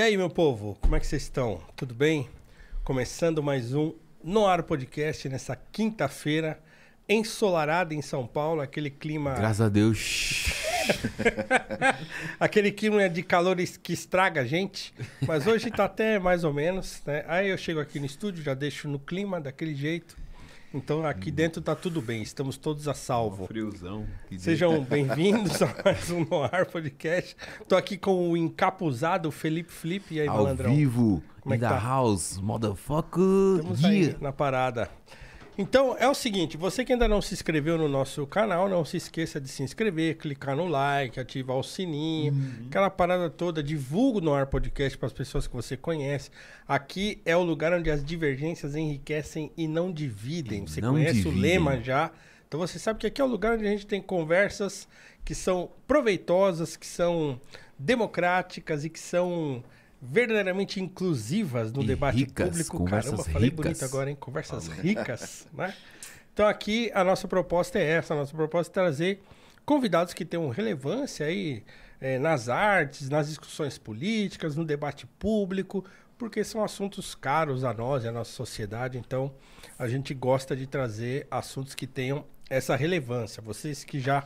E aí, meu povo, como é que vocês estão? Tudo bem? Começando mais um No Ar Podcast nessa quinta-feira, ensolarada em São Paulo, aquele clima. Graças a Deus. aquele clima de calor que estraga a gente, mas hoje tá até mais ou menos, né? Aí eu chego aqui no estúdio, já deixo no clima daquele jeito. Então aqui hum. dentro tá tudo bem, estamos todos a salvo. Um friozão. Sejam bem-vindos a mais um Noir Podcast. Tô aqui com o encapuzado Felipe Flip e aí, Ao Malandrão. vivo, Como é in é the tá? house, motherfucker. Estamos aí na parada. Então é o seguinte, você que ainda não se inscreveu no nosso canal, não se esqueça de se inscrever, clicar no like, ativar o sininho, uhum. aquela parada toda, divulga no ar podcast para as pessoas que você conhece. Aqui é o lugar onde as divergências enriquecem e não dividem. você não conhece dividem. o lema já. Então você sabe que aqui é o lugar onde a gente tem conversas que são proveitosas, que são democráticas e que são verdadeiramente inclusivas no e debate ricas, público. Caramba, falei ricas. bonito agora, hein? Conversas ricas, né? Então aqui a nossa proposta é essa, a nossa proposta é trazer convidados que tenham relevância aí é, nas artes, nas discussões políticas, no debate público, porque são assuntos caros a nós e à nossa sociedade, então a gente gosta de trazer assuntos que tenham essa relevância. Vocês que já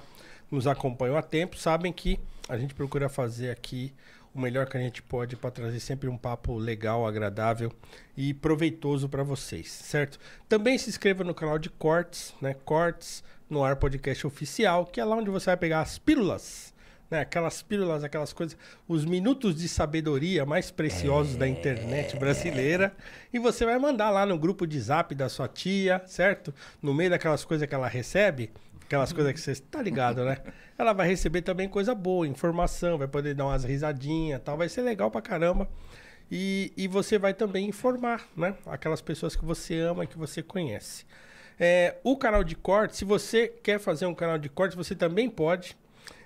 nos acompanham há tempo sabem que a gente procura fazer aqui o melhor que a gente pode para trazer sempre um papo legal, agradável e proveitoso para vocês, certo? Também se inscreva no canal de Cortes, né? Cortes no Ar Podcast Oficial, que é lá onde você vai pegar as pílulas, né? Aquelas pílulas, aquelas coisas, os minutos de sabedoria mais preciosos é... da internet é. brasileira. E você vai mandar lá no grupo de zap da sua tia, certo? No meio daquelas coisas que ela recebe, Aquelas coisas que você tá ligado, né? Ela vai receber também coisa boa, informação, vai poder dar umas risadinhas tal, vai ser legal pra caramba. E, e você vai também informar, né? Aquelas pessoas que você ama, e que você conhece. É, o canal de corte, se você quer fazer um canal de corte, você também pode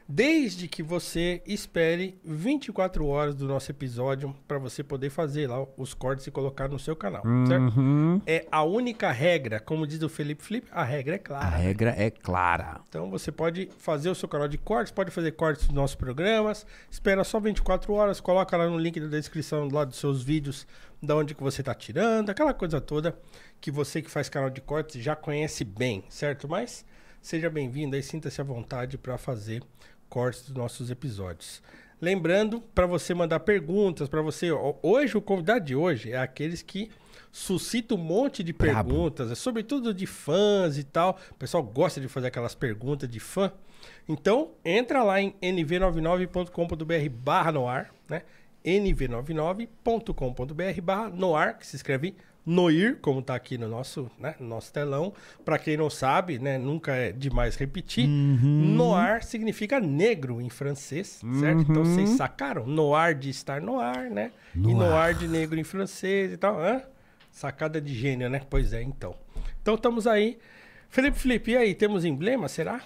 desde que você espere 24 horas do nosso episódio para você poder fazer lá os cortes e colocar no seu canal, uhum. É a única regra, como diz o Felipe Flip, a regra é clara. A regra é clara. Então você pode fazer o seu canal de cortes, pode fazer cortes dos nossos programas, espera só 24 horas, coloca lá no link da descrição lado dos seus vídeos, da onde que você está tirando, aquela coisa toda que você que faz canal de cortes já conhece bem, certo? Mas seja bem-vindo e sinta-se à vontade para fazer cortes dos nossos episódios. Lembrando, para você mandar perguntas, para você. Hoje, o convidado de hoje é aqueles que suscita um monte de perguntas, é sobretudo de fãs e tal. O pessoal gosta de fazer aquelas perguntas de fã. Então, entra lá em nv99.com.br barra no ar, né? nv99.com.br barra no ar, que se escreve Noir, como está aqui no nosso, né, no nosso telão. Para quem não sabe, né, nunca é demais repetir. Uhum. Noir significa negro em francês, uhum. certo? Então uhum. vocês sacaram? Noir de estar no ar, né? Noir. E noir de negro em francês e tal. Hã? Sacada de gênio, né? Pois é, então. Então estamos aí. Felipe Felipe, e aí, temos emblema, será?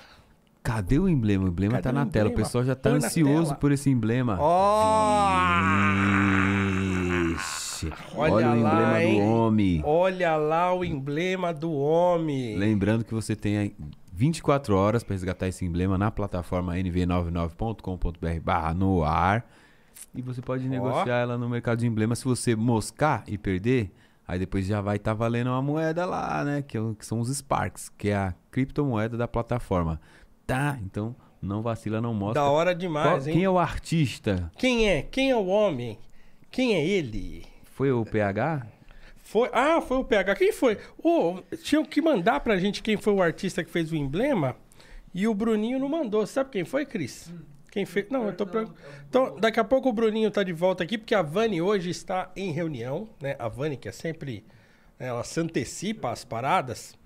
Cadê o emblema? O emblema Cadê tá na emblema? tela. O pessoal já tá Põe ansioso por esse emblema. Oh! Olha, Olha o emblema lá, do homem. Olha lá o emblema do homem. Lembrando que você tem 24 horas para resgatar esse emblema na plataforma nv99.com.br barra no ar. E você pode negociar ela no mercado de emblema. Se você moscar e perder, aí depois já vai estar tá valendo uma moeda lá, né? Que, é que são os Sparks, que é a criptomoeda da plataforma. Tá? Então não vacila, não mostra. Da hora demais, Qual, hein? Quem é o artista? Quem é? Quem é o homem? Quem é ele? Foi o PH? Foi, ah, foi o PH. Quem foi? Oh, tinham que mandar pra gente quem foi o artista que fez o emblema. E o Bruninho não mandou. Sabe quem foi, Cris? Hum. Quem fez. Não, eu tô. É, pra... É então, daqui a pouco o Bruninho tá de volta aqui, porque a Vani hoje está em reunião, né? A Vani, que é sempre. Né, ela se antecipa às paradas.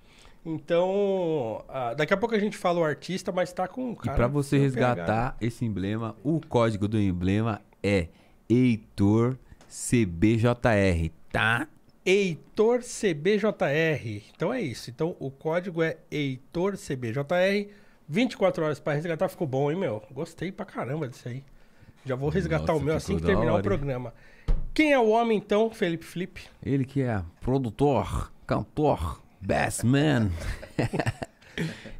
Então, daqui a pouco a gente fala o artista, mas tá com. Cara, e pra você né? resgatar PH. esse emblema, o código do emblema é Heitor CBJR, tá? Heitor CBJR. Então é isso. Então o código é Heitor CBJR. 24 horas para resgatar. Ficou bom, hein, meu? Gostei pra caramba disso aí. Já vou resgatar Nossa, o meu assim que terminar hora. o programa. Quem é o homem, então, Felipe Felipe? Ele que é produtor, cantor, best man.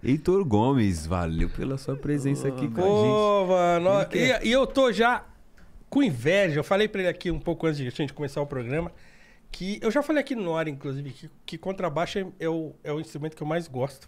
Heitor Gomes, valeu pela sua presença aqui com a gente. Mano, é e, e eu tô já com inveja. Eu falei para ele aqui um pouco antes de a gente começar o programa que eu já falei aqui no ar, inclusive, que, que contrabaixo é, é, o, é o instrumento que eu mais gosto.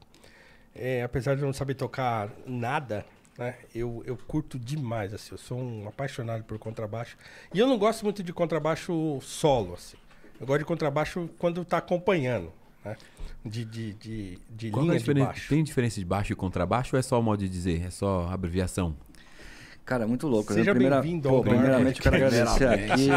É, apesar de eu não saber tocar nada, né, eu, eu curto demais, assim, eu sou um apaixonado por contrabaixo. E eu não gosto muito de contrabaixo solo, assim. Eu gosto de contrabaixo quando tá acompanhando, né? De, de, de, de é linha é de baixo. Tem diferença de baixo e contrabaixo ou é só o modo de dizer? É só abreviação? Cara, muito louco. Seja bem-vindo ao Primeiramente, quero agradecer aqui.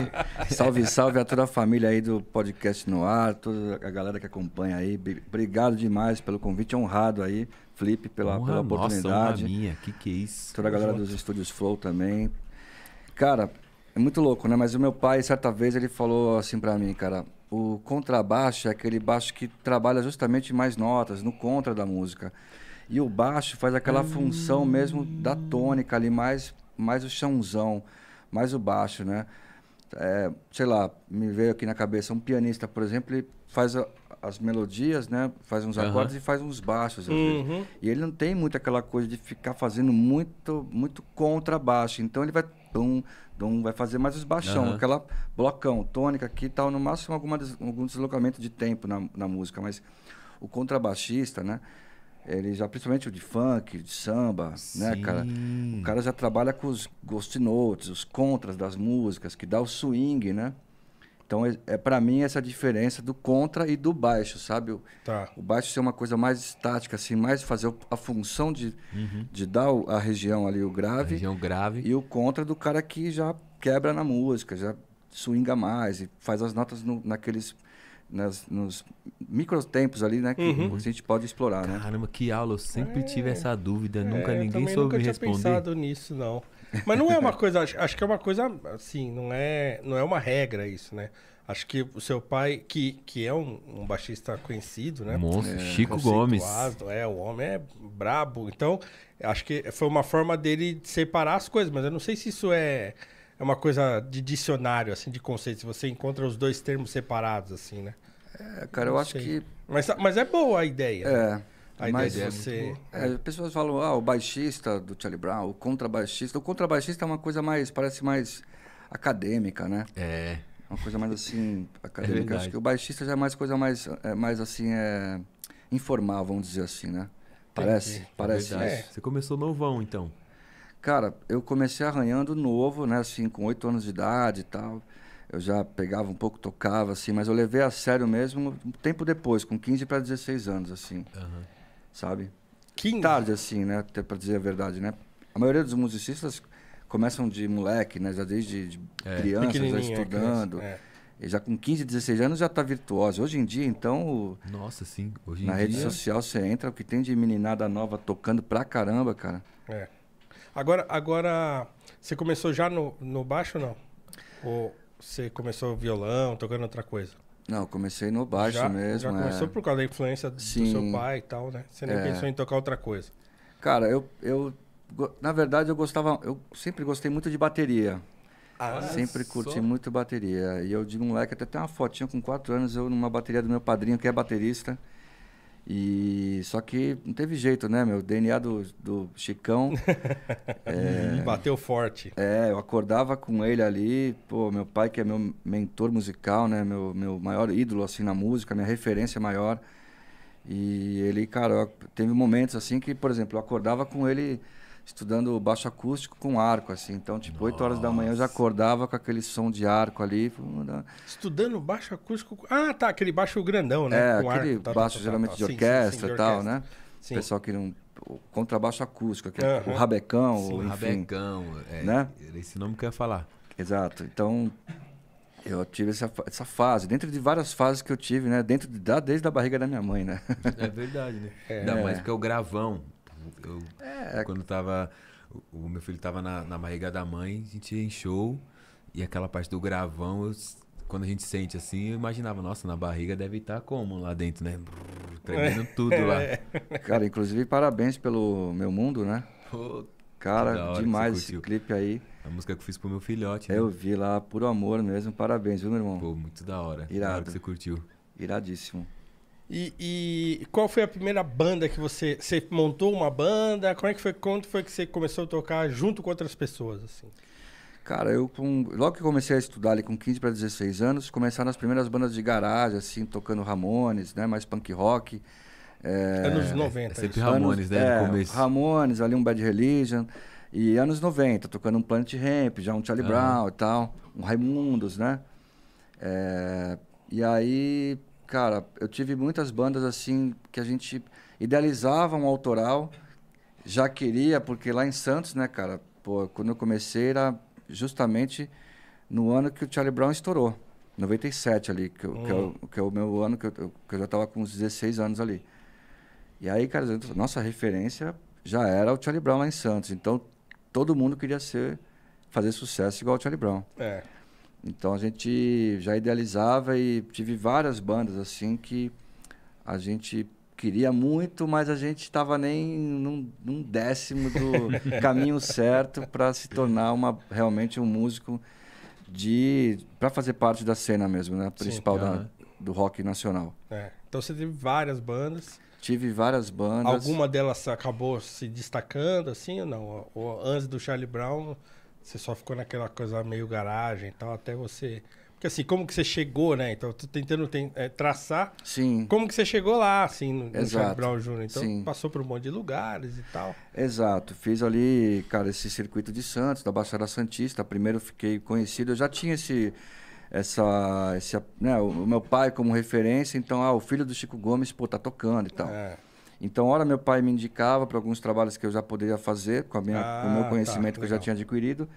Salve, salve a toda a família aí do podcast no ar, toda a galera que acompanha aí. Obrigado demais pelo convite, honrado aí, Felipe, pela, honra, pela oportunidade. Nossa, minha, que que é isso? Toda a galera dos estúdios Flow também. Cara, é muito louco, né? Mas o meu pai, certa vez, ele falou assim para mim, cara, o contrabaixo é aquele baixo que trabalha justamente mais notas, no contra da música. E o baixo faz aquela hum. função mesmo da tônica ali, mais mais o chãozão, mais o baixo, né? É, sei lá, me veio aqui na cabeça um pianista, por exemplo, ele faz a, as melodias, né? Faz uns acordes e faz uns baixos. Uhum. E ele não tem muito aquela coisa de ficar fazendo muito, muito contrabaixo. Então ele vai um, vai fazer mais os baixão, uhum. aquela blocão, tônica aqui e tal, no máximo alguma des, algum deslocamento de tempo na, na música, mas o contrabaixista, né? Ele já, principalmente o de funk, de samba, Sim. né, cara? O cara já trabalha com os ghost notes, os contras das músicas, que dá o swing, né? Então, é, é para mim essa é diferença do contra e do baixo, sabe? O, tá. o baixo ser uma coisa mais estática, assim, mais fazer a função de, uhum. de dar a região ali, o grave. A região grave. E o contra do cara que já quebra na música, já swinga mais e faz as notas no, naqueles nas, nos microtempos ali, né? Que uhum. a gente pode explorar, Caramba, né? Caramba, que aula. Eu sempre é, tive essa dúvida. É, nunca ninguém soube nunca responder. Eu nunca tinha pensado nisso, não. Mas não é uma coisa... acho que é uma coisa, assim, não é, não é uma regra isso, né? Acho que o seu pai, que, que é um, um baixista conhecido, né? Monstro, é, Chico Gomes. É, o homem é brabo. Então, acho que foi uma forma dele separar as coisas. Mas eu não sei se isso é é uma coisa de dicionário, assim, de conceitos. Você encontra os dois termos separados, assim, né? É, cara, eu, eu acho sei. que. Mas, mas é boa a ideia. Né? É. Né? A mas ideia de é você. É. é, pessoas falam, ah, o baixista do Charlie Brown, o contrabaixista. O contrabaixista é uma coisa mais, parece mais acadêmica, né? É. Uma coisa mais assim, é acadêmica. É acho que o baixista já é mais coisa mais, é, mais assim, é, informal, vamos dizer assim, né? Parece, Entendi. parece. É. Você começou novão, então. Cara, eu comecei arranhando novo, né? Assim, com oito anos de idade e tal. Eu já pegava um pouco, tocava, assim, mas eu levei a sério mesmo um tempo depois, com 15 para 16 anos, assim. Uhum. Sabe? 15? Tarde, assim, né? Até pra dizer a verdade, né? A maioria dos musicistas começam de moleque, né? Já desde de é, criança, já é, estudando. É. E já com 15, 16 anos já tá virtuosa. Hoje em dia, então. Nossa, sim. Hoje na rede social você entra, o que tem de meninada nova tocando pra caramba, cara. É. Agora, agora você começou já no, no baixo não? Ou você começou violão, tocando outra coisa? Não, comecei no baixo já, mesmo. Já é. começou é... por causa da influência Sim, do seu pai e tal, né? Você nem é... pensou em tocar outra coisa? Cara, eu, eu na verdade eu gostava, eu sempre gostei muito de bateria. Ah, sempre curti muito bateria. E eu digo moleque, até tem uma fotinha com 4 anos, eu numa bateria do meu padrinho, que é baterista. E só que não teve jeito, né? Meu DNA do, do Chicão. é, Bateu forte. É, eu acordava com ele ali, pô, meu pai, que é meu mentor musical, né? Meu, meu maior ídolo assim na música, minha referência maior. E ele, cara, eu, teve momentos assim que, por exemplo, eu acordava com ele estudando baixo acústico com arco, assim. Então, tipo, Nossa. 8 horas da manhã eu já acordava com aquele som de arco ali. Estudando baixo acústico. Ah, tá, aquele baixo grandão, né? É, com aquele arco, tá, tá, tá, baixo tá, geralmente tá, tá, de orquestra e tal, né? Sim. O pessoal que não. É o contrabaixo acústico, aquele, uhum. o rabecão, Sim, enfim, rabecão, é, né? Esse nome que eu ia falar. Exato. Então, eu tive essa, essa fase, dentro de várias fases que eu tive, né? Dentro de, da, desde a barriga da minha mãe, né? É verdade, né? É. Ainda mais é. que o gravão. Eu, é, é, quando tava. O meu filho tava na, na barriga da mãe, a gente encheu E aquela parte do gravão, eu, quando a gente sente assim, eu imaginava, nossa, na barriga deve estar tá como lá dentro, né? Brrr, tremendo é. tudo lá. Cara, inclusive, parabéns pelo meu mundo, né? Pô, Cara, demais esse clipe aí. A música que eu fiz pro meu filhote. Né? Eu vi lá, puro amor mesmo. Parabéns, viu, meu irmão? Pô, muito da hora. Irado. Da hora que você curtiu. Iradíssimo. E, e, qual foi a primeira banda que você, você montou uma banda? Como é que foi, quando foi que você começou a tocar junto com outras pessoas assim? Cara, eu com, logo que comecei a estudar ali com 15 para 16 anos, começaram as primeiras bandas de garagem, assim, tocando Ramones, né, mais punk rock. É, anos 90. É sempre isso. Ramones, anos, né, é, começo. Ramones, ali um Bad Religion. E anos 90, tocando um Planet Ramp, já um Charlie ah. Brown e tal, um Raimundos, né? É, e aí cara, eu tive muitas bandas assim que a gente idealizava um autoral, já queria, porque lá em Santos, né, cara, pô, quando eu comecei era justamente no ano que o Charlie Brown estourou, 97 ali, que, que, é, o, hum. que é o meu ano, que eu, que eu já estava com uns 16 anos ali. E aí, cara, nossa referência já era o Charlie Brown lá em Santos, então todo mundo queria ser, fazer sucesso igual o Charlie Brown. É. Então a gente já idealizava e tive várias bandas assim que a gente queria muito, mas a gente estava nem num, num, décimo do caminho certo para se tornar uma, realmente um músico de para fazer parte da cena mesmo, né? Principal Sim, da, do rock nacional. É. Então você teve várias bandas. Tive várias bandas. Alguma delas acabou se destacando, assim, ou não? Ou antes do Charlie Brown, você só ficou naquela coisa meio garagem e tal, até você. Porque assim, como que você chegou, né? Então, tô tentando tem, é, eh, traçar Sim. como que você chegou lá, assim, no, Exato. no Brown Jr. Então, Sim. passou por um monte de lugares e tal. Exato. Fiz ali, cara, esse circuito de Santos, da Baixada Santista. Primeiro fiquei conhecido, eu já tinha esse essa, esse, né, o meu pai como referência, então, ah, o filho do Chico Gomes, pô, tá tocando e tal. É. Então, ora, meu pai me indicava para alguns trabalhos que eu já poderia fazer com, a minha, ah, com o meu ah, tá, conhecimento tá, que eu já tinha adquirido.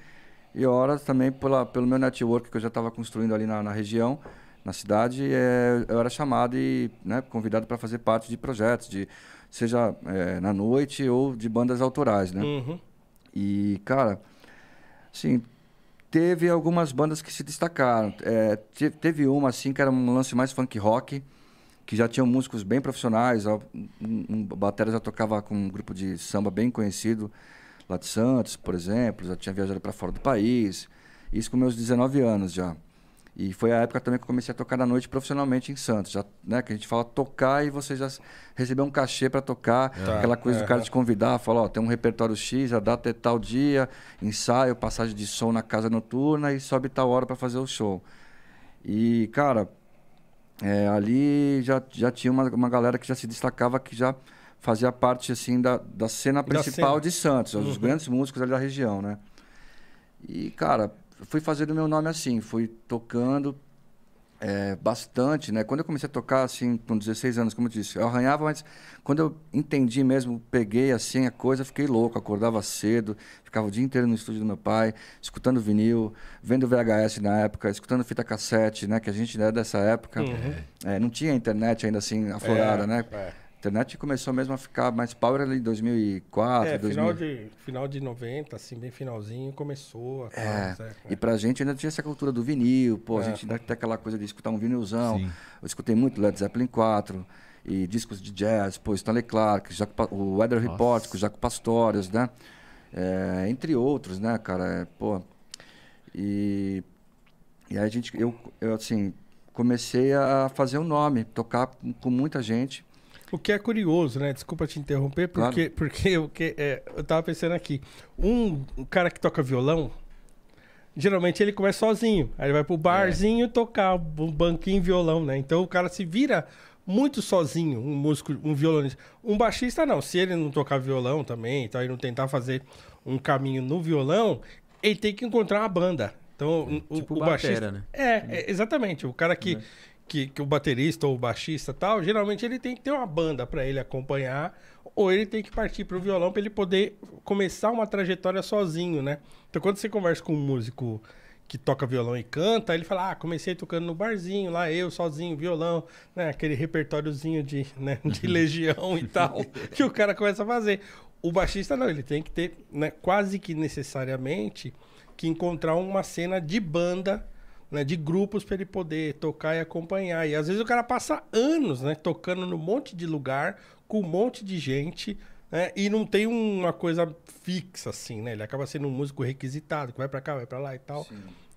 E ora, também pela, pelo meu network que eu já estava construindo ali na, na região, na cidade, é, eu era chamado e né, convidado para fazer parte de projetos, de, seja é, na noite ou de bandas autorais, né? Uhum. E, cara, assim, teve algumas bandas que se destacaram. É, teve uma, assim, que era um lance mais funk rock, que já tinham músicos bem profissionais. Um, um, já tocava com um grupo de samba bem conhecido, lá de Santos, por exemplo. Já tinha viajado para fora do país. Isso com meus 19 anos já. E foi a época também que eu comecei a tocar na noite profissionalmente em Santos. Já, né, que a gente fala tocar e você já recebeu um cachê para tocar. É. aquela coisa é, do cara te convidar, falar, ó, tem um repertório X, a data é tal dia, ensaio, passagem de som na casa noturna e sobe tal hora para fazer o show. E, cara, é, ali já, já tinha uma, uma galera que já se destacava, que já fazia parte assim da, da cena principal da cena. de Santos, uhum. os grandes músicos ali da região, né? E, cara, fui fazendo meu nome assim, fui tocando, é, bastante, né? Quando eu comecei a tocar, assim, com 16 anos, como eu disse, eu arranhava, mas quando eu entendi mesmo, peguei assim a coisa, fiquei louco, acordava cedo, ficava o dia inteiro no estúdio do meu pai, escutando vinil, vendo VHS na época, escutando fita cassete, né? Que a gente era né, dessa época. Uhum. É, não tinha internet ainda assim, aflorada, é, né? É internet começou mesmo a ficar mais power ali em 2004, é, 2000. Final de, final de 90, assim, bem finalzinho, começou. A é, certo, e é. pra gente ainda tinha essa cultura do vinil, pô, é. a gente ainda tem aquela coisa de escutar um vinilzão. Sim. Eu escutei muito Led Zeppelin 4 e discos de jazz, pô, Stanley Clark, o Weather Nossa. com o Jaco Pastorius, né? É, entre outros, né, cara? É, pô, e, e aí a gente, eu, eu assim, comecei a fazer o um nome, tocar com muita gente o que é curioso, né? Desculpa te interromper, porque, claro. porque, que é, eu tava pensando aqui. Um, um, cara que toca violão, geralmente ele começa sozinho. Aí ele vai pro barzinho é. tocar, um banquinho violão, né? Então o cara se vira muito sozinho, um músico, um violonista. Um baixista não, se ele não tocar violão também, então ele não tentar fazer um caminho no violão, ele tem que encontrar uma banda. Então, é, o, tipo o batera, baixista, né? É, é, exatamente. O cara que, é que, que o baterista ou o baixista tal, geralmente ele tem que ter uma banda para ele acompanhar, ou ele tem que partir para o violão para ele poder começar uma trajetória sozinho, né? Então quando você conversa com um músico que toca violão e canta, ele fala: "Ah, comecei tocando no barzinho, lá eu sozinho, violão, né, aquele repertóriozinho de, né, de uhum. legião e tal, que o cara começa a fazer. O baixista não, ele tem que ter, né, quase que necessariamente que encontrar uma cena de banda né, de grupos para ele poder tocar e acompanhar. E às vezes o cara passa anos né, tocando num monte de lugar, com um monte de gente, né, e não tem uma coisa fixa assim, né? Ele acaba sendo um músico requisitado, que vai para cá, vai para lá e tal.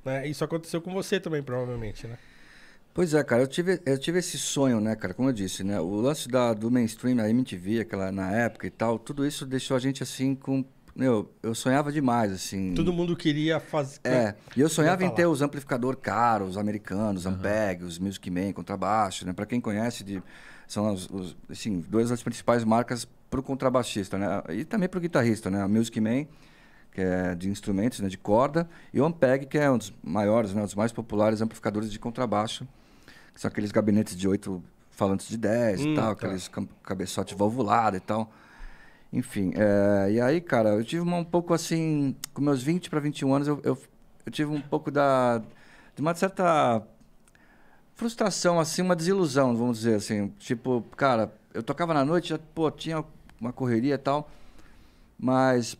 Né? Isso aconteceu com você também, provavelmente, né? Pois é, cara, eu tive, eu tive esse sonho, né, cara, como eu disse, né, o lance da, do mainstream, a MTV, aquela, na época e tal, tudo isso deixou a gente, assim, com meu, eu sonhava demais, assim. Todo mundo queria fazer. É, e eu sonhava em ter os amplificadores caros, americanos, uhum. Ampeg, os Music Man, contrabaixo, né? Pra quem conhece, de, são os, os assim, duas das principais marcas pro contrabaixista, né? E também pro guitarrista, né? A Music Man, que é de instrumentos, né? De corda, e o Ampeg, que é um dos maiores, né? Um dos mais populares amplificadores de contrabaixo, que são aqueles gabinetes de oito falantes de dez hum, e tal, tá. aqueles cabeçote valvulado e tal. Enfim, é, e aí, cara, eu tive uma, um pouco assim, com meus 20 para 21 anos, eu, eu, eu, tive um pouco da, de uma certa frustração, assim, uma desilusão, vamos dizer assim. Tipo, cara, eu tocava na noite, já, pô, tinha uma correria e tal, mas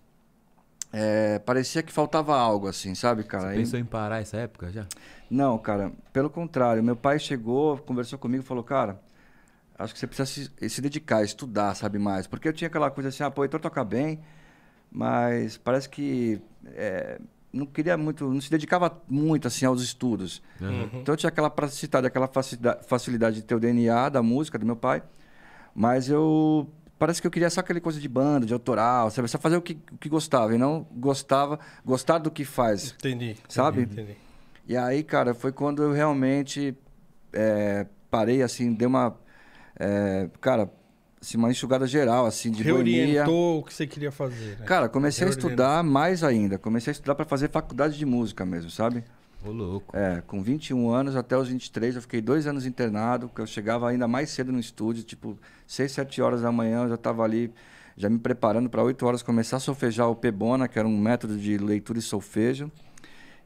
é, parecia que faltava algo, assim, sabe, cara? Você aí... pensou em parar essa época já? Não, cara, pelo contrário. Meu pai chegou, conversou comigo, falou, cara, acho que você precisa se, se, dedicar, estudar, sabe mais. Porque eu tinha aquela coisa assim, ah, pô, Heitor toca bem, mas parece que é, não queria muito, não se dedicava muito assim aos estudos. Uhum. uhum. Então eu tinha aquela praticidade, aquela facilidade de ter o DNA da música do meu pai, mas eu parece que eu queria só aquela coisa de banda, de autoral, sabe? Só fazer o que, o que gostava e não gostava, gostar do que faz. Entendi. Sabe? Entendi. E aí, cara, foi quando eu realmente é, parei assim, dei uma é, cara, assim, uma enxugada geral, assim, de Reorientou o que você queria fazer, né? Cara, comecei a estudar mais ainda. Comecei a estudar para fazer faculdade de música mesmo, sabe? Ô, louco. É, com 21 anos até os 23, eu fiquei dois anos internado, que eu chegava ainda mais cedo no estúdio, tipo, 6, 7 horas da manhã, eu já estava ali, já me preparando para 8 horas começar a solfejar o Pebona, que era um método de leitura e solfejo.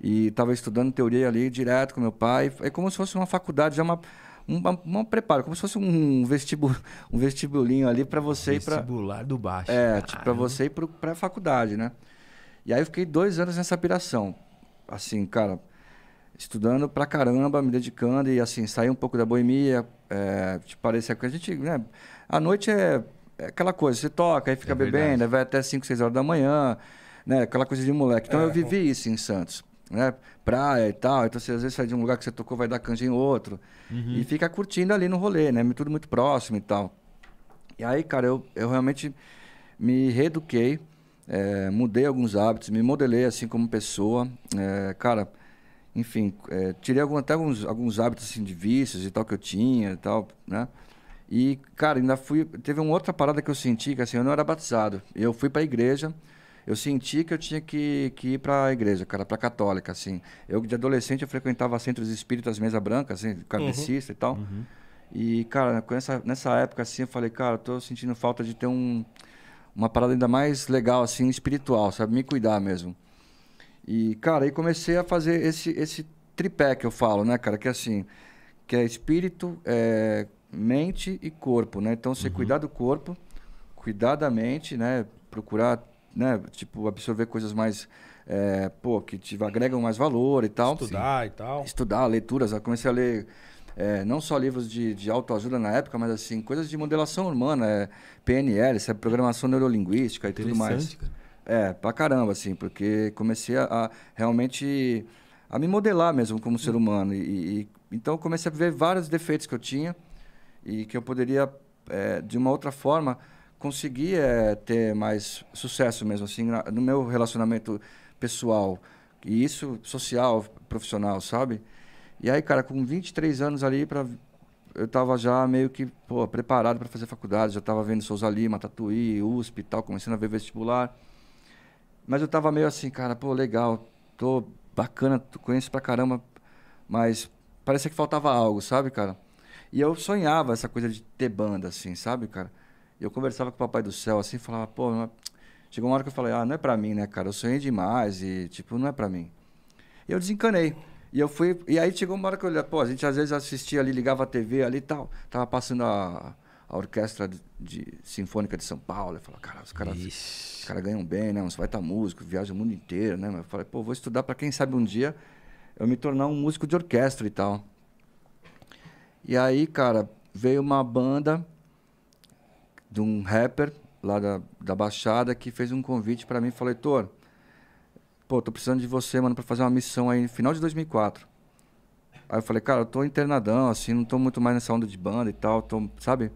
E estava estudando teoria ali direto com meu pai. É como se fosse uma faculdade, já uma um, um, preparo, como se fosse um, vestibu, um vestibulinho ali para você Vestibular ir para. Vestibular do baixo. É, tipo, para você ir para a faculdade, né? E aí eu fiquei dois anos nessa piração. Assim, cara, estudando pra caramba, me dedicando e assim, sair um pouco da boemia. É, te tipo, parecia que a gente, né? A noite é, é, aquela coisa, você toca, aí fica é bebendo, aí vai até 5, 6 horas da manhã, né? Aquela coisa de moleque. Então é. eu vivi isso em Santos, né? Praia e tal. Então você às vezes sai de um lugar que você tocou, vai dar canja em outro. Uhum. E fica curtindo ali no rolê, né? Tudo muito próximo e tal. E aí, cara, eu, eu realmente me reeduquei, é, mudei alguns hábitos, me modelei assim como pessoa. É, cara, enfim, é, tirei algum, até alguns, alguns hábitos assim, de vícios e tal que eu tinha e tal, né? E, cara, ainda fui. Teve uma outra parada que eu senti, que assim, eu não era batizado. Eu fui para a igreja eu senti que eu tinha que, que ir para a igreja, cara, para católica, assim. Eu, de adolescente, eu frequentava centros espíritas, mesa branca, assim, kardecista uhum. e tal. Uhum. E, cara, essa, nessa época, assim, eu falei, cara, tô sentindo falta de ter um, uma parada ainda mais legal, assim, espiritual, sabe? Me cuidar mesmo. E, cara, aí comecei a fazer esse, esse tripé que eu falo, né, cara? Que é assim, que é espírito, é, mente e corpo, né? Então, você uhum. cuidar do corpo, cuidar da mente, né? Procurar né, tipo, absorver coisas mais, é, pô, que te agregam mais valor e tal. Estudar Sim. e tal. Estudar, leituras. Eu comecei a ler é, não só livros de, de autoajuda na época, mas assim, coisas de modelação humana, é, eh, PNL, isso é programação neurolinguística e tudo mais. É, pra caramba, assim, porque comecei a, a realmente a me modelar mesmo como ser humano. E, e, então comecei a ver vários defeitos que eu tinha e que eu poderia, é, de uma outra forma, consegui é, ter mais sucesso mesmo, assim, na, no meu relacionamento pessoal. E isso social, profissional, sabe? E aí, cara, com 23 anos ali, para eu tava já meio que pô, preparado para fazer faculdade, já tava vendo Souza Lima, Tatuí, USP e tal, começando a ver vestibular. Mas eu tava meio assim, cara, pô, legal, tô bacana, conheço pra caramba, mas parece que faltava algo, sabe, cara? E eu sonhava essa coisa de ter banda, assim, sabe, cara? eu conversava com o Papai do Céu assim, falava, pô, é chegou uma hora que eu falei, ah, não é para mim, né, cara? Eu sonhei demais e, tipo, não é para mim. E eu desencanei. E eu fui, e aí chegou uma hora que eu olhei, pô, a gente às vezes assistia ali, ligava a TV ali e tal, tava passando a, a orquestra de, de, sinfônica de São Paulo, eu falava, cara, os caras, os caras ganham bem, né? Você vai estar tá músico, viaja o mundo inteiro, né? Mas eu falei, pô, vou estudar para quem sabe um dia eu me tornar um músico de orquestra e tal. E aí, cara, veio uma banda de um rapper lá da, da Baixada que fez um convite para mim e falou, Heitor, pô, tô precisando de você, mano, para fazer uma missão aí no final de 2004. Aí eu falei, cara, eu tô internadão, assim, não tô muito mais nessa onda de banda e tal, tô, sabe?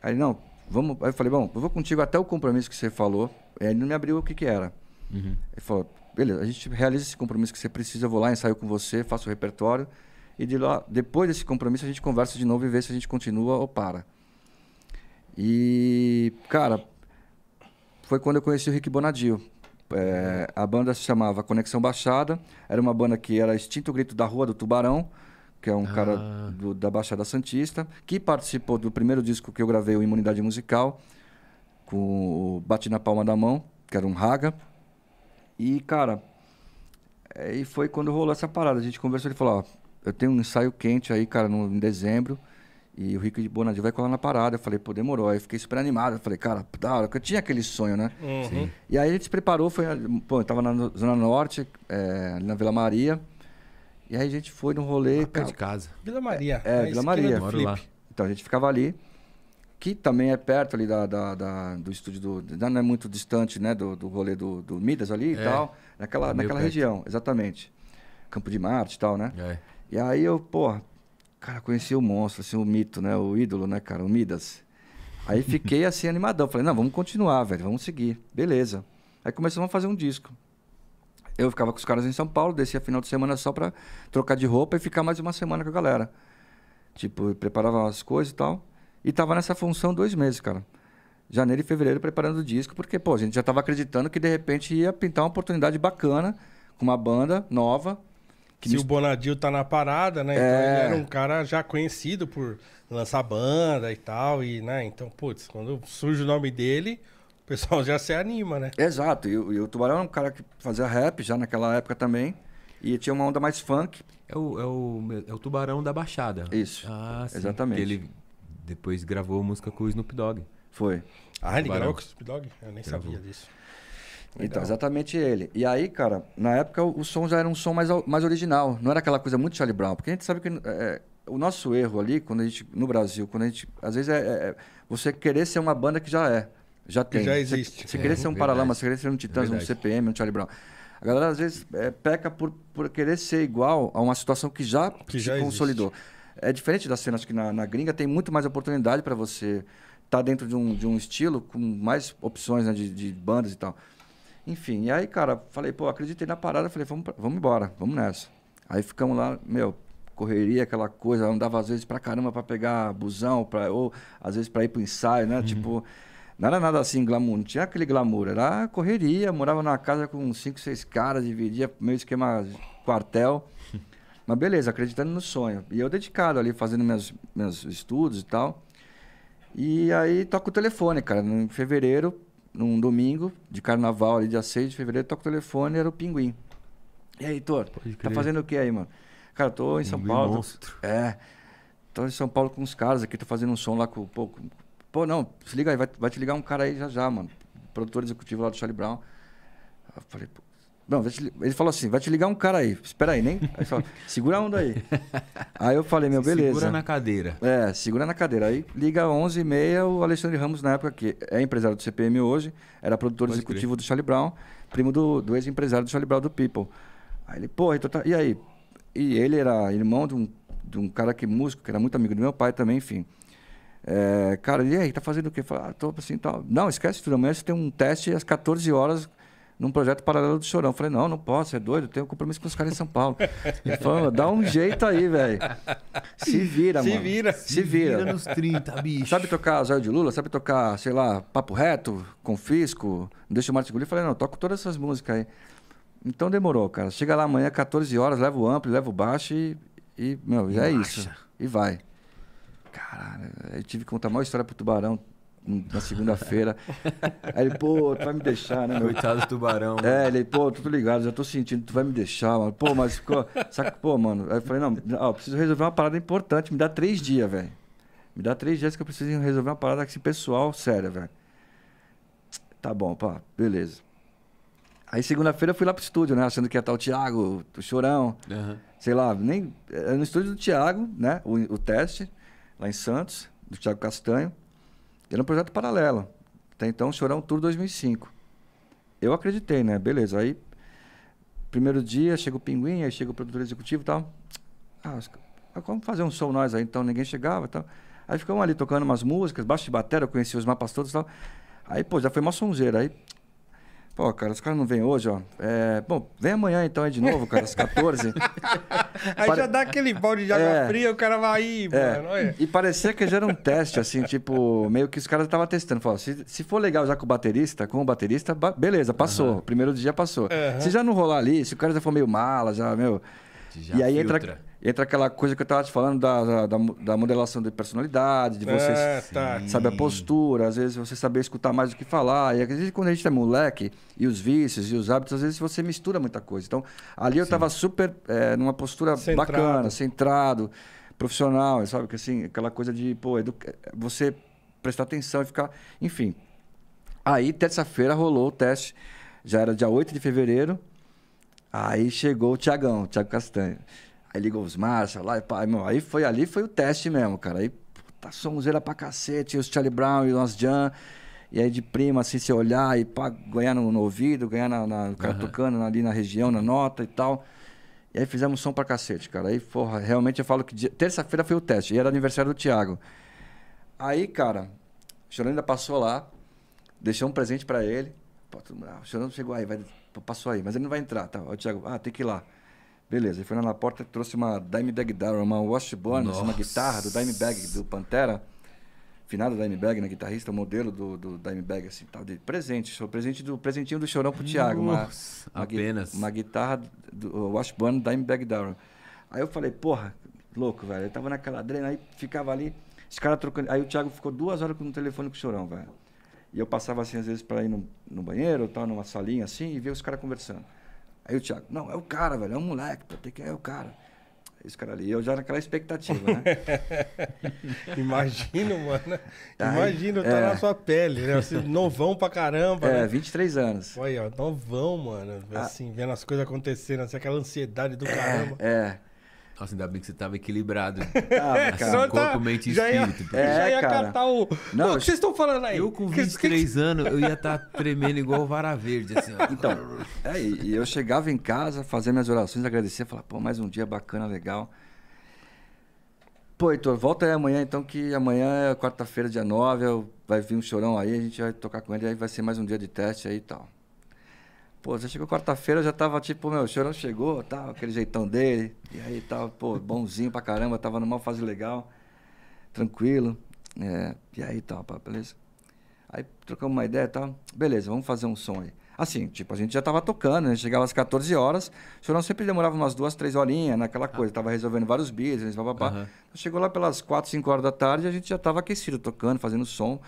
Aí não, vamos. Aí eu falei, bom, eu vou contigo até o compromisso que você falou. Aí ele não me abriu o que que era. Uhum. Ele falou, beleza, a gente realiza esse compromisso que você precisa, eu vou lá, ensaio com você, faço o repertório. E de lá, depois desse compromisso, a gente conversa de novo e vê se a gente continua ou para. E, cara, foi quando eu conheci o Rick Bonadio. É, a banda se chamava Conexão Baixada, era uma banda que era Extinto Grito da Rua do Tubarão, que é um ah. cara do, da Baixada Santista, que participou do primeiro disco que eu gravei, o Imunidade Musical, com o Bate na Palma da Mão, que era um raga. E, cara, é, e foi quando rolou essa parada. A gente conversou, ele falou, ó, eu tenho um ensaio quente aí, cara, no, em dezembro. E o Rico de Bonadil vai colar na parada. Eu falei, pô, demorou. Aí eu fiquei super animado. Eu falei, cara, da hora, eu tinha aquele sonho, né? Uhum. E aí a gente se preparou, foi. Pô, eu tava na Zona Norte, é, na Vila Maria. E aí a gente foi num rolê. cara, de casa. Vila Maria. É, é Vila Maria. Então a gente ficava ali, que também é perto ali da, da, da do estúdio do. Não é muito distante, né? Do, do rolê do, do Midas ali e é. tal. Naquela, naquela região, exatamente. Campo de Marte e tal, né? É. E aí eu, pô Cara, conheci o monstro, assim, o mito, né? O ídolo, né, cara? O Midas. Aí fiquei assim animadão. Falei, não, vamos continuar, velho, vamos seguir. Beleza. Aí começamos a fazer um disco. Eu ficava com os caras em São Paulo, descia final de semana só pra trocar de roupa e ficar mais uma semana com a galera. Tipo, preparava as coisas e tal. E tava nessa função dois meses, cara. Janeiro e fevereiro preparando o disco, porque, pô, a gente já tava acreditando que de repente ia pintar uma oportunidade bacana com uma banda nova que Se o Bonadil tá na parada, né? É... Então ele é. era um cara já conhecido por lançar banda e tal. E, né? Então, putz, quando surge o nome dele, o pessoal já se anima, né? Exato. E, o Tubarão é um cara que fazia rap já naquela época também. E tinha uma onda mais funk. É o, é o, é o Tubarão da Baixada. Isso. Ah, sim. Exatamente. Ele depois gravou música com o Snoop Dogg. Foi. Ah, ele gravou com o Snoop Dogg? Eu nem gravou. sabia disso. Então, exatamente ele. E aí, cara, na época o, som já era um som mais, mais original, não era aquela coisa muito Charlie Brown, porque a gente sabe que é, é, o nosso erro ali, quando a gente, no Brasil, quando a gente, às vezes é, é, é você querer ser uma banda que já é, já tem. Que já existe. Você, é, querer ser um verdade. Paralamas, você querer ser um Titãs, um CPM, um Charlie Brown. A galera às vezes é, peca por, por querer ser igual a uma situação que já que se já consolidou. Existe. É diferente da cena, acho que na, na gringa tem muito mais oportunidade para você estar tá dentro de um, de um estilo com mais opções né, de, de bandas e tal. Enfim, e aí, cara, falei, pô, acreditei na parada, falei, vamos, vamos embora, vamos nessa. Aí ficamos lá, meu, correria, aquela coisa, andava às vezes pra caramba pra pegar busão, pra, ou às vezes pra ir pro ensaio, né? Uhum. Tipo, não era nada assim glamour, não tinha aquele glamour, era correria, morava numa casa com cinco, seis caras, dividia meio esquema quartel. Mas beleza, acreditando no sonho. E eu dedicado ali, fazendo meus, meus estudos e tal. E aí toca o telefone, cara. Em fevereiro, num domingo de carnaval, ali, dia 6 de fevereiro, toca o telefone, era o Pinguim. E aí, Heitor, tá fazendo o que aí, mano? Cara, tô em São Pinguim Paulo. Monstro. é. Tô em São Paulo com uns caras aqui, tô fazendo um som lá com. pouco pô não, se liga aí, vai, vai te ligar um cara aí já já, mano. Produtor executivo lá do Charlie Brown. Eu falei, pô, não, ele falou assim: vai te ligar um cara aí. Espera aí, nem. Aí segura a onda aí. Aí eu falei: meu, beleza. Segura na cadeira. É, segura na cadeira. Aí liga 11h30 o Alexandre Ramos, na época, que é empresário do CPM hoje, era produtor Pode executivo crer. do Charlie Brown, primo do, do ex-empresário do Charlie Brown do People. Aí ele, pô, então tá, e aí? E ele era irmão de um, de um cara que músico, que era muito amigo do meu pai também, enfim. É, cara, e aí, tá fazendo o quê? Fala, ah, tô assim tal. Não, esquece tudo, amanhã você tem um teste às 14 horas num projeto paralelo do Chorão. falei, não, não posso, é doido, eu tenho compromisso com os caras em São Paulo. Ele falou, dá um jeito aí, velho. Se vira, Se mano. Vira. Se vira. Se vira nos 30, bicho. Sabe tocar Zóio de Lula? Sabe tocar, sei lá, Papo Reto, Confisco, Deixa o Marte Engolir? falei, não, toco todas essas músicas aí. Então demorou, cara. Chega lá amanhã, 14 horas, leva o amplo, leva o baixo e, e meu, é isso. E vai. Caralho, eu tive que contar a maior história pro Tubarão na segunda-feira. Aí ele, pô, tu vai me deixar, né? Meu? Coitado do tubarão. Né? É, ele, pô, tudo ligado, já tô sentindo, tu vai me deixar, mano. Pô, mas ficou. Saca, pô, mano. Aí eu falei, não, ó, preciso resolver uma parada importante, me dá três dias, velho. Me dá três dias que eu preciso resolver uma parada assim, pessoal, séria, velho. Tá bom, pá, beleza. Aí segunda-feira eu fui lá pro estúdio, né? Achando que ia estar o Thiago, o Chorão. Uhum. Sei lá, nem. Era é, no estúdio do Thiago, né? O, o teste, lá em Santos, do Thiago Castanho. Era um projeto paralelo. Até então, Chorão é Tour 2005. Eu acreditei, né? Beleza. Aí, primeiro dia, chega o Pinguim, aí chega o produtor executivo e tal. Ah, ah vamos fazer um som nós aí. Então, ninguém chegava e tal. Aí ficamos ali tocando umas músicas, baixo de bateria, eu conhecia os mapas todos e tal. Aí, pô, já foi uma sonzeira. Aí, Pô, cara, os caras não vêm hoje, ó. É, bom, vem amanhã então aí de novo, cara, às 14. aí Pare... já dá aquele balde de água é... fria, o cara vai aí, é... mano. Olha. E parecia que já era um teste, assim, tipo, meio que os caras estavam testando. Falaram, se, se for legal já com o baterista, com o baterista, ba... beleza, passou. Uhum. Primeiro dia passou. Uhum. Se já não rolar ali, se o cara já for meio mala, já, meu. Já e aí filtra. entra entra aquela coisa que eu tava te falando da, da, da modelação de personalidade, de vocês é, tá. a postura, às vezes você saber escutar mais do que falar. E às vezes quando a gente é moleque, e os vícios e os hábitos, às vezes você mistura muita coisa. Então, ali eu estava super é, numa postura centrado. bacana, centrado, profissional, sabe? Que assim, aquela coisa de, pô, eh, você prestar atenção e ficar. Enfim. Aí, terça-feira, rolou o teste. Já era dia 8 de fevereiro. Aí chegou o Tiagão, Tiago Castanho. Aí é ligou os marcha lá e pá, meu, aí foi ali, foi o teste mesmo, cara. Aí, puta, sonzeira pra cacete, os Charlie Brown e o Nas Jan. E aí de prima, assim, você olhar e pá, ganhar no, no ouvido, ganhar na, na, o cara uhum. tocando ali na região, na nota e tal. E aí fizemos som pra cacete, cara. Aí, porra, realmente eu falo que terça-feira foi o teste, e era aniversário do Thiago. Aí, cara, Chorão ainda passou lá, deixou um presente para ele. Pô, todo ah, chegou aí, vai, passou aí, mas ele não vai entrar, tá? O Thiago, ah, tem que ir lá. Beleza, ele foi na porta e trouxe uma Dimebag Darrell, uma Washburn, uma guitarra do Dimebag do Pantera, finado Dimebag, né, guitarrista, modelo do, do Dimebag, assim, tal, de presente, o presente do presentinho do Chorão pro Thiago, uma, uma, apenas. uma guitarra do Washburn Dimebag Darrell. Aí eu falei, porra, louco, velho, eu tava naquela drena, aí ficava ali, os caras trocando, aí o Thiago ficou duas horas com o telefone com o Chorão, velho. E eu passava assim, às vezes, para ir no, no banheiro, tal, numa salinha assim, e ver os caras conversando. Aí o Thiago, não, é o cara, velho, é um moleque, tem que é o cara. Esse cara ali, eu já naquela expectativa, né? Imagino, mano. Imagino, tá é... na sua pele, né? Você novão pra caramba. É, né? 23 anos. Olha, ó, novão, mano. Ah. Assim, ah, vendo as coisas acontecendo, assim, aquela ansiedade do é, caramba. É, nossa, ainda bem que você tava equilibrado. Ah, cara. corpo, tá... mente e já espírito. Ia, é, já ia cara. catar o. Não, o que vocês estão falando aí? Eu com 23 que... anos, eu ia estar tá tremendo igual o Vara Verde, assim, ó. Então, é, e eu chegava em casa, fazendo minhas orações, agradecia, falava, pô, mais um dia bacana, legal. Pô, Heitor, volta aí amanhã, então, que amanhã é quarta-feira, dia 9, vai vir um chorão aí, a gente vai tocar com ele, aí vai ser mais um dia de teste aí e tal. Pô, já chegou quarta-feira, já tava tipo, meu, o chorão chegou, tal, aquele jeitão dele. E aí tava, pô, bonzinho pra caramba, tava numa fase legal, tranquilo. É, e aí tal, pá, beleza? Aí trocamos uma ideia e tal. Beleza, vamos fazer um som aí. Assim, tipo, a gente já tava tocando, né? Chegava às 14 horas. O chorão sempre demorava umas duas, três horinhas naquela né, ah. coisa. Ah. Tava resolvendo vários business, papapá. Uhum. chegou lá pelas quatro, cinco horas da tarde, a gente já tava aquecido, tocando, fazendo som.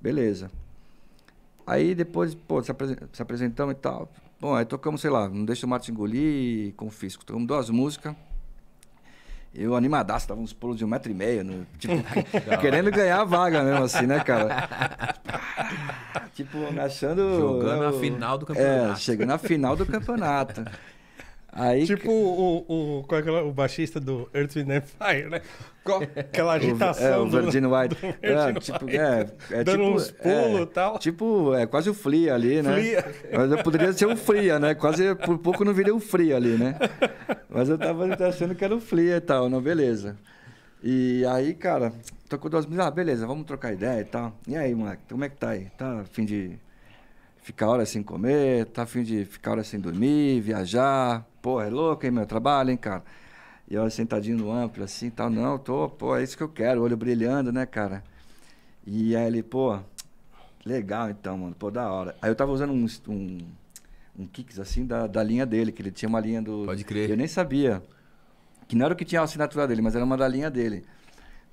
Beleza. Aí depois, pô, se, apresentamos e tal. Bom, aí tocamos, sei lá, Não Deixa o Mato Engolir e Confisco. Tocamos duas músicas. Eu animadaço, tava uns pulos de um metro e meio, no, tipo, querendo ganhar a vaga mesmo, assim, né, cara? tipo, me achando. Jogando eu, a né, final do é, campeonato. É, chegando na final do campeonato. Aí, tipo o, o, qual é, é o baixista do Earth, Wind and Fire, né? Aquela agitação. é, o Virgin White. Do Virgin é, White. Tipo, é, é Dando tipo, uns pulos é, e é, tal. Tipo, é quase o Fria ali, né? Flia. Mas eu poderia ser o Fria, né? Quase por pouco não virei o Fria ali, né? Mas eu tava achando que era o Fria e tal, não, beleza. E aí, cara, tocou duas mil, ah, beleza, vamos trocar ideia e tal. E aí, moleque, como é que tá aí? Tá fim de ficar horas sem comer, tá afim de ficar horas sem dormir, viajar. Pô, é louco, hein, meu trabalho, hein, cara? E eu sentadinho no amplo, assim, tal. Não, tô, pô, é isso que eu quero, olho brilhando, né, cara? E aí ele, pô, legal então, mano, pô, da hora. Aí eu tava usando um, um, um kicks, assim, da, da linha dele, que ele tinha uma linha do... Pode crer. Eu nem sabia. Que não era o que tinha a assinatura dele, mas era uma da linha dele.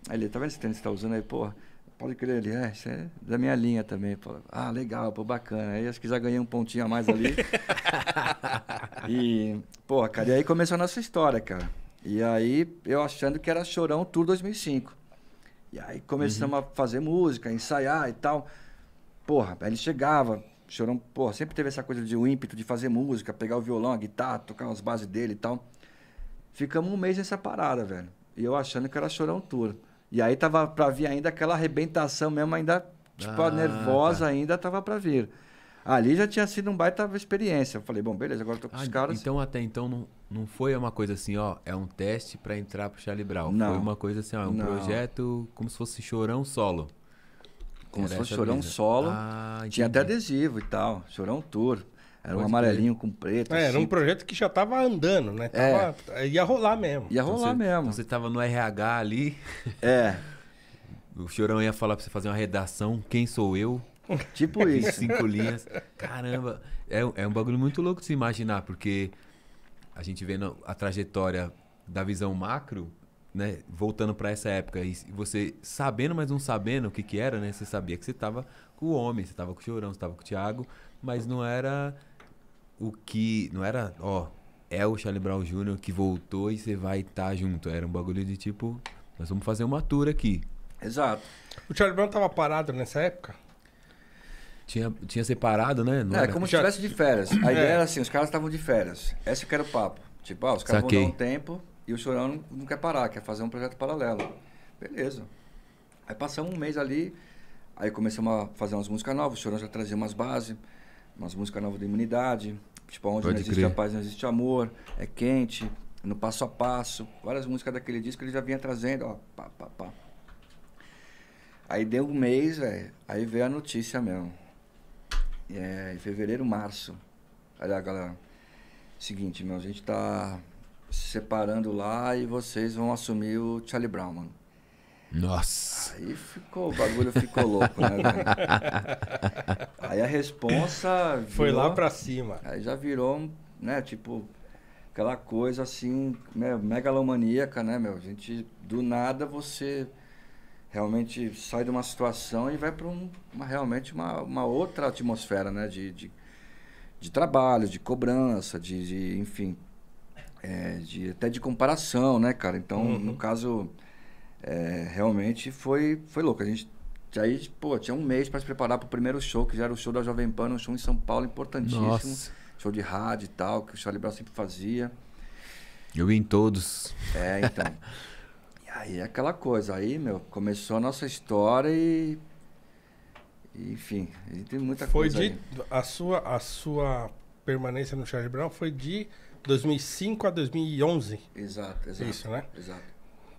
Aí ele, tá vendo esse tênis que você tá usando aí, pô pode crer ali, é, isso é da minha linha também. Pô. Ah, legal, pô, bacana. Aí acho que já ganhei um pontinho a mais ali. e, pô, cara, e aí começou a nossa história, cara. E aí eu achando que era Chorão Tour 2005. E aí começamos uhum. a fazer música, a ensaiar e tal. Porra, aí ele chegava, Chorão, porra, sempre teve essa coisa de um ímpeto de fazer música, pegar o violão, a guitarra, tocar umas bases dele e tal. Ficamos um mês nessa parada, velho. E eu achando que era Chorão Tour. E aí tava para vir ainda aquela arrebentação mesmo, ainda, tipo, ah, nervosa tá. ainda tava para vir. Ali já tinha sido um baita experiência. Eu falei, bom, beleza, agora tô com ah, os caras. Então até então não, não foi uma coisa assim, ó, é um teste para entrar pro Charlie Brown. Não. Foi uma coisa assim, ó, é um não. projeto como se fosse chorão solo. Como se fosse chorão brisa. solo. Ah, tinha até adesivo e tal, chorão tour. Era um amarelinho com preto. É, assim. Era um assim. projeto que já estava andando, né? É. Tava, é. Ia rolar mesmo. Ia rolar então você, mesmo. Então você estava no RH ali. É. O Chorão ia falar para você fazer uma redação, quem sou eu? Tipo isso. Cinco linhas. Caramba, é, é um bagulho muito louco de se imaginar, porque a gente vendo a trajetória da visão macro, né? Voltando para essa época, e você sabendo, mas não sabendo o que que era, né? Você sabia que você estava com o homem, você estava com o Chorão, você estava com o Thiago, mas não era o que. Não era, ó, é o Charlie Brown Jr. que voltou e você vai estar tá junto. Era um bagulho de tipo, nós vamos fazer uma tour aqui. Exato. O Charlie Brown tava parado nessa época? Tinha, tinha separado, né? Não é, era... como se estivesse de férias. A ideia é. era assim, os caras estavam de férias. Esse que era o papo. Tipo, ah, os caras Saquei. vão dar um tempo e o Chorão não, não quer parar, quer fazer um projeto paralelo. Beleza. Aí passamos um mês ali, aí começamos a fazer umas músicas novas, o Chorão já trazia umas bases umas músicas novas da imunidade, tipo Onde Pode Não Existe crer. a Paz, Não Existe Amor, É Quente, No Passo a Passo, várias músicas daquele disco ele já vinha trazendo, ó, pá, pá, pá. Aí deu um mês, velho, aí veio a notícia mesmo. É, em fevereiro, março. Olha, galera, seguinte, meu, a gente tá se separando lá e vocês vão assumir o Charlie Brown, mano. Nossa. Aí ficou, o bagulho ficou louco, né, Aí a responsa. Virou, Foi lá pra cima. Aí já virou, né, tipo, aquela coisa assim, né, megalomaníaca, né, meu? A gente, do nada, você realmente sai de uma situação e vai para um, uma, realmente uma, uma outra atmosfera, né, de, de, de trabalho, de cobrança, de, de enfim, é, de, até de comparação, né, cara? Então, uhum. no caso é, realmente foi, foi louco. A gente aí, pô, tinha um mês para se preparar para o primeiro show, que já era o show da Jovem Pan, um show em São Paulo importantíssimo. Nossa. Show de rádio e tal, que o Charlie Brown sempre fazia. Eu ia em todos. É, então. e aí aquela coisa, aí, meu, começou a nossa história e. a enfim, tem muita foi coisa. Foi de. Aí. A, sua, a sua permanência no Charlie Brown foi de 2005 a 2011. Exato, exato. Isso, né? Exato.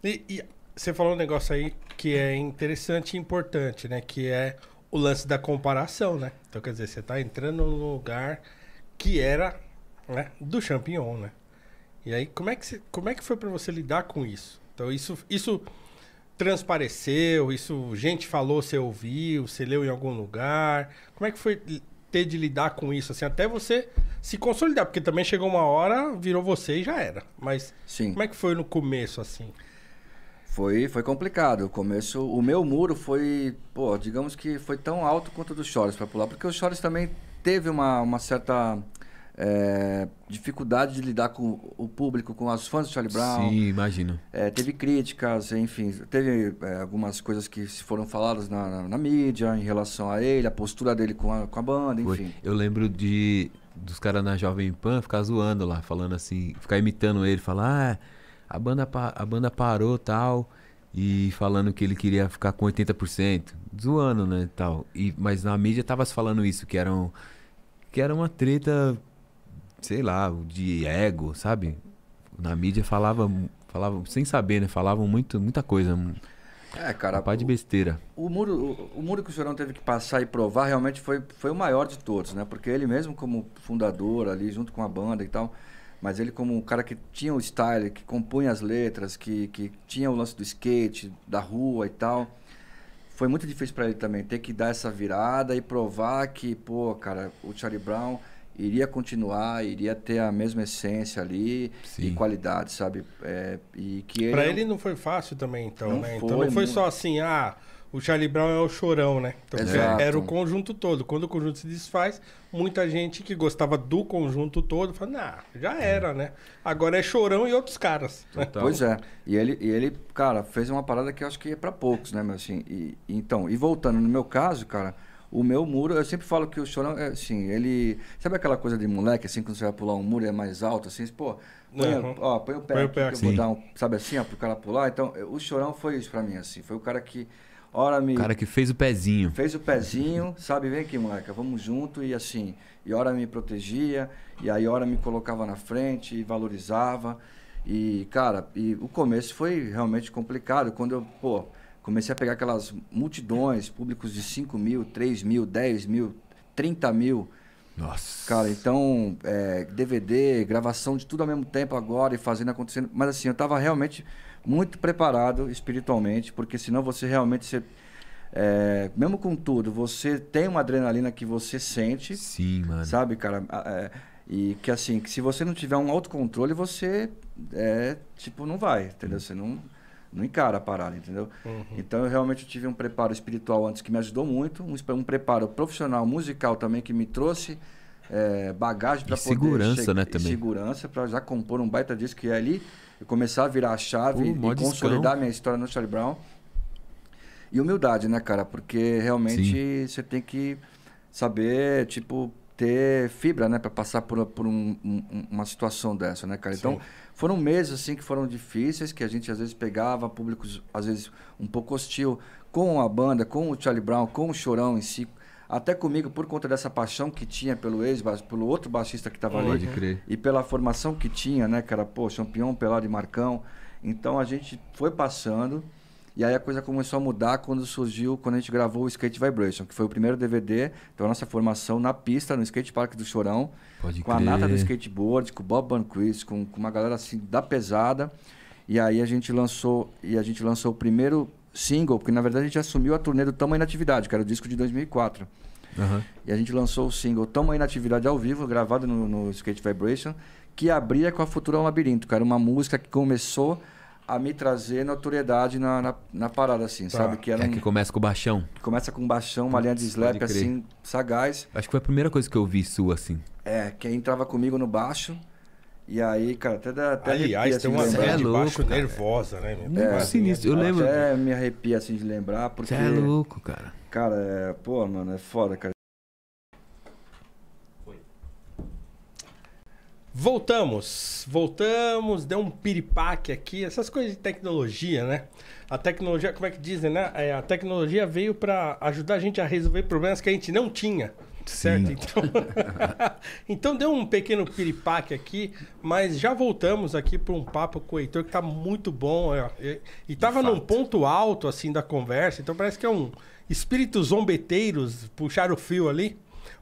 E, e você falou um negócio aí que é interessante e importante, né? Que é o lance da comparação, né? Então, quer dizer, você está entrando no lugar que era né, do champion, né? E aí, como é que, você, como é que foi para você lidar com isso? Então, isso, isso transpareceu, isso gente falou, você ouviu, você leu em algum lugar. Como é que foi ter de lidar com isso, assim, até você se consolidar? Porque também chegou uma hora, virou você e já era. Mas Sim. como é que foi no começo, assim? Foi, foi complicado. O começo, o meu muro foi, pô, digamos que foi tão alto quanto o do Chores para pular, porque o Chores também teve uma, uma certa é, dificuldade de lidar com o público, com os fãs do Charlie Brown. Sim, imagino. É, teve críticas, enfim, teve é, algumas coisas que foram faladas na, na, na, mídia em relação a ele, a postura dele com a, com a banda, enfim. Foi. Eu lembro de dos caras na Jovem Pan ficar zoando lá, falando assim, ficar imitando ele, falar. Ah, a banda, a banda parou tal. E falando que ele queria ficar com 80%. Zoando, né? Tal. E, mas na mídia tava se falando isso, que era, que era uma treta, sei lá, de ego, sabe? Na mídia falava, falava sem saber, né? Falavam muito, muita coisa. É, cara. Um de besteira. O, o muro, o, o, muro que o Chorão teve que passar e provar realmente foi, foi o maior de todos, né? Porque ele mesmo, como fundador ali, junto com a banda e tal, mas ele, como um cara que tinha o style, que compunha as letras, que, que tinha o lance do skate, da rua e tal, foi muito difícil para ele também ter que dar essa virada e provar que, pô, cara, o Charlie Brown iria continuar, iria ter a mesma essência ali Sim. e qualidade, sabe? É, e que ele... Para é ele não foi fácil também, então, não né? Então, foi, então não foi só assim, ah o Charlie Brown é o chorão, né? Então, assim, era o conjunto todo. Quando o conjunto se desfaz, muita gente que gostava do conjunto todo fala, nah, já é. era, né? Agora é chorão e outros caras. Né? Pois é. E ele, e ele, cara, fez uma parada que eu acho que é para poucos, né, Mas Assim, e, então, e voltando, no meu caso, cara, o meu muro, eu sempre falo que o chorão, é, assim, ele. Sabe aquela coisa de moleque, assim, quando você vai pular um muro, é mais alto, assim, pô, põe, uhum. ó, põe o pé põe aqui, o pé, que eu vou dar um, sabe assim, ó, pro cara pular. Então, o chorão foi isso pra mim, assim. Foi o cara que Ora, me... cara que fez o pezinho. Fez o pezinho, sabe? Vem aqui, moleca, vamos junto. E assim, e hora me protegia, e aí hora me colocava na frente, e valorizava. E, cara, e o começo foi realmente complicado. Quando eu, pô, comecei a pegar aquelas multidões, públicos de 5 mil, 3 mil, 10 mil, 30 mil. Nossa. Cara, então, é, DVD, gravação de tudo ao mesmo tempo agora e fazendo acontecendo. Mas assim, eu tava realmente muito preparado espiritualmente, porque senão você realmente se é, mesmo com tudo, você tem uma adrenalina que você sente. Sim, mano. Sabe, cara? É, e que assim, que se você não tiver um autocontrole, você é, tipo, não vai, entendeu? Hum. Você não, não encara a parada, entendeu? Uhum. Então eu realmente tive um preparo espiritual antes que me ajudou muito, um, um preparo profissional, musical também que me trouxe é, bagagem para poder segurança, né, também. segurança para já compor um baita disco que é ali começar a virar a chave uh, e consolidar minha história no Charlie Brown. E humildade, né, cara? Porque realmente você tem que saber, tipo, ter fibra, né, para passar por, por um, um, uma situação dessa, né, cara? Então, Sim. Então, foram meses assim que foram difíceis, que a gente às vezes pegava públicos às vezes um pouco hostil com a banda, com o Charlie Brown, com o Chorão em si, até comigo por conta dessa paixão que tinha pelo ex, pelo outro baixista que estava ali. Pode crer. E pela formação que tinha, né, que era Pô, campeão Pelado e Marcão. Então a gente foi passando e aí a coisa começou a mudar quando surgiu, quando a gente gravou o Skate Vibration, que foi o primeiro DVD então a nossa formação na pista, no Skate Park do Chorão. Pode com crer. a nata do skateboard, com o Bob Banquist, com, com uma galera assim da pesada. E aí a gente lançou, e a gente lançou o primeiro single, porque na verdade a gente assumiu a turnê do Tamo Inatividade, que era o disco de 2004. Uhum. E a gente lançou o single Tamo Inatividade ao vivo, gravado no, no Skate Vibration, que abria com a Futura Labirinto, que cara. Uma música que começou a me trazer notoriedade na, na, na parada, assim, tá. sabe? Que era é um... é que começa com o baixão. começa com o baixão, uma linha de slap, assim, sagaz. Acho que foi a primeira coisa que eu vi sua, assim. É, que entrava comigo no baixo e aí, cara, até dá até Aliás, tem assim, uma cena de baixo é nervosa, né? Meu? É, sinistro, eu né? lembro. Até me arrepia, assim, de lembrar, porque... Você é louco, cara. Cara, é... Pô, mano, é foda, cara. Voltamos, voltamos, deu um piripaque aqui, essas coisas de tecnologia, né? A tecnologia, como é que dizem, né? É, a tecnologia veio para ajudar a gente a resolver problemas que a gente não tinha. Certo, Sim. então. então deu um pequeno piripaque aqui, mas já voltamos aqui para um papo com o Heitor que tá muito bom. Ó, e, e tava num ponto alto assim da conversa, então parece que é um espíritos zombeteiros puxar o fio ali.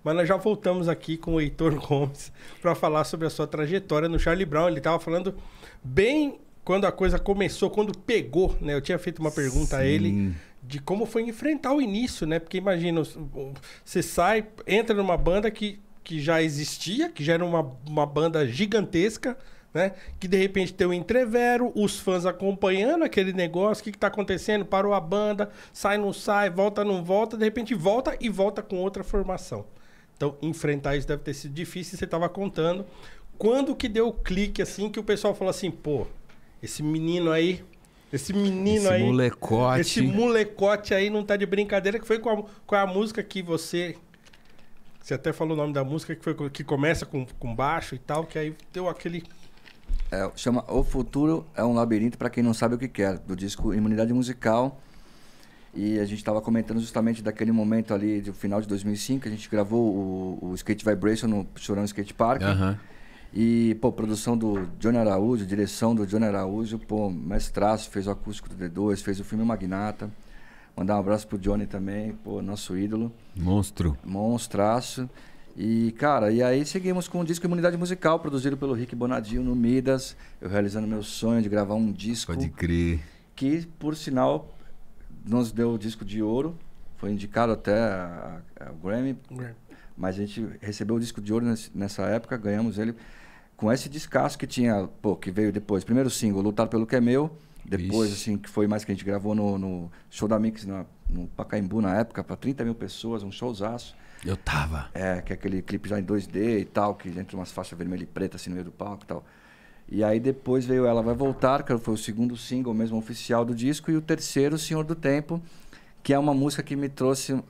Mas nós já voltamos aqui com o Heitor Gomes para falar sobre a sua trajetória no Charlie Brown. Ele estava falando bem quando a coisa começou, quando pegou, né? Eu tinha feito uma pergunta Sim. a ele de como foi enfrentar o início, né? Porque imagina, você sai, entra numa banda que, que já existia, que já era uma, uma banda gigantesca, né? Que de repente tem o entrevero, os fãs acompanhando aquele negócio, o que, que tá acontecendo? Parou a banda, sai, não sai, volta, não volta, de repente volta e volta com outra formação. Então, enfrentar isso deve ter sido difícil, você tava contando. Quando que deu o clique assim que o pessoal falou assim, pô, esse menino aí esse menino esse aí. Molecote. Esse molecote aí não tá de brincadeira, que foi com a, com a música que você. Você até falou o nome da música, que, foi, que começa com, com baixo e tal, que aí deu aquele. É, chama O Futuro é um Labirinto, para quem não sabe o que quer, é, do disco Imunidade Musical. E a gente estava comentando justamente daquele momento ali, do final de 2005, que a gente gravou o, o Skate Vibration no Chorão Skate Park. -huh. E, pô, produção do Johnny Araújo, direção do Johnny Araújo, pô, mestraço, fez o acústico do D2, fez o filme Magnata. Mandar um abraço pro Johnny também, pô, nosso ídolo. Monstro. Monstraço. E, cara, e aí seguimos com o disco Imunidade Musical, produzido pelo Rick Bonadinho no Midas. Eu realizando meu sonho de gravar um disco. Pode crer. Que, por sinal, nos deu o disco de ouro. Foi indicado até o Grammy. Grammy. Mas a gente recebeu o disco de ouro nessa época, ganhamos ele com esse descasso que tinha, pô, que veio depois. Primeiro single, Lutar Pelo Que É Meu. Depois, Ixi. assim, que foi mais que a gente gravou no, no show da Mix, no Pacaembu, na época, para 30 mil pessoas, um showzaço. Eu tava. É, que é aquele clipe já em 2D e tal, que entra umas faixas vermelha e preta, assim, no meio do palco e tal. E aí depois veio Ela Vai Voltar, que foi o segundo single mesmo oficial do disco, e o terceiro, Senhor do Tempo, que é uma música que me trouxe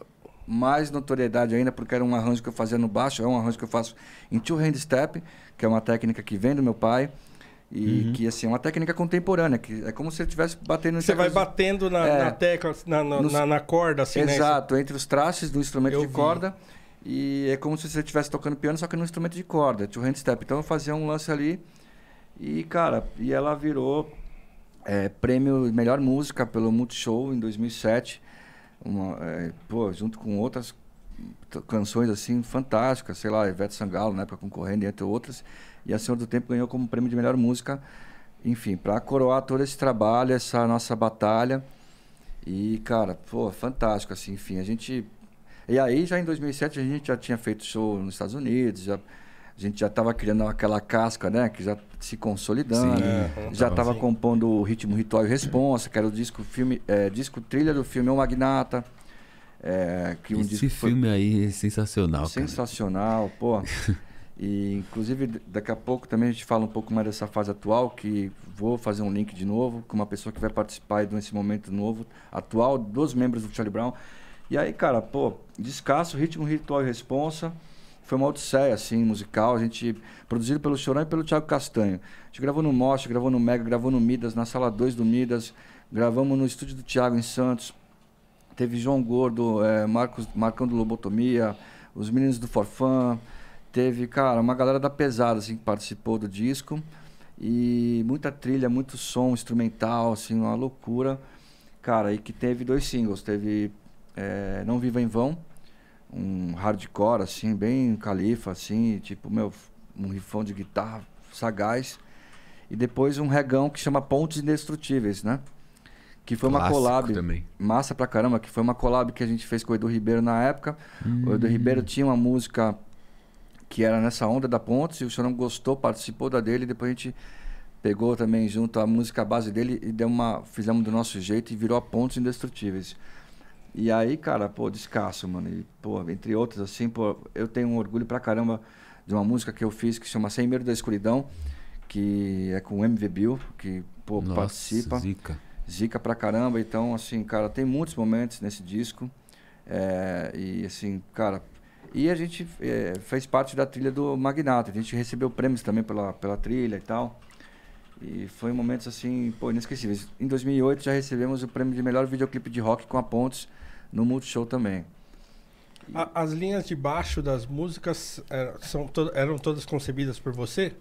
mais notoriedade ainda, porque era um arranjo que eu fazia no baixo, é um arranjo que eu faço em two-hand step, que é uma técnica que vem do meu pai. E uhum. que, assim, é uma técnica contemporânea, que é como se você estivesse batendo... Você vai batendo na, é, na tecla, na, na, nos, na, corda, assim, né? Exato, né? entre os traços do instrumento eu de vi. corda. E é como se você estivesse tocando piano, só que no instrumento de corda, two hand step. Então eu fazia um lance ali e, cara, e ela virou é, prêmio Melhor Música pelo Multishow em 2007. Uma, é, pô, junto com outras canções assim fantásticas, sei lá, Ivete Sangalo, na época concorrendo, entre outras. E a Senhora do Tempo ganhou como prêmio de melhor música, enfim, para coroar todo esse trabalho, essa nossa batalha. E, cara, pô, fantástico, assim, enfim, a gente... E aí, já em 2007, a gente já tinha feito show nos Estados Unidos, já a gente já estava criando aquela casca, né? Que já se consolidando. Sim, é. Né. Já estava compondo o ritmo ritual e responsa, que era o disco filme, é, disco trilha do filme O Magnata. É, que um Esse filme foi... aí é sensacional. Sensacional, cara. pô. E inclusive daqui a pouco também a gente fala um pouco mais dessa fase atual, que vou fazer um link de novo com uma pessoa que vai participar desse momento novo, atual, dos membros do Charlie Brown. E aí, cara, pô, descasso, ritmo, ritual e responsa. Foi uma odisseia, assim, musical. A gente, produzido pelo Chorão e pelo Tiago Castanho. A gente gravou no Most, gravou no Mega, gravou no Midas, na Sala 2 do Midas. Gravamos no estúdio do Tiago, em Santos. Teve João Gordo, é, Marcos, Marcão do Lobotomia, os meninos do Forfã. Teve, cara, uma galera da pesada, assim, que participou do disco. E muita trilha, muito som instrumental, assim, uma loucura. Cara, e que teve dois singles. Teve é, Não Viva em Vão, um hardcore, assim, bem califa, assim, tipo, meu, um rifão de guitarra sagaz. E depois um regão que chama Pontes Indestrutíveis, né? Que foi Clássico uma collab. Também. Massa pra caramba, que foi uma collab que a gente fez com o Edu Ribeiro na época. Hum. O Edu hum. Ribeiro tinha uma música que era nessa onda da Pontes, e o senhor não gostou, participou da dele, e depois a gente pegou também junto a música base dele e deu uma, fizemos do nosso jeito e virou a Pontes Indestrutíveis. E aí, cara, pô, descasso, mano. E, pô, entre outras, assim, pô, eu tenho um orgulho pra caramba de uma música que eu fiz que se chama Sem Medo da Escuridão, que é com o MV Bill, que, pô, Nossa, participa. Zica. Zica pra caramba. Então, assim, cara, tem muitos momentos nesse disco. É, e, assim, cara. E a gente é, fez parte da trilha do Magnata. A gente recebeu prêmios também pela, pela trilha e tal. E foi momentos assim, pô, inesquecíveis. Em 2008 já recebemos o prêmio de melhor videoclipe de rock com a Pontes no Multishow também. A, as linhas de baixo das músicas é, são to eram todas concebidas por você?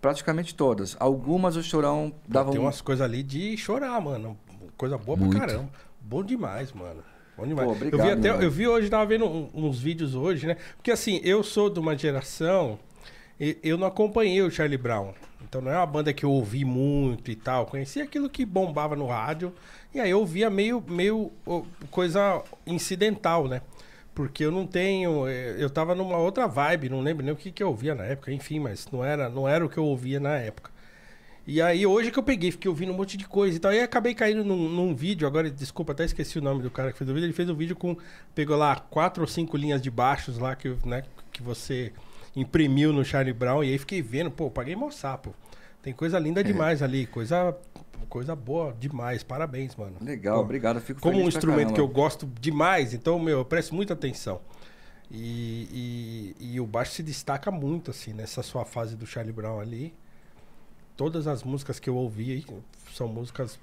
Praticamente todas. Algumas o Chorão dava Tem umas coisas ali de chorar, mano. Coisa boa Muito. pra caramba. Bom demais, mano. Bom demais. Pô, obrigado, eu vi até, eu vi hoje, tava vendo uns vídeos hoje, né? Porque assim, eu sou de uma geração eu não acompanhei o Charlie Brown. Então não é uma banda que eu ouvi muito e tal. Conheci aquilo que bombava no rádio. E aí eu ouvia meio, meio coisa incidental, né? Porque eu não tenho. Eh, eu tava numa outra vibe, não lembro nem o que, que eu ouvia na época, enfim, mas não era, não era o que eu ouvia na época. E aí hoje que eu peguei, fiquei ouvindo um monte de coisa e tal. E acabei caindo num, num, vídeo, agora desculpa, até esqueci o nome do cara que fez o vídeo. Ele fez um vídeo com. Pegou lá quatro ou cinco linhas de baixos lá que, né, que você imprimiu no Charlie Brown e aí fiquei vendo, pô, paguei mó sapo. Tem coisa linda é. demais é. ali, coisa coisa boa demais. Parabéns, mano. Legal, pô, obrigado. Fico como um instrumento que eu gosto demais, então, meu, eu presto muita atenção. E, e, e, o baixo se destaca muito, assim, nessa sua fase do Charlie Brown ali. Todas as músicas que eu ouvi são músicas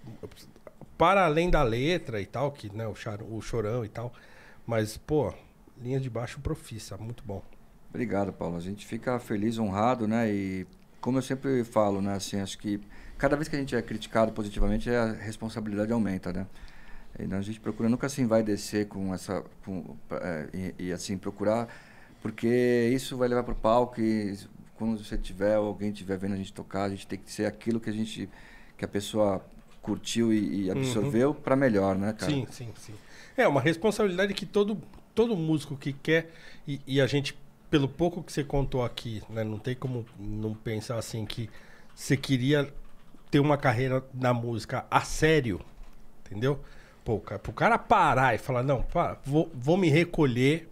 para além da letra e tal, que, né, o, char, o chorão e tal. Mas, pô, linha de baixo profissa, muito bom. Obrigado, Paulo. A gente fica feliz, honrado, né? E como eu sempre falo, né? Assim, acho que cada vez que a gente é criticado positivamente, a responsabilidade aumenta, né? Então a gente procura nunca se assim descer com essa. Com, é, e, e, assim, procurar, porque isso vai levar para o palco e quando você tiver, ou alguém estiver vendo a gente tocar, a gente tem que ser aquilo que a gente. que a pessoa curtiu e, e absorveu uhum. para melhor, né, cara? Sim, sim, sim. É uma responsabilidade que todo, todo músico que quer, e, e a gente pelo pouco que você contou aqui, né, não tem como não pensar assim que você queria ter uma carreira na música a sério, entendeu? Pô, cara, pro cara parar e falar, não, vou, vou me recolher,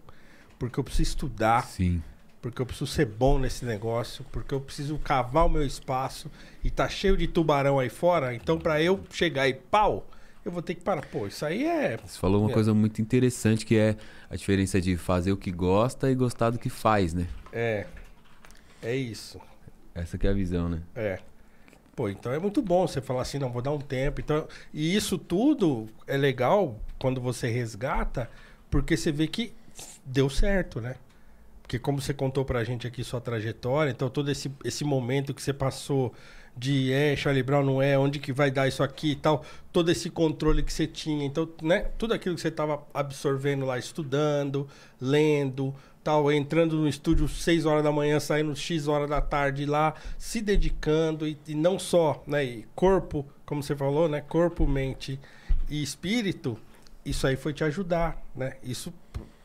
porque eu preciso estudar. Sim. Porque eu preciso ser bom nesse negócio, porque eu preciso cavar o meu espaço e tá cheio de tubarão aí fora, então para eu chegar e pau, eu vou ter que parar. Pô, isso aí é. Você falou uma é. coisa muito interessante que é a diferença de fazer o que gosta e gostar do que faz, né? É. É isso. Essa que é a visão, né? É. Pô, então é muito bom você falar assim, não, vou dar um tempo. Então, e isso tudo é legal quando você resgata, porque você vê que deu certo, né? Porque como você contou pra gente aqui sua trajetória, então todo esse, esse momento que você passou de é, Charlie Brown não é, onde que vai dar isso aqui e tal, todo esse controle que você tinha. Então, né, tudo aquilo que você estava absorvendo lá, estudando, lendo, tal, entrando no estúdio 6 horas da manhã, saindo X horas da tarde lá, se dedicando e, e não só, né, e corpo, como você falou, né, corpo, mente e espírito, isso aí foi te ajudar, né? Isso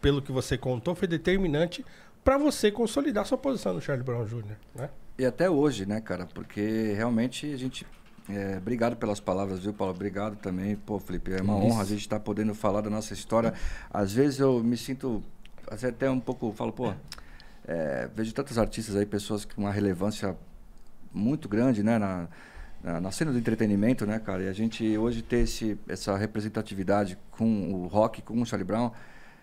pelo que você contou foi determinante para você consolidar sua posição no Charlie Brown Jr., né? E até hoje, né, cara? Porque realmente a gente. É, obrigado pelas palavras, viu, Paulo? Obrigado também. Pô, Felipe, é uma Isso. honra a gente estar tá podendo falar da nossa história. Às vezes eu me sinto até um pouco. Falo, pô, é, vejo tantos artistas aí, pessoas com uma relevância muito grande, né, na, na, na, cena do entretenimento, né, cara? E a gente hoje ter esse, essa representatividade com o rock, com o Charlie Brown,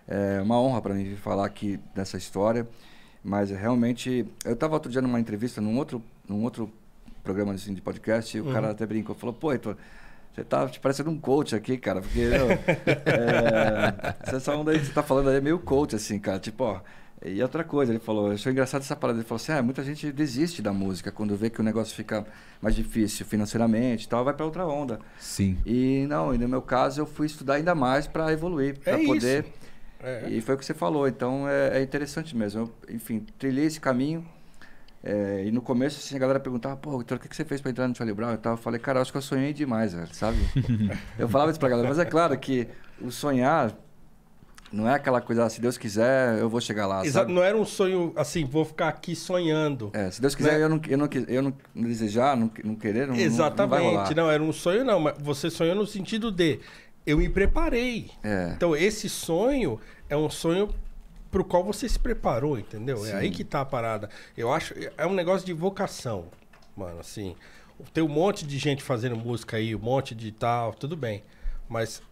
é uma honra para mim falar aqui dessa história. Mas realmente, eu estava outro dia numa entrevista num outro, num outro programa assim, de podcast, e o uhum. cara até brincou, falou, pô, Heitor, você tá te parecendo um coach aqui, cara, porque eu, é, essa onda aí que você tá falando aí é meio coach, assim, cara, tipo, ó, e outra coisa, ele falou, achei engraçado essa parada, ele falou assim, ah, muita gente desiste da música quando vê que o negócio fica mais difícil financeiramente e tal, vai para outra onda. Sim. E não, e no meu caso eu fui estudar ainda mais para evoluir, para é poder... Isso é. E foi o que você falou, então é, é interessante mesmo. Eu, enfim, trilhei esse caminho. É, e no começo, assim, a galera perguntava, pô, o que, você fez para entrar no Charlie Brown e tal? Eu falei, cara, eu acho que eu sonhei demais, velho, sabe? eu falava isso pra galera, mas é claro que o sonhar não é aquela coisa, ah, se Deus quiser, eu vou chegar lá. Exato, sabe? não era um sonho assim, vou ficar aqui sonhando. É, se Deus quiser, né? eu, não, eu, não, eu não desejar, não, não querer, não Exatamente, não, não, era um sonho, não, mas você sonhou no sentido de eu me preparei. É. Então, esse sonho é um sonho para o qual você se preparou, entendeu? Sim. É aí que tá a parada. Eu acho. É um negócio de vocação, mano, assim. Tem um monte de gente fazendo música aí, um monte de tal, tudo bem. Mas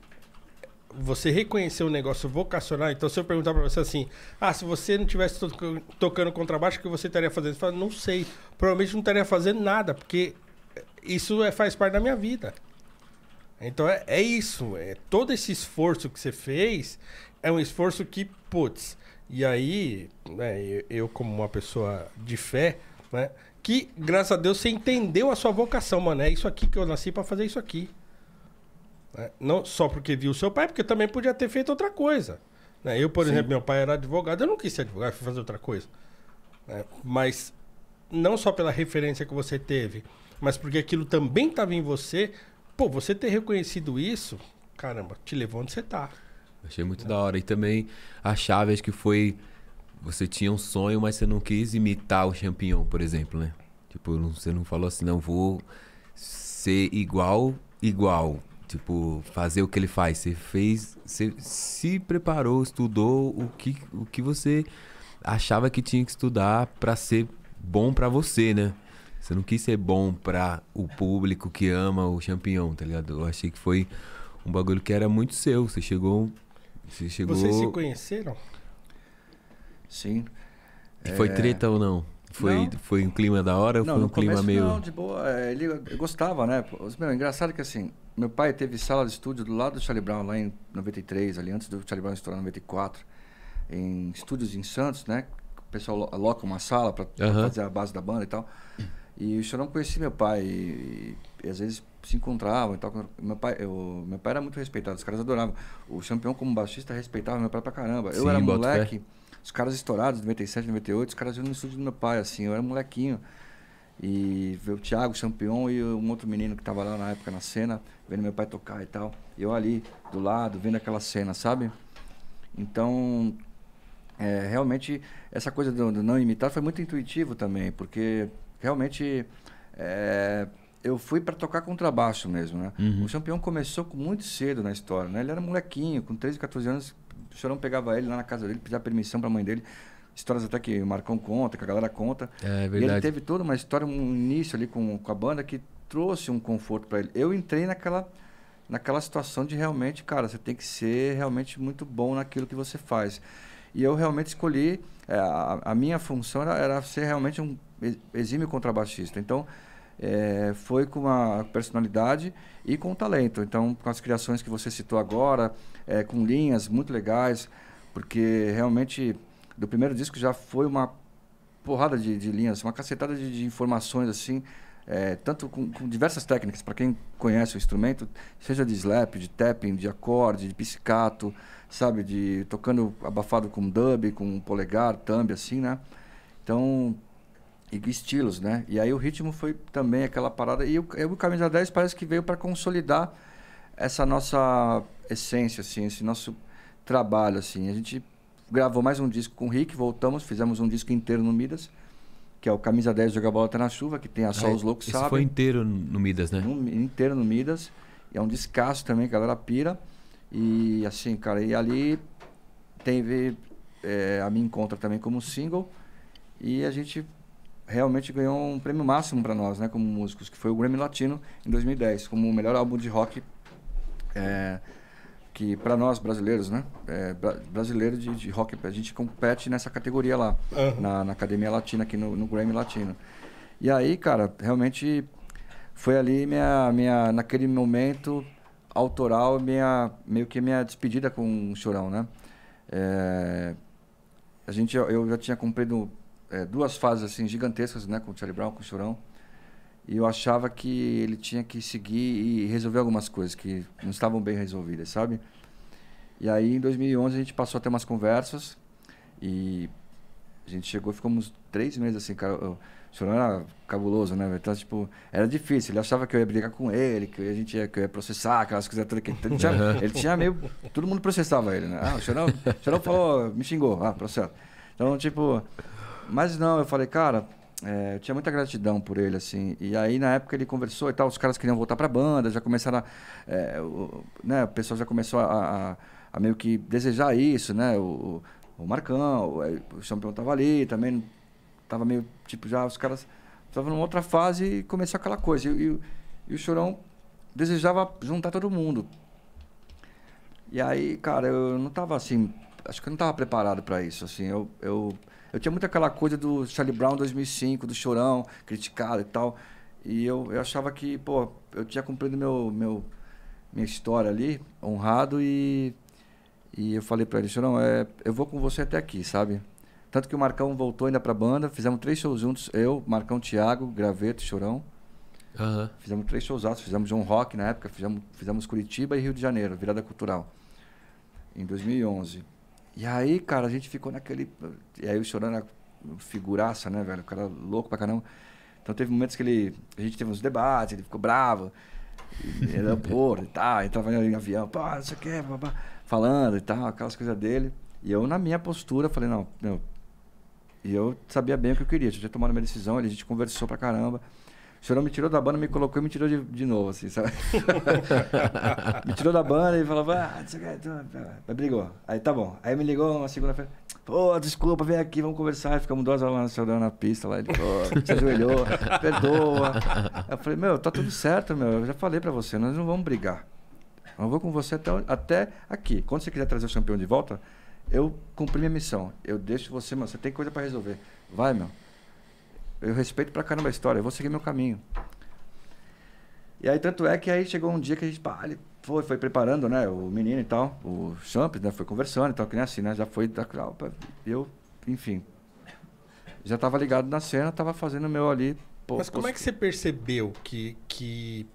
você reconhecer o um negócio vocacional. Então, se eu perguntar para você assim, ah, se você não tivesse to tocando contrabaixo, o que você estaria fazendo? Você fala, não sei. Provavelmente não estaria fazendo nada, porque isso é, faz parte da minha vida. Então é, é isso. É, todo esse esforço que você fez é um esforço que, putz. E aí, né, eu, eu, como uma pessoa de fé, né, que graças a Deus você entendeu a sua vocação, mano. É isso aqui que eu nasci para fazer isso aqui. Né? Não só porque viu seu pai, porque também podia ter feito outra coisa. Né? Eu, por Sim. exemplo, meu pai era advogado, eu não quis ser advogado, fui fazer outra coisa. Né? Mas não só pela referência que você teve, mas porque aquilo também estava em você, Pô, você ter reconhecido isso, caramba, te levou onde você tá. Achei muito é. da hora. E também a chave, acho que foi. Você tinha um sonho, mas você não quis imitar o champignon, por exemplo, né? Tipo, você não falou assim, não, vou ser igual, igual. Tipo, fazer o que ele faz. Você fez, você se preparou, estudou o que, o que você achava que tinha que estudar para ser bom para você, né? Você não quis ser bom para o público que ama o champignon, tá ligado? Eu achei que foi um bagulho que era muito seu. Você chegou. Você chegou... Vocês se conheceram? Sim. E foi é... treta ou não? Foi, não. foi um clima da hora ou não, foi um clima começo, meio. Não, de boa. É, ele gostava, né? Meu, é engraçado que assim, meu pai teve sala de estúdio do lado do Charlie Brown, lá em 93, ali antes do Charlie Brown estourar em 94, em estúdios em Santos, né? O pessoal aloca uma sala para uh -huh. fazer a base da banda e tal. E o não conhecia meu pai. E, e, às vezes se encontravam e tal. Meu pai, eu, meu pai era muito respeitado, os caras adoravam. O campeão como baixista respeitava meu pai pra caramba. Sim, eu era moleque, os caras estourados, 97, 98, os caras iam no estúdio do meu pai, assim, eu era molequinho. E ver o Thiago, o campeão e um outro menino que tava lá na época na cena, vendo meu pai tocar e tal. eu ali, do lado, vendo aquela cena, sabe? Então, é, realmente, essa coisa do, do não imitar foi muito intuitivo também, porque realmente é, eu fui para tocar contrabaixo mesmo, né? Uhum. O Champion começou muito cedo na história, né? Ele era molequinho, com 13, 14 anos, o Chorão pegava ele lá na casa dele, pedia permissão para a mãe dele. Histórias até que o Marcão conta, que a galera conta. É, é verdade. E ele teve toda uma história, um início ali com, com a banda que trouxe um conforto para ele. Eu entrei naquela naquela situação de realmente, cara, você tem que ser realmente muito bom naquilo que você faz. E eu realmente escolhi, é, a, a, minha função era, era, ser realmente um exime contrabaixista. Então, é, foi com a personalidade e com o talento. Então, com as criações que você citou agora, é, com linhas muito legais, porque realmente do primeiro disco já foi uma porrada de, de linhas, uma cacetada de, de informações assim, é, tanto com, com, diversas técnicas. Para quem conhece o instrumento, seja de slap, de tapping, de acorde, de piscato, sabe, de tocando abafado com dub, com polegar, thumb, assim, né? Então e estilos, né? E aí o ritmo foi também aquela parada. E o, o Camisa 10 parece que veio para consolidar essa nossa essência, assim, esse nosso trabalho, assim. A gente gravou mais um disco com o Rick, voltamos, fizemos um disco inteiro no Midas, que é o Camisa 10 Joga Bola Até na Chuva, que tem a Só ah, os Loucos Sabem. foi inteiro no Midas, né? inteiro no Midas. E é um descasso também, que a galera pira. E assim, cara, e ali tem é, a eh, minha encontra também como single. E a gente realmente ganhou um prêmio máximo para nós, né, como músicos, que foi o Grammy Latino em 2010, como o melhor álbum de rock é, que para nós brasileiros, né, é, bra brasileiro de, de, rock, a gente compete nessa categoria lá uhum. na, na, Academia Latina aqui no, no, Grammy Latino. E aí, cara, realmente foi ali minha minha naquele momento autoral minha meio que minha despedida com o Chorão, né? É, a gente eu já tinha cumprido é, duas fases assim gigantescas, né, com o Charlie Brown, com o Chorão. E eu achava que ele tinha que seguir e resolver algumas coisas que não estavam bem resolvidas, sabe? E aí em 2011 a gente passou a ter umas conversas e a gente chegou, ficamos três meses assim, cara, o Chorão era cabuloso, né? Então, tipo, era difícil. Ele achava que eu ia brigar com ele, que a gente ia, que eu ia processar, aquelas coisas todas. Que ele, tinha, ele tinha meio. Todo mundo processava ele, né? Ah, o Chorão, o Chorão falou, me xingou, ah, processo. Então, tipo, mas não, eu falei, cara, é, eu tinha muita gratidão por ele, assim. E aí, na época, ele conversou e tal, os caras queriam voltar pra banda, já começaram a... É, o, né, o pessoal já começou a, a, a, meio que desejar isso, né? O, o Marcão, o, é, o Champion tava ali também, tava meio, tipo, já os caras estavam numa outra fase e começou aquela coisa. E, e, e o Chorão desejava juntar todo mundo. E aí, cara, eu não tava assim... Acho que eu não tava preparado para isso, assim. Eu... eu eu tinha muito aquela coisa do Charlie Brown 2005, do chorão, criticado e tal. E eu, eu achava que, pô, eu tinha cumprido meu, meu, minha história ali, honrado, e, e eu falei pra ele, chorão, é, eu vou com você até aqui, sabe? Tanto que o Marcão voltou ainda pra banda, fizemos três shows juntos, eu, Marcão, Thiago, Graveto e Chorão. Uhum. Fizemos três shows altos, fizemos John Rock na época, fizemos, fizemos Curitiba e Rio de Janeiro, virada cultural, em 2011. E aí, cara, a gente ficou naquele. E aí o chorando era figuraça, né, velho? O cara louco pra caramba. Então teve momentos que ele. A gente teve uns debates, ele ficou bravo. Ele era porra e tal, ele entrava em avião, pô, não sei o que, babá, falando e tal, aquelas coisas dele. E eu, na minha postura, falei, não, não. E eu sabia bem o que eu queria, eu gente tinha tomado minha decisão, a gente conversou pra caramba. Chorão me tirou da banda, me colocou e me tirou de, de novo, assim, sabe? me tirou da banda e falou, ah, não sei o que, brigou. Aí tá bom. Aí me ligou uma segunda-feira, pô, desculpa, vem aqui, vamos conversar. Aí ficamos duas horas lá chorando na pista, lá, ele, pô, se ajoelhou, perdoa. Eu falei, meu, tá tudo certo, meu, eu já falei pra você, nós não vamos brigar. Eu vou com você até, até aqui. Quando você quiser trazer o campeão de volta, eu cumpri minha missão. Eu deixo você, mas você tem coisa pra resolver. Vai, meu. Eu respeito pra caramba a história, eu vou seguir meu caminho. E aí, tanto é que aí chegou um dia que a gente, pá, ele foi, foi preparando, né? O menino e tal, o Champs, né? Foi conversando e tal, que nem assim, né? Já foi da. Tá, ah, eu, enfim. Já tava ligado na cena, tava fazendo o meu ali. Pô, Mas como é que você percebeu que. que...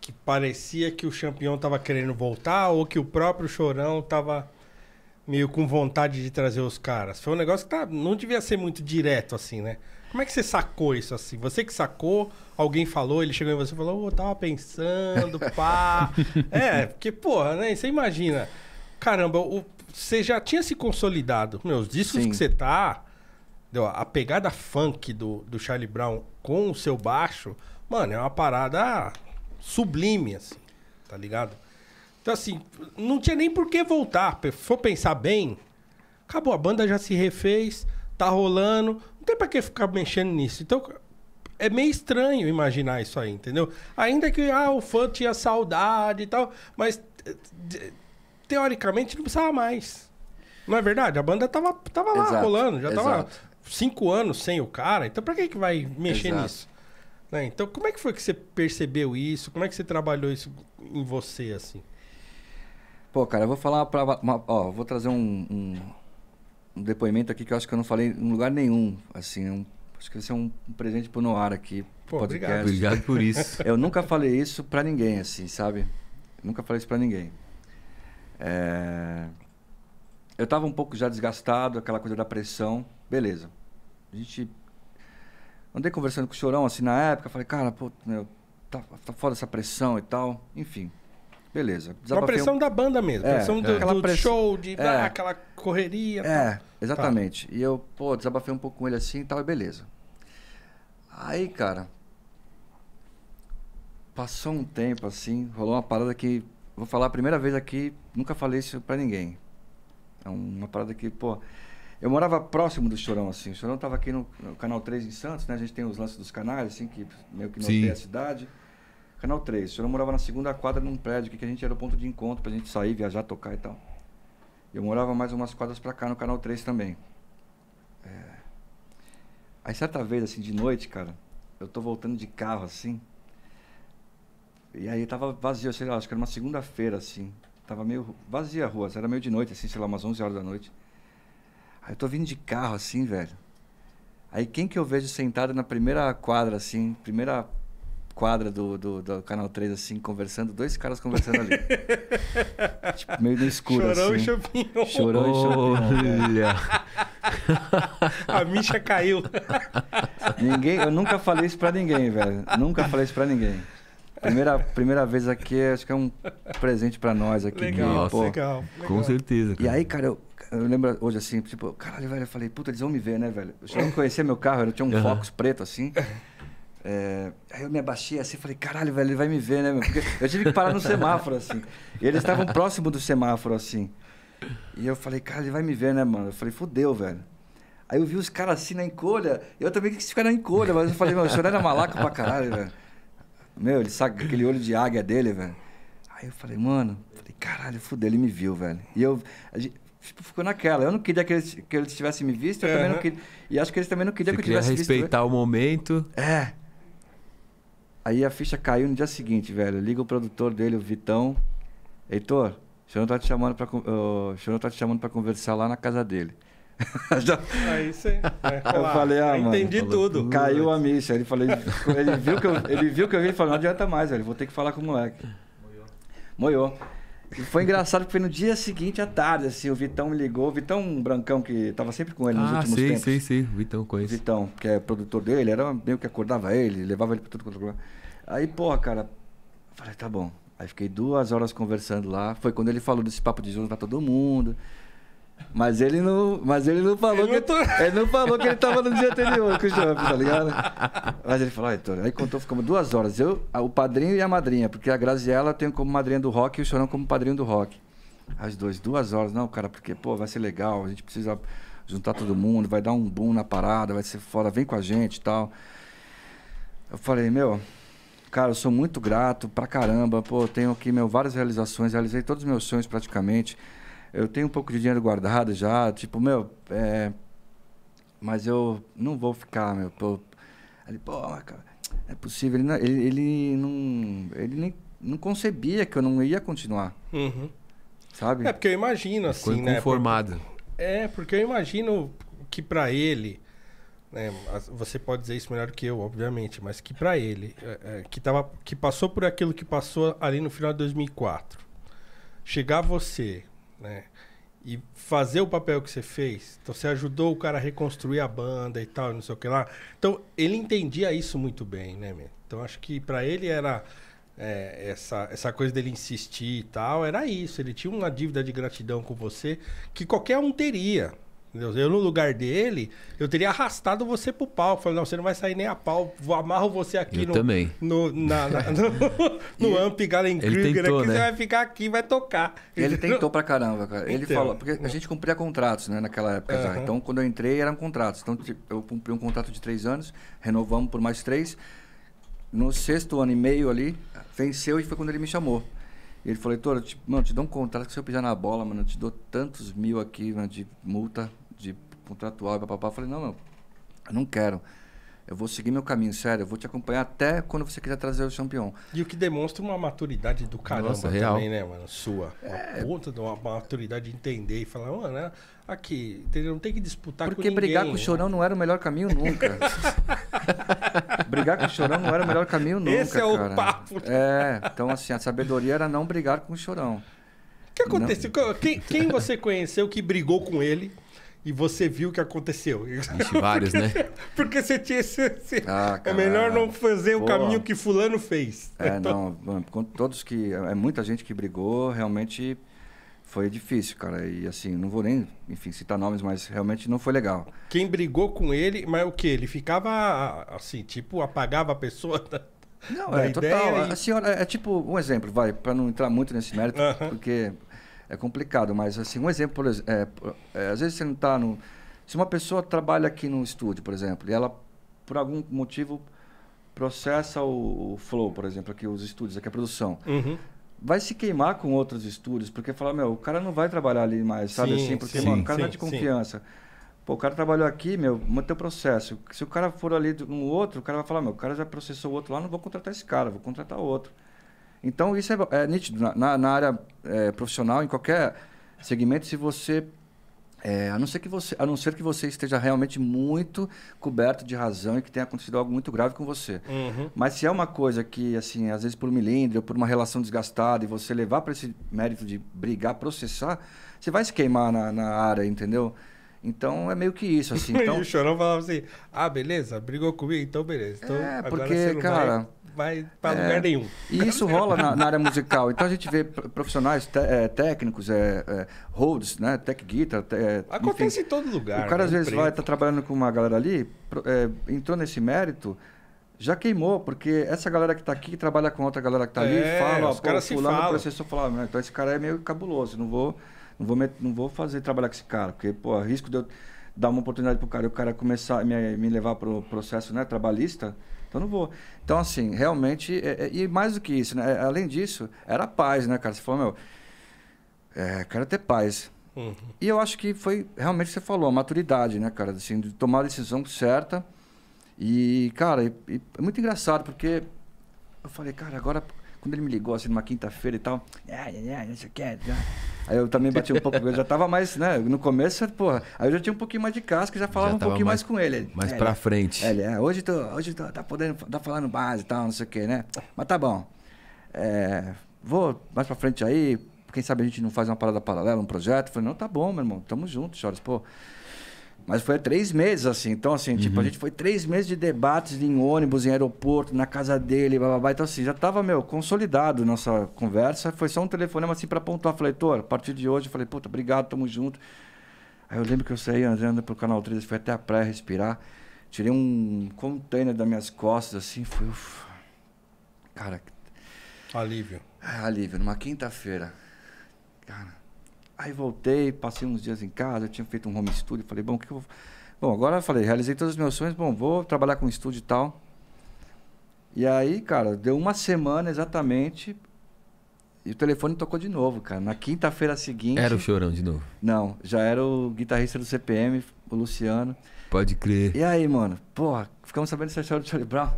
Que parecia que o campeão tava querendo voltar ou que o próprio chorão tava meio com vontade de trazer os caras. Foi um negócio que tá, não devia ser muito direto assim, né? Como é que você sacou isso assim? Você que sacou, alguém falou, ele chegou em você e falou, ô, tava pensando, pá. é, porque, porra, né? Você imagina. Caramba, o, você já tinha se consolidado. Meus discos Sim. que você tá. Deu, a pegada funk do, do Charlie Brown com o seu baixo, mano, é uma parada sublime, assim, tá ligado? Então, assim, não tinha nem por que voltar. Se for pensar bem, acabou, a banda já se refez, tá rolando, não tem pra que ficar mexendo nisso. Então, é meio estranho imaginar isso aí, entendeu? Ainda que ah, o fã tinha saudade e tal, mas eh, teoricamente não precisava mais. Não é verdade? A banda tava, tava lá exato, rolando, já exato. tava cinco anos sem o cara, então pra que, que vai mexer exato. nisso? Né? Então, como é que foi que você percebeu isso? Como é que você trabalhou isso em você, assim? Pô, cara, eu vou falar pra, uma, ó, vou trazer um, um, um, depoimento aqui que eu acho que eu não falei em lugar nenhum. Assim, um, acho que vai ser um, um presente pro Noar aqui. Pô, obrigado. Obrigado por isso. eu nunca falei isso pra ninguém, assim, sabe? nunca falei isso pra ninguém. É... Eu tava um pouco já desgastado, aquela coisa da pressão. Beleza. A gente. Andei conversando com o Chorão, assim, na época. Falei, cara, pô, meu, tá, tá foda essa pressão e tal. Enfim. Beleza. Desabafei uma pressão um... da banda mesmo. É, pressão do, é. do press... show, de é. Ah, aquela correria. É, tal. exatamente. Tá. E eu, pô, desabafei um pouco com ele assim e tal, e beleza. Aí, cara, passou um tempo assim, rolou uma parada que, vou falar a primeira vez aqui, nunca falei isso pra ninguém. É uma parada que, pô, eu morava próximo do Chorão, assim. O Chorão tava aqui no, no Canal 3 em Santos, né? A gente tem os lances dos canais, assim, que meio que tem a cidade. Canal 3. O senhor morava na segunda quadra num prédio que a gente era o ponto de encontro pra gente sair, viajar, tocar e tal. Eu morava mais umas quadras pra cá no Canal 3 também. É... Aí certa vez, assim, de noite, cara, eu tô voltando de carro, assim. E aí tava vazio, sei lá, acho que era uma segunda-feira, assim. Tava meio vazia a rua, era meio de noite, assim, sei lá, umas 11 horas da noite. Aí eu tô vindo de carro, assim, velho. Aí quem que eu vejo sentado na primeira quadra, assim, primeira quadra do, do, do, Canal 3, assim, conversando, dois caras conversando ali. tipo, meio no escuro, Chorão assim. e Champignon. Chorão e Olha. A Misha caiu. Ninguém, eu nunca falei isso pra ninguém, velho. Nunca falei isso pra ninguém. Primeira, primeira vez aqui, acho que é um presente pra nós aqui. Legal, que, nossa, legal, legal, Com certeza. Cara. E aí, cara, eu, eu lembro hoje assim, tipo, caralho, velho, eu falei, puta, eles vão me ver, né, velho? Eu não conhecia meu carro, eu tinha um uhum. Focus preto assim. É, aí eu me abaixei assim, falei, caralho, velho, ele vai me ver, né? Meu? Porque eu tive que parar no semáforo, assim. E eles estavam próximo do semáforo, assim. E eu falei, cara, ele vai me ver, né, mano? Eu falei, fudeu, velho. Aí eu vi os caras assim na encolha. Eu também quis ficar na encolha, mas eu falei, meu, o senhor era malaco pra caralho, velho. Meu, ele saca aquele olho de águia dele, velho. Aí eu falei, mano, falei, caralho, fudeu, ele me viu, velho. E eu. Gente, tipo, ficou naquela. Eu não queria que eles, que eles tivessem me visto, eu também não queria. E acho que eles também não queriam Você que eu tivesse queria respeitar visto. Né? respeitar o momento. É. Aí a ficha caiu no dia seguinte, velho. Liga o produtor dele, o Vitão. Heitor, o não tá te chamando pra, uh, não tá te chamando pra conversar lá na casa dele. Já... É isso aí. É, eu falei, ah, mano, entendi falou, tudo. Caiu a missa. Ele, falei, ele, viu que eu, ele viu que eu vim e falou, não adianta mais, velho. Vou ter que falar com o moleque. Moiou. E foi engraçado porque no dia seguinte, à tarde, assim, o Vitão me ligou. O Vitão um Brancão, que tava sempre com ele ah, nos últimos sim, tempos. Sim, sim, sim. Vitão conheço. Vitão, que é produtor dele, era meio que acordava ele, levava ele pra tudo quanto é lugar. Aí, pô, cara, falei, tá bom. Aí fiquei duas horas conversando lá. Foi quando ele falou desse papo de Jonas pra todo mundo. Mas ele não, mas ele não falou que não tô... ele não falou que ele tava no dia anterior com o Jump, tá ligado? Mas ele falou, Heitor, aí contou, ficamos duas horas. Eu, o padrinho e a madrinha, porque a Graziella tem como madrinha do rock e o Chorão como padrinho do rock. As duas duas horas, não, cara, porque, pô, vai ser legal, a gente precisa juntar todo mundo, vai dar um boom na parada, vai ser fora, vem com a gente e tal. Eu falei, meu, Cara, eu sou muito grato pra caramba. Pô, tenho aqui meu, várias realizações, realizei todos os meus sonhos praticamente. Eu tenho um pouco de dinheiro guardado já, tipo, meu, é... mas eu não vou ficar, meu. Pô, ele, pô, cara, é possível. Ele, ele, ele, não, ele nem, não concebia que eu não ia continuar. Uhum. Sabe? É porque eu imagino assim, Foi né? Conformado. é, porque eu imagino que para ele né, você pode dizer isso melhor do que eu, obviamente, mas que para ele, é, é, que, tava, que passou por aquilo que passou ali no final de 2004, chegar você, né, e fazer o papel que você fez, então você ajudou o cara a reconstruir a banda e tal, não sei o que lá. Então ele entendia isso muito bem, né, meu? Então acho que para ele era é, essa, essa coisa dele insistir e tal, era isso. Ele tinha uma dívida de gratidão com você que qualquer um teria, Entendeu? Eu, no lugar dele, eu teria arrastado você pro pau. Falei, não, você não vai sair nem a pau. Amarro você aqui eu no. também. No, na, na, no, no Amp Galen Krieger tentou, aqui, né? você vai ficar aqui vai tocar. Ele tentou pra caramba, cara. Ele então, falou, porque a né? gente cumpria contratos, né, naquela época uhum. já. Então, quando eu entrei, eram contratos. Então, tipo, eu cumpri um contrato de três anos, renovamos por mais três. No sexto ano e meio ali, venceu e foi quando ele me chamou ele falou, Heitor, mano, te dou um contrato que se eu pisar na bola, mano, eu te dou tantos mil aqui, mano, de multa contratual, papapá. Eu falei, não, meu, eu não quero. Eu vou seguir meu caminho, sério. Eu vou te acompanhar até quando você quiser trazer o campeão. E o que demonstra uma maturidade do caramba Nossa, também, real. também, né, mano? Sua. É... Uma ponta de uma maturidade de entender e falar, mano, né, aqui, entendeu? Não tem que disputar Porque com ninguém. Porque brigar com o né? Chorão não era o melhor caminho nunca. brigar com o Chorão não era o melhor caminho nunca, Esse é o papo. É, então assim, a sabedoria era não brigar com o Chorão. O que aconteceu? Quem, quem você conheceu que brigou com ele e você viu o que aconteceu. vários, porque, né? Porque você tinha esse. esse ah, é melhor não fazer Pô. o caminho que Fulano fez. É, então não. Com todos que. É muita gente que brigou, realmente foi difícil, cara. E assim, não vou nem, enfim, citar nomes, mas realmente não foi legal. Quem brigou com ele, mas o que? Ele ficava assim, tipo, apagava a pessoa. Da, não, da é total. E... senhora, assim, é, é tipo um exemplo, vai, para não entrar muito nesse mérito, uh -huh. porque é complicado, mas assim, um exemplo, por exemplo, é, é, às vezes você não está no. Se uma pessoa trabalha aqui no estúdio, por exemplo, e ela, por algum motivo, processa o, o flow, por exemplo, aqui os estúdios, aqui a é produção. Uhum. Vai se queimar com outros estúdios, porque fala meu, o cara não vai trabalhar ali mais, sabe sim, assim? Porque sim, é mano, o cara sim, não é de confiança. Pô, o cara trabalhou aqui, meu, mantém o processo. Se o cara for ali no outro, o cara vai falar, meu, o cara já processou o outro lá, não vou contratar esse cara, vou contratar outro. Então, isso é, é nítido. Na, na área é, profissional, em qualquer segmento, se você. É, a, não ser que você, a não ser que você esteja realmente muito coberto de razão e que tenha acontecido algo muito grave com você. Uhum. Mas se é uma coisa que, assim, às vezes por milindre ou por uma relação desgastada e você levar para esse mérito de brigar, processar, você vai se queimar na, na área, entendeu? Então é meio que isso, assim. Então... e o Chorão falava assim, ah, beleza, brigou comigo, então beleza. Então, é, porque, cara... Vai, vai para é, lugar nenhum. E isso rola na, na, área musical. Então a gente vê profissionais te, é, técnicos, é, é, holds, né, tech guitar... Te, é, Acontece enfim. em todo lugar. O cara né? às vezes vai vai, tá trabalhando com uma galera ali, é, entrou nesse mérito já queimou, porque essa galera que está aqui trabalha com outra galera que está é, ali, fala, ó, os pô, fulano falam. processou, fala, ah, né, então esse cara é meio cabuloso, não vou não vou, não vou fazer trabalhar com esse cara, porque, pô, risco de eu dar uma oportunidade pro cara e o cara começar a me, me levar pro processo né, trabalhista, então não vou. Então, assim, realmente, é, é, e mais do que isso, né? É, além disso, era paz, né, cara? Você falou, meu, é, quero ter paz. Uhum. E eu acho que foi realmente você falou, a maturidade, né, cara? Assim, de tomar a decisão certa. E, cara, e, e, é muito engraçado, porque eu falei, cara, agora, quando ele me ligou, assim, numa quinta-feira e tal, é não sei o que, né? Aí eu também bati um pouco, eu já tava mais, né? No começo, porra, aí eu já tinha um pouquinho mais de casca, já falava já um pouquinho mais, mais, com ele. Mais é, pra ele, né? frente. É, ele, é, hoje, tô, hoje tô, tá podendo, tá falando base e tal, não sei o quê, né? Mas tá bom. É, vou mais pra frente aí, quem sabe a gente não faz uma parada paralela, um projeto. Eu falei, não, tá bom, meu irmão, tamo junto, Charles, pô. Mas foi três meses, assim. Então, assim, uhum. tipo, a uhum. gente foi três meses de debates em ônibus, em aeroporto, na casa dele, blá, blá, blá. Então, assim, já tava, meu, consolidado nossa conversa. Foi só um telefonema, assim, para pontuar. Falei, Tor, a partir de hoje, eu falei, puta, obrigado, tamo junto. Aí eu lembro que eu saí andando pro Canal 13, fui até a praia respirar. Tirei um container das minhas costas, assim, fui Cara... Alívio. É, alívio, numa quinta-feira. Cara, Aí voltei, passei uns dias em casa, eu tinha feito um home studio, falei, bom, o que eu vou... Bom, agora eu falei, realizei todos os meus sonhos, bom, vou trabalhar com estúdio e tal. E aí, cara, deu uma semana exatamente e o telefone tocou de novo, cara. Na quinta-feira seguinte... Era o Chorão de novo? Não, já era o guitarrista do CPM, o Luciano. Pode crer. E aí, mano? Porra, ficamos sabendo dessa história do Charlie Brown.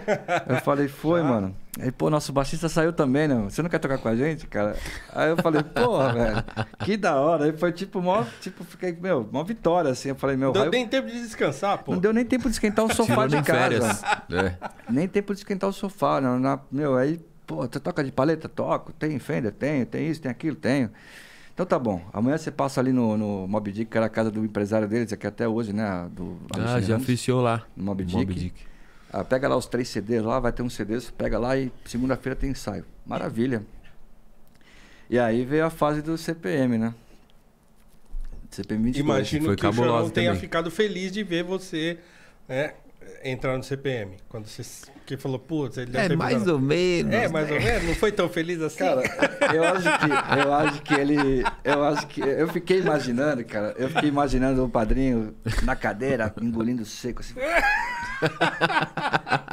eu falei, foi, Já? mano. Aí, pô, nosso baixista saiu também, né? Você não quer tocar com a gente, cara? Aí eu falei, porra, velho, que da hora. Aí foi tipo, mó, tipo, fiquei, meu, mó vitória, assim. Eu falei, meu. Não deu nem tempo de descansar, pô. Não deu nem tempo de esquentar o sofá Tirou de casa. Né? Nem tempo de esquentar o sofá. né? meu, aí, pô, você toca de paleta? Toco. Tem Fender? Tenho. Tem isso, tem aquilo? Tenho. Então tá bom, amanhã você passa ali no, no Mob Dick, que era a casa do empresário deles, aqui até hoje, né? Do ah, já oficiou lá. No Mob Dick. Mob Dick. Ah, pega lá os três CDs lá, vai ter um CD, você pega lá e segunda-feira tem ensaio. Maravilha. E aí veio a fase do CPM, né? CPM 22. Imagino Foi que o João tenha ficado feliz de ver você né, entrar no CPM? Quando você que falou, putz, ele deve É mais ou menos. É, mais né? ou menos. Não foi tão feliz assim? Cara, eu acho que, eu acho que ele. Eu acho que. Eu fiquei imaginando, cara. Eu fiquei imaginando o padrinho na cadeira, engolindo seco, assim.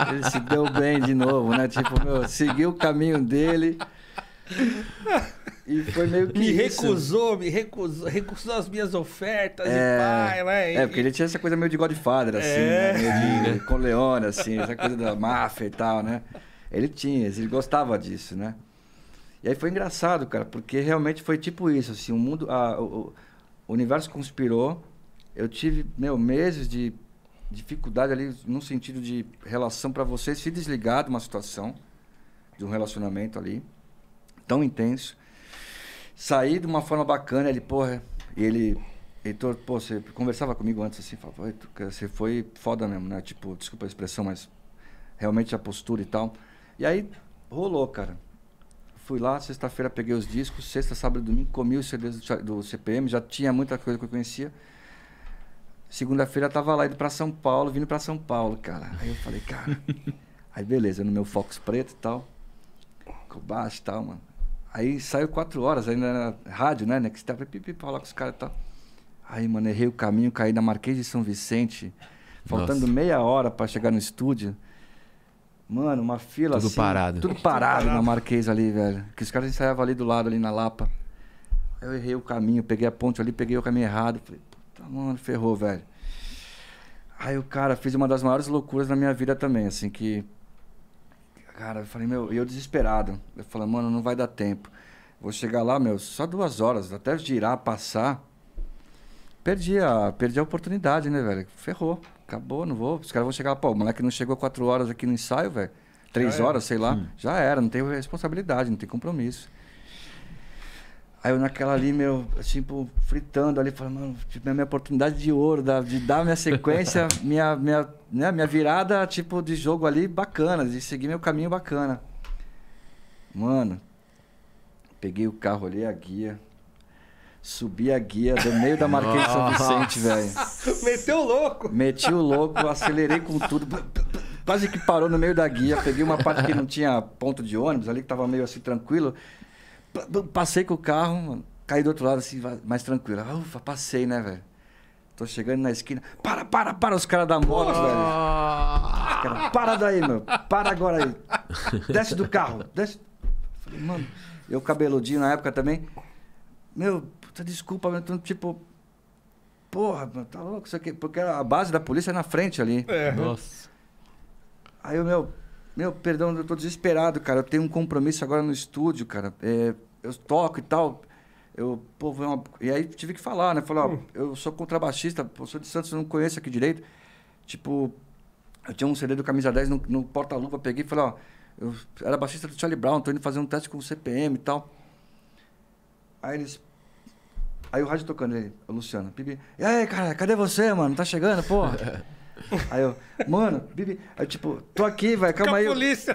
Ele se deu bem de novo, né? Tipo, meu, seguiu o caminho dele. E foi meio que. Me recusou, me recusou, recusou as minhas ofertas é, e pai, né? É, porque ele tinha essa coisa meio de Godfather, assim, é. né? Meio de né? assim, essa coisa da máfia e tal, né? Ele tinha, ele gostava disso, né? E aí foi engraçado, cara, porque realmente foi tipo isso, assim, o mundo. A, o, o universo conspirou. Eu tive, meu, meses de dificuldade ali, num sentido de relação para você se desligar de uma situação, de um relacionamento ali tão intenso. Saí de uma forma bacana, ele, porra, ele. Heitor, pô, você conversava comigo antes assim, falava, você foi foda mesmo, né? Tipo, desculpa a expressão, mas realmente a postura e tal. E aí rolou, cara. Fui lá, sexta-feira peguei os discos, sexta, sábado e domingo comi os CDs do CPM, já tinha muita coisa que eu conhecia. Segunda-feira tava lá indo para São Paulo, vindo para São Paulo, cara. Aí eu falei, cara. aí beleza, no meu Fox preto e tal, com baixo e tal, mano. Aí saiu quatro horas, ainda na rádio, né? Que você tava pipi falar com os caras e tal. Aí, mano, errei o caminho, caí na Marquês de São Vicente. Faltando Nossa. meia hora para chegar no estúdio. Mano, uma fila tudo assim. Parado. Tudo parado. Tudo parado na Marquês ali, velho. Que os caras ensaiavam ali do lado, ali na Lapa. Aí eu errei o caminho, peguei a ponte ali, peguei o caminho errado. Falei, puta, mano, ferrou, velho. Aí o cara fez uma das maiores loucuras na minha vida também, assim, que Cara, eu falei, meu, e eu desesperado. Eu falei, mano, não vai dar tempo. Vou chegar lá, meu, só duas horas, até girar, passar. Perdi a, perdi a oportunidade, né, velho? Ferrou, acabou, não vou. Os caras vão chegar, pô, o moleque não chegou quatro horas aqui no ensaio, velho. Três horas, sei lá. Sim. Já era, não tem responsabilidade, não tem compromisso. Aí eu naquela ali, meu, tipo, fritando ali, falando, mano, tipo, minha oportunidade de ouro, de dar minha sequência, minha, minha, né, minha virada, tipo, de jogo ali bacana, de seguir meu caminho bacana. Mano, peguei o carro olhei a guia, subi a guia do meio da Marquês de São Vicente, velho. Meteu o louco! Meti o louco, acelerei com tudo. Quase que parou no meio da guia, peguei uma parte que não tinha ponto de ônibus ali, que tava meio assim tranquilo. Passei com o carro, caí do outro lado, assim, mais tranquilo. Ah, ufa, passei, né, velho? Tô chegando na esquina. Para, para, para os caras da moto, oh. velho. Cara, para daí, meu. Para agora aí. Desce do carro. Desce. Falei, mano, eu cabeludinho na época também. Meu, puta desculpa, meu. tô tipo, porra, mano, tá louco isso aqui. Porque a base da polícia é na frente ali. É. Nossa. Aí o meu, meu, perdão, eu tô desesperado, cara. Eu tenho um compromisso agora no estúdio, cara. É, eu toco e tal. Eu, pô, uma... E aí tive que falar, né? Falar, hum. ó, eu sou contrabaixista, sou de Santos, não conheço aqui direito. Tipo, eu tinha um CD do Camisa 10 no, no porta-luva, peguei e falei, ó, eu era baixista do Charlie Brown, tô indo fazer um teste com o CPM e tal. Aí eles. Aí o rádio tocando ele, a Luciana, Pibi. E aí, cara, cadê você, mano? Tá chegando, porra? Aí eu, mano, Bibi. Aí, tipo, tô aqui, velho, calma aí.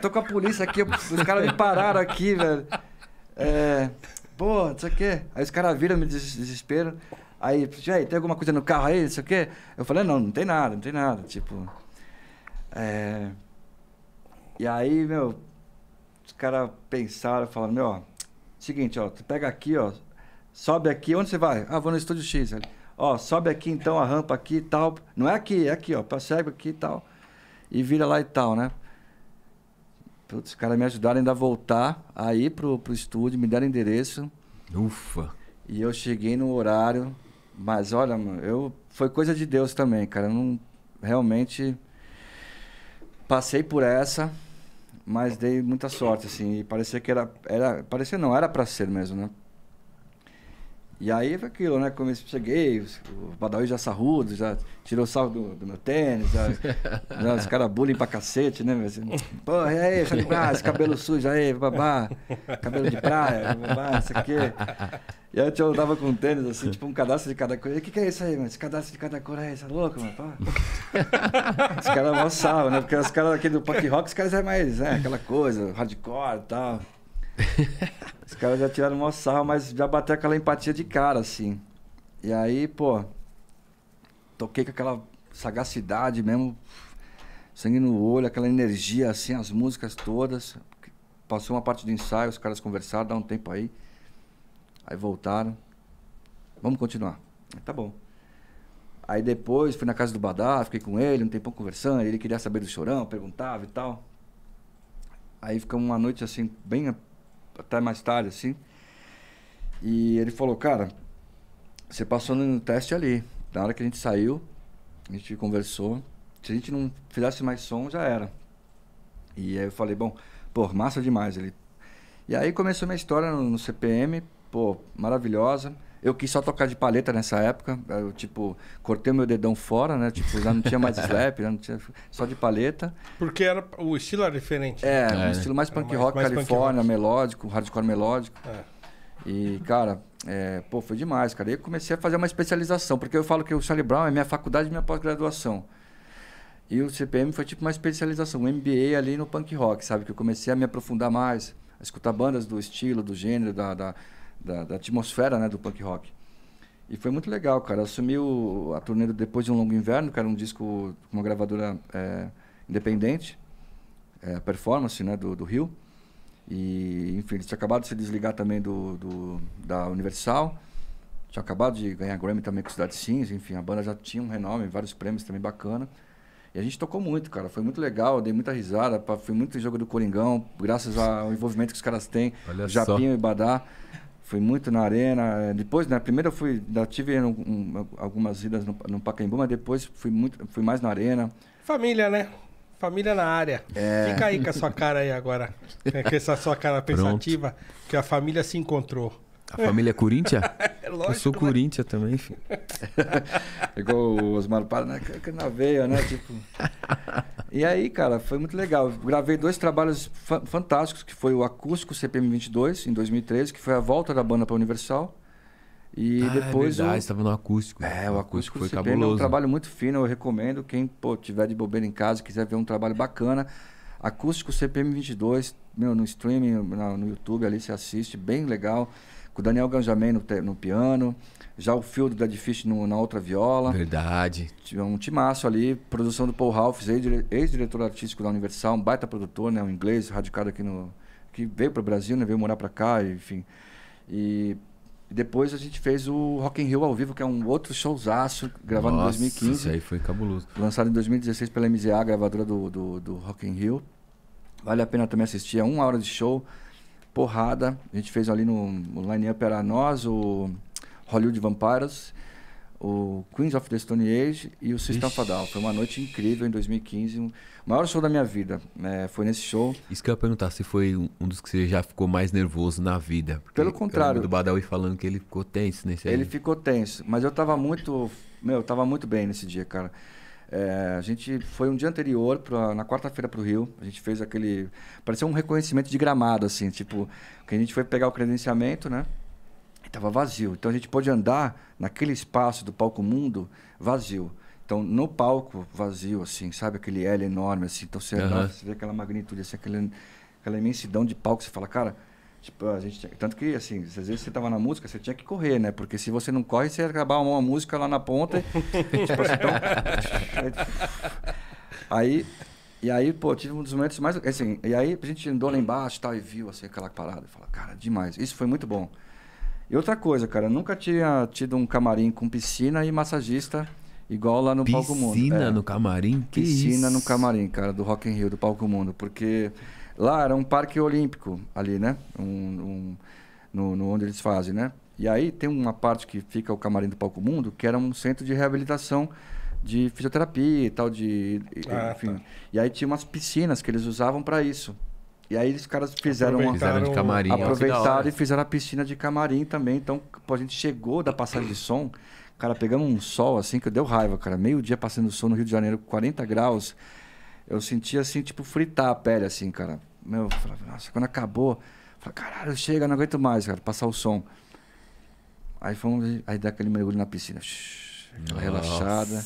tô com a polícia aqui, os caras me pararam aqui, velho. É. Pô, não sei o quê. Aí os caras viram, me desespero. Aí, aí, tem alguma coisa no carro aí, não sei o quê? Eu falei, não, não tem nada, não tem nada. Tipo. É... E aí, meu, os caras pensaram, falaram, meu, ó, seguinte, ó, tu pega aqui, ó, sobe aqui, onde você vai? Ah, vou no estúdio X. Ele, ó, sobe aqui então a rampa aqui e tal. Não é aqui, é aqui, ó, persegue aqui e tal. E vira lá e tal, né? Putz, os caras me ajudaram ainda a voltar aí pro, pro estúdio, me deram endereço. Ufa! E eu cheguei no horário, mas olha, mano, eu, foi coisa de Deus também, cara. Eu não, realmente passei por essa, mas dei muita sorte, assim. E parecia que era. era parecia não, era pra ser mesmo, né? E aí foi aquilo, né? Comecei, cheguei, o Badawi já sarrudo, já tirou sarro do, do meu tênis, já, já, os caras bullying pra cacete, né? Assim, Porra, e aí, Felipe cabelo sujo, aí, babá, cabelo de praia, babá, isso aqui. E aí eu andava com um tênis, assim, tipo um cadastro de cada cor. O que, que é isso aí, mano? Esse cadastro de cada cor é isso, é tá louco, mano? os caras mó né? Porque os caras aqui do punk rock, os caras é mais, né? Aquela coisa, hardcore e tal. Os caras já tiraram uma sarro, mas já bateu aquela empatia de cara, assim. E aí, pô, toquei com aquela sagacidade mesmo, sangue no olho, aquela energia, assim, as músicas todas. Passou uma parte do ensaio, os caras conversaram, dá um tempo aí. Aí voltaram. Vamos continuar. Tá bom. Aí depois fui na casa do Badá, fiquei com ele, um tempão conversando, ele queria saber do chorão, perguntava e tal. Aí ficamos uma noite assim, bem até mais tarde, assim. E ele falou, cara, você passou no teste ali. Na hora que a gente saiu, a gente conversou. Se a gente não fizesse mais som, já era. E aí eu falei, bom, pô, massa demais. Ele... E aí começou minha história no, no CPM, pô, maravilhosa. Eu quis só tocar de paleta nessa época. Eu, tipo, cortei meu dedão fora, né? Tipo, já não tinha mais slap, já não tinha... Só de paleta. Porque era, o estilo era diferente. É, é um estilo mais punk rock, mais, mais Califórnia, punk rock. melódico, hardcore melódico. É. E, cara, é, pô, foi demais, cara. E eu comecei a fazer uma especialização, porque eu falo que o Charlie Brown é minha faculdade e minha pós-graduação. E o CPM foi tipo uma especialização, um MBA ali no punk rock, sabe? Que eu comecei a me aprofundar mais, a escutar bandas do estilo, do gênero, da, da da, da atmosfera né, do punk rock. E foi muito legal, cara. Assumiu a turnê Depois de um Longo Inverno, que era um disco com uma gravadora é, independente, é, performance né, do, do Rio. E, enfim, eles tinham acabado de se desligar também do, do, da Universal. Tinha acabado de ganhar Grammy também com Cidade Cinza. Enfim, a banda já tinha um renome, vários prêmios também bacana. E a gente tocou muito, cara. Foi muito legal, dei muita risada. foi fui muito em jogo do Coringão, graças ao envolvimento que os caras têm. Olha Japinho só. e Badá fui muito na arena. Eh, depois, na né, primeira eu fui, tive um, um, algumas idas no, no Pacaembu, mas depois fui muito, fui mais na arena. Família, né? Família na área. É. Fica aí com a sua cara aí agora, né, com essa sua cara pensativa, Pronto. que a família se encontrou. A família é Corinthians? É lógico, eu sou né? Corinthians também, filho. Igual o Osmar Para, né? Na veia, né? Tipo... E aí, cara, foi muito legal. Gravei dois trabalhos fa fantásticos, que foi o Acústico CPM 22, em 2013, que foi a volta da banda para Universal. E ah, é depois. É verdade, estava no acústico. É, o acústico, o acústico foi CPM cabuloso. é um trabalho muito fino, eu recomendo. Quem pô, tiver de bobeira em casa, quiser ver um trabalho bacana. Acústico CPM 22, meu, no streaming, no, no YouTube ali, você assiste, bem legal com o Daniel Ganjamin no, no piano, já o Field da Fish no, na outra viola. Verdade. Tinha um timaço ali, produção do Paul Ralphs, ex-diretor artístico da Universal, um baita produtor, né, um inglês radicado aqui no que veio para o Brasil, né, veio morar para cá, enfim. E e depois a gente fez o Rock in Rio ao vivo, que é um outro showzaço, gravado Nossa, em 2015. Isso aí foi cabuloso. Lançado em 2016 pela MZA, gravadora do, do, do Rock in Rio. Vale a pena também assistir, é uma hora de show porrada. A gente fez ali no, no line-up era nós, o Hollywood Vampires, o Queens of the Stone Age e o System Fadal. Foi uma noite incrível em 2015. O maior show da minha vida. Né? foi nesse show. Isso que eu ia perguntar, se foi um, um dos que você já ficou mais nervoso na vida. Pelo contrário. Do Badawi falando que ele ficou tenso nesse Ele aí. ficou tenso, mas eu tava muito. Meu, eu tava muito bem nesse dia, cara. É, a gente foi um dia anterior, pra, na quarta-feira para o Rio, a gente fez aquele. Pareceu um reconhecimento de gramado, assim, tipo, que a gente foi pegar o credenciamento, né? E tava vazio. Então a gente pôde andar naquele espaço do palco mundo vazio. Então, no palco vazio, assim, sabe? Aquele L enorme, assim. Então, você, uhum. você vê aquela magnitude, assim, aquela imensidão de palco. Você fala, cara, Tipo, a gente tinha... Tanto que, assim, às vezes você tava na música, você tinha que correr, né? Porque se você não corre, você ia acabar uma música lá na ponta. tipo, assim, então... aí, e aí, pô, tive um dos momentos mais. Assim, e aí a gente andou lá embaixo tal, e viu assim, aquela parada. E fala, cara, demais. Isso foi muito bom. E outra coisa, cara, nunca tinha tido um camarim com piscina e massagista igual lá no piscina Palco Mundo. Piscina é. no camarim? Que piscina isso? no camarim, cara, do Rock in Rio, do Palco Mundo. Porque Lá era um parque olímpico ali, né? Um, um, no, no, onde eles fazem, né? E aí tem uma parte que fica o camarim do Palco Mundo, que era um centro de reabilitação de fisioterapia e tal, de... Ah, tá. enfim. Tá. E aí tinha umas piscinas que eles usavam para isso. E aí os caras fizeram uma. Fizeram de camarim. Aproveitaram e fizeram a piscina de camarim também. Então, pô, a gente chegou da passagem de som. Cara, pegamos um sol assim que deu raiva, cara. Meio dia passando sol no Rio de Janeiro, 40 graus. Eu sentia assim, tipo, fritar a pele, assim, cara. Meu, falava, nossa, quando acabou, eu caralho, chega, não aguento mais, cara, passar o som. Aí fomos, aí dá aquele mergulho na piscina, shh, relaxada.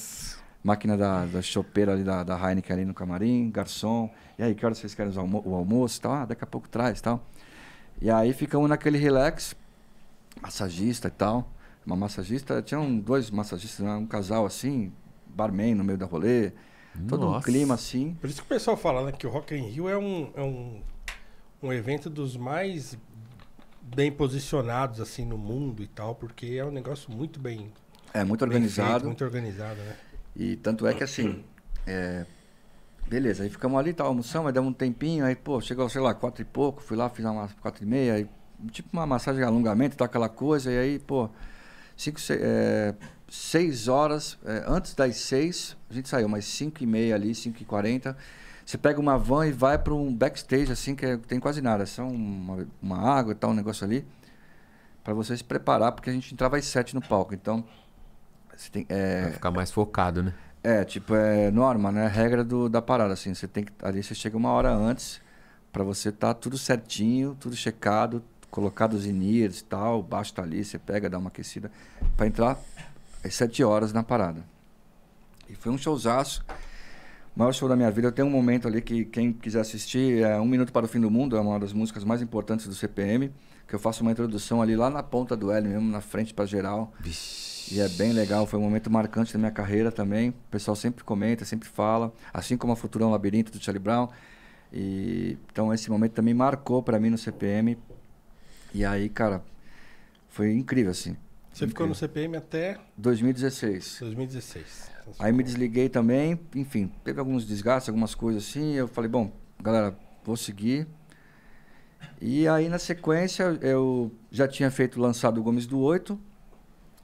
Máquina da, da chopeira ali da, da Heineken ali no camarim, garçom. E aí, que horas vocês querem almo o almoço e tal? Ah, daqui a pouco traz e tal. E aí ficamos naquele relax, massagista e tal. Uma massagista, tinham dois massagistas, né, um casal assim, barman no meio da rolê Todo Nossa. um clima assim. Por isso que o pessoal fala né, que o Rock in Rio é um, é um, um evento dos mais bem posicionados assim no mundo e tal, porque é um negócio muito bem. É muito organizado. Feito, muito organizado, né? E tanto é que assim, é, beleza, aí ficamos ali, tal almoçamos, aí demos um tempinho, aí, pô, chegou, sei lá, quatro e pouco, fui lá, fiz uma quatro e meia, aí, tipo uma massagem de alongamento, tal aquela coisa, e aí, pô, cinco, seis, é, seis horas, é, antes das seis, a gente saiu, mas cinco e meia ali, cinco e quarenta. Você pega uma van e vai para um backstage, assim, que é, tem quase nada. Só uma, uma água e tal, um negócio ali. para você se preparar, porque a gente entrava às sete no palco. Então, você tem... É, vai ficar mais focado, né? É, tipo, é norma, né? Regra do, da parada, assim. Você tem que... Ali você chega uma hora antes para você estar tá tudo certinho, tudo checado, colocado os in e tal. O baixo tá ali, você pega, dá uma aquecida. para entrar às 7 horas na parada. E foi um showzaço. O maior show da minha vida. Eu tenho um momento ali que quem quiser assistir é Um Minuto para o Fim do Mundo, é uma das músicas mais importantes do CPM, que eu faço uma introdução ali lá na ponta do L mesmo, na frente para geral. Bish. E é bem legal, foi um momento marcante da minha carreira também. O pessoal sempre comenta, sempre fala, assim como a futurão é Labirinto do Charlie Brown. E então esse momento também marcou para mim no CPM. E aí, cara, foi incrível assim. Você ficou no CPM até? 2016. 2016. Então, aí me desliguei também, enfim, teve alguns desgastes, algumas coisas assim. Eu falei, bom, galera, vou seguir. E aí na sequência eu já tinha feito lançado o Gomes do Oito.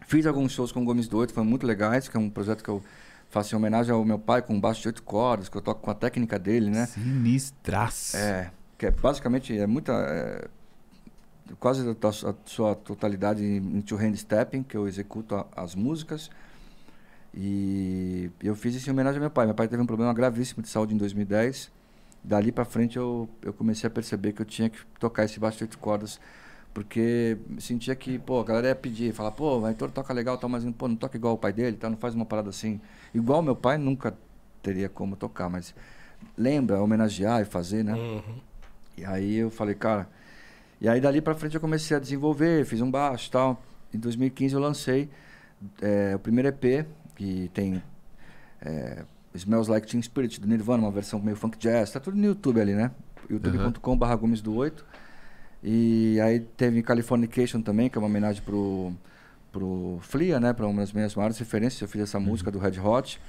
Fiz alguns shows com o Gomes do Oito, foram muito legais, que é um projeto que eu faço em homenagem ao meu pai com baixo de oito cordas, que eu toco com a técnica dele, né? Sinistras. É, que é basicamente é muita é, quase a, a sua totalidade em two-hand stepping, que eu executo a, as músicas. E eu fiz isso em homenagem ao meu pai. Meu pai teve um problema gravíssimo de saúde em 2010. Dali para frente eu, eu comecei a perceber que eu tinha que tocar esse baixo de oito cordas, porque sentia que, pô, a galera ia pedir, falar, pô, o todo toca legal, tal, mas pô, não toca igual o pai dele, tal, não faz uma parada assim. Igual meu pai, nunca teria como tocar, mas lembra, homenagear e fazer, né? Uhum. E aí eu falei, cara, e aí dali para frente eu comecei a desenvolver, fiz um baixo e tal. Em 2015 eu lancei é, o primeiro EP, que tem é, Smells Like Teen Spirit do Nirvana, uma versão meio funk jazz. Tá tudo no YouTube ali, né? youtube.com.br uhum. do 8. E aí teve Californication também, que é uma homenagem pro, pro Flia, né? Para uma das minhas maiores referências. Eu fiz essa uhum. música do Red Hot.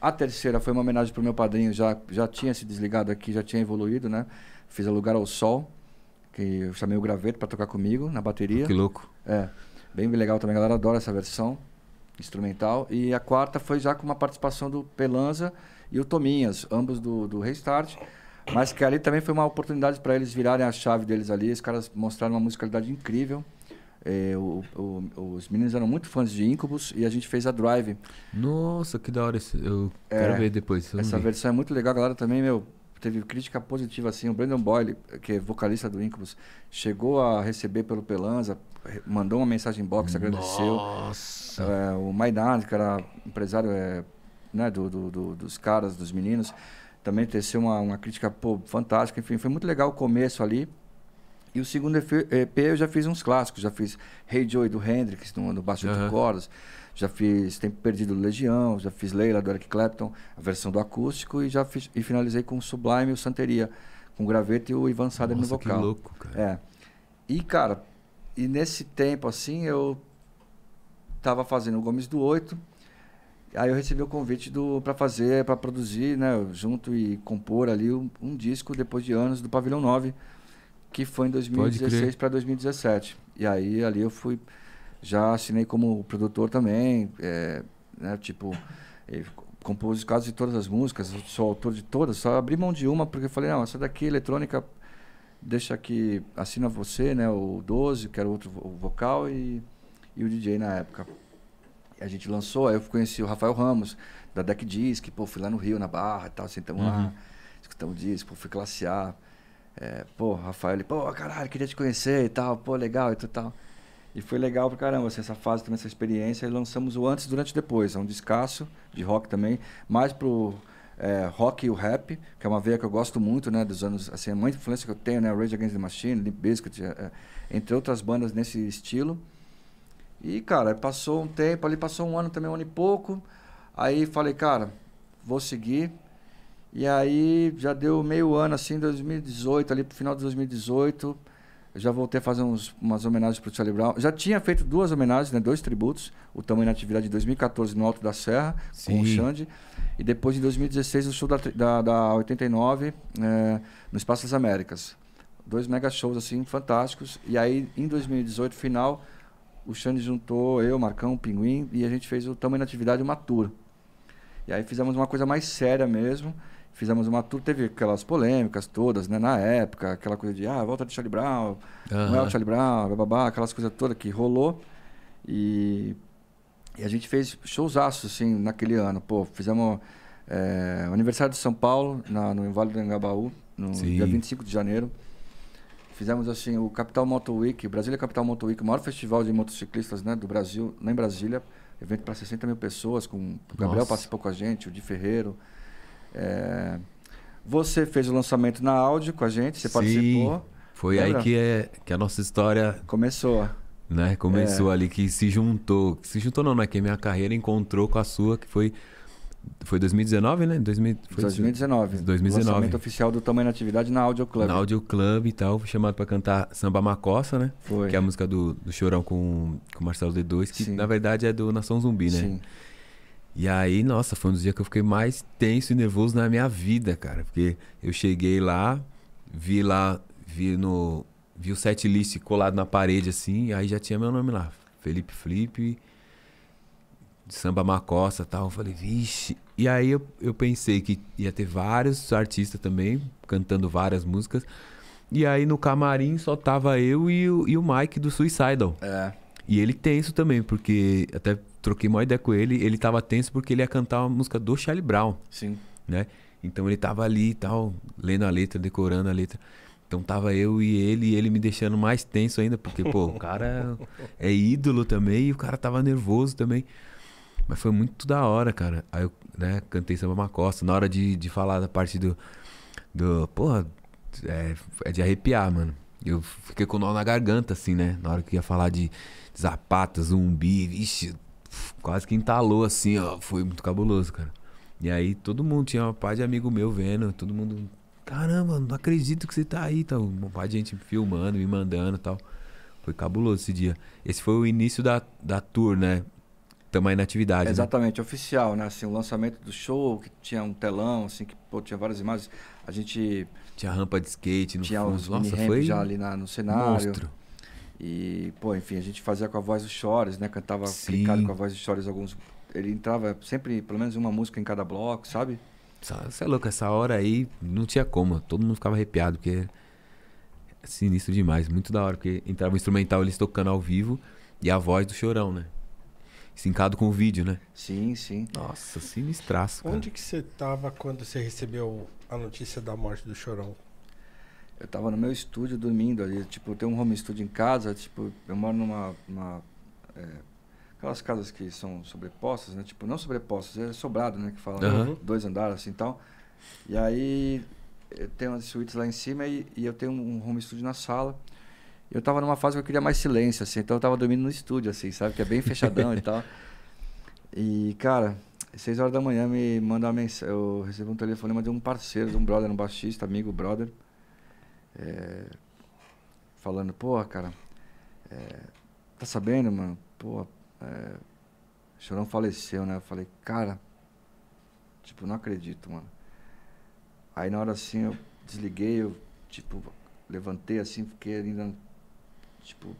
A terceira foi uma homenagem pro meu padrinho, já, já tinha se desligado aqui, já tinha evoluído, né? Fiz a Lugar ao Sol que eu chamei o graveto para tocar comigo na bateria. Que louco. É. Bem, legal também, a galera adora essa versão instrumental. E a quarta foi já com uma participação do Pelanza e o Tominhas, ambos do, do Restart. Mas que ali também foi uma oportunidade para eles virarem a chave deles ali. Os caras mostraram uma musicalidade incrível. É, o, o, os meninos eram muito fãs de Incubus e a gente fez a Drive. Nossa, que da hora. Esse, eu é, quero ver depois. Essa versão é muito legal, galera. Também, meu, teve crítica positiva assim. O Brandon Boyle, que é vocalista do Incubus, chegou a receber pelo Pelanza, mandou uma mensagem em box, agradeceu. É, o Maidan, que era empresário é, né, do, do, do, dos caras, dos meninos, também teceu uma, uma crítica pô, fantástica. Enfim, foi muito legal o começo ali. E o segundo EP eu já fiz uns clássicos, já fiz Hey Joy do Hendrix no, no baixo uhum. de cordas, já fiz Tempo Perdido do Legião, já fiz Leila do Eric Clapton, a versão do acústico e já fiz, e finalizei com Sublime e o Santeria, com o Graveto e o Ivan Sader Nossa, no vocal. Que louco, cara. É. E cara, e nesse tempo assim, eu tava fazendo o Gomes do Oito, aí eu recebi o convite do para fazer, para produzir, né, junto e compor ali um, um, disco depois de anos do Pavilhão 9, que foi em 2016 para 2017. E aí ali eu fui já assinei como produtor também, é, né, tipo, é, compus quase de todas as músicas, sou autor de todas, só abri mão de uma porque falei, não, essa daqui eletrônica deixa que assina você, né, o 12, que era outro vocal e, e o DJ na época. A gente lançou, aí eu conheci o Rafael Ramos, da Deck Disc, pô, fui lá no Rio, na Barra e tal, sentamos uhum. lá, escutamos o disco, pô, fui classear. É, pô, Rafael, ele, pô, caralho, queria te conhecer e tal, pô, legal e tal. tal. E foi legal pra caramba assim, essa fase também, essa experiência. E lançamos o Antes, Durante e Depois. É um descasso de rock também, mais pro é, rock e o rap, que é uma veia que eu gosto muito, né? Dos anos, assim, é muita influência que eu tenho, né? Rage Against the Machine, Limp Bizkit, é, é, entre outras bandas nesse estilo. E, cara, passou um tempo, ali passou um ano também, um ano e pouco. Aí falei, cara, vou seguir. E aí já deu meio ano, assim, 2018, ali pro final de 2018 já voltei a fazer uns, umas homenagens para o Charlie Brown. Já tinha feito duas homenagens, né? dois tributos. O Tamanho na Atividade de 2014 no Alto da Serra, Sim. com o Xande. E depois, em 2016, o show da, da, da 89, é, eh, no Espaço das Américas. Dois mega shows, assim, fantásticos. E aí, em 2018, final, o Xande juntou eu, Marcão, o Pinguim, e a gente fez o Tamanho na Atividade, uma tour. E aí fizemos uma coisa mais séria mesmo fizemos uma tour, teve aquelas polêmicas todas, né, na época, aquela coisa de, ah, volta de Charlie Brown, uhum. não é o Charlie Brown, bababá, aquelas coisas todas que rolou. E, e a gente fez showzaços, assim, naquele ano. Pô, fizemos é, eh, o aniversário de São Paulo, na, no Vale do Angabaú, no Sim. dia 25 de janeiro. Fizemos, assim, o Capital Moto Week, Brasília é Capital Moto Week, o maior festival de motociclistas, né, do Brasil, lá em Brasília. Evento para 60 mil pessoas, com o Gabriel Nossa. participou com a gente, o Di Ferreiro, é... Você fez o lançamento na áudio com a gente, você Sim, participou. Foi lembra? aí que, é, que a nossa história. Começou. Né? Começou é. ali, que se juntou. se juntou não, é Que minha carreira encontrou com a sua, que foi. Foi 2019, né? 2000, foi 2019. 2019. Lançamento oficial do Tamanho na Atividade na Audio Club. Na Audio Club e tal. Fui chamado para cantar Samba Macossa, né? Foi. Que é a música do, do Chorão com o Marcelo D2, que Sim. na verdade é do Nação Zumbi, né? Sim. E aí, nossa, foi um dos dias que eu fiquei mais tenso e nervoso na minha vida, cara. Porque eu cheguei lá, vi lá, vi no. Vi o set list colado na parede, assim, aí já tinha meu nome lá. Felipe Flip, samba e tal. Eu falei, vixe. E aí eu, eu pensei que ia ter vários artistas também, cantando várias músicas. E aí no camarim só tava eu e o, e o Mike do Suicidal. É. E ele tem isso também, porque até troquei uma ideia com ele, ele tava tenso porque ele ia cantar uma música do Charlie Brown. Sim. Né? Então ele tava ali e tal, lendo a letra, decorando a letra. Então tava eu e ele, e ele me deixando mais tenso ainda, porque, pô, o cara é ídolo também, e o cara tava nervoso também. Mas foi muito da hora, cara. Aí eu, né, cantei samba Macosta. Na hora de, de falar da parte do. do porra, é, é de arrepiar, mano. Eu fiquei com o nó na garganta, assim, né? Na hora que ia falar de, de Zapata, zumbi, vixe, quase que entalou assim, ó. Foi muito cabuloso, cara. E aí todo mundo, tinha uma pai de amigo meu vendo, todo mundo. Caramba, não acredito que você tá aí, tal. um pai de gente filmando, me mandando tal. Foi cabuloso esse dia. Esse foi o início da, da tour, né? Também na atividade. Né? Exatamente, né? oficial, né? Assim, o lançamento do show, que tinha um telão, assim, que pô, tinha várias imagens. A gente. Tinha rampa de skate no tinha fundo. Nossa, foi. Já ali na, no cenário. Monstro. E, pô, enfim, a gente fazia com a voz dos Chores, né? Cantava Sim. com a voz dos Chores alguns. Ele entrava sempre, pelo menos, uma música em cada bloco, sabe? Você é louco, essa hora aí não tinha como. Todo mundo ficava arrepiado, porque é sinistro demais. Muito da hora, porque entrava o instrumental, eles tocando ao vivo e a voz do chorão, né? Sincado com o vídeo, né? Sim, sim. Nossa, sinistraço. Cara. Onde que você tava quando você recebeu a notícia da morte do chorão? eu tava no meu estúdio dormindo ali. Tipo, tem um home studio em casa, tipo, eu moro numa. numa é, aquelas casas que são sobrepostas, né? Tipo, não sobrepostas, é sobrado, né? Que fala uhum. dois andares assim e tal. E aí eh, tem umas suítes lá em cima e, e, eu tenho um home studio na sala. Eu tava numa fase que eu queria mais silêncio, assim, então eu tava dormindo no estúdio, assim, sabe? Que é bem fechadão e tal. E, cara, seis horas da manhã me manda uma mensagem. Eu recebo um telefonema de um parceiro, de um brother, um baixista, amigo, brother é, falando, pô, cara, é, tá sabendo, mano? Pô, é, Chorão faleceu, né? Eu falei, cara, tipo, não acredito, mano. Aí na hora assim eu desliguei, eu, tipo, levantei assim, fiquei ainda, né, tipo,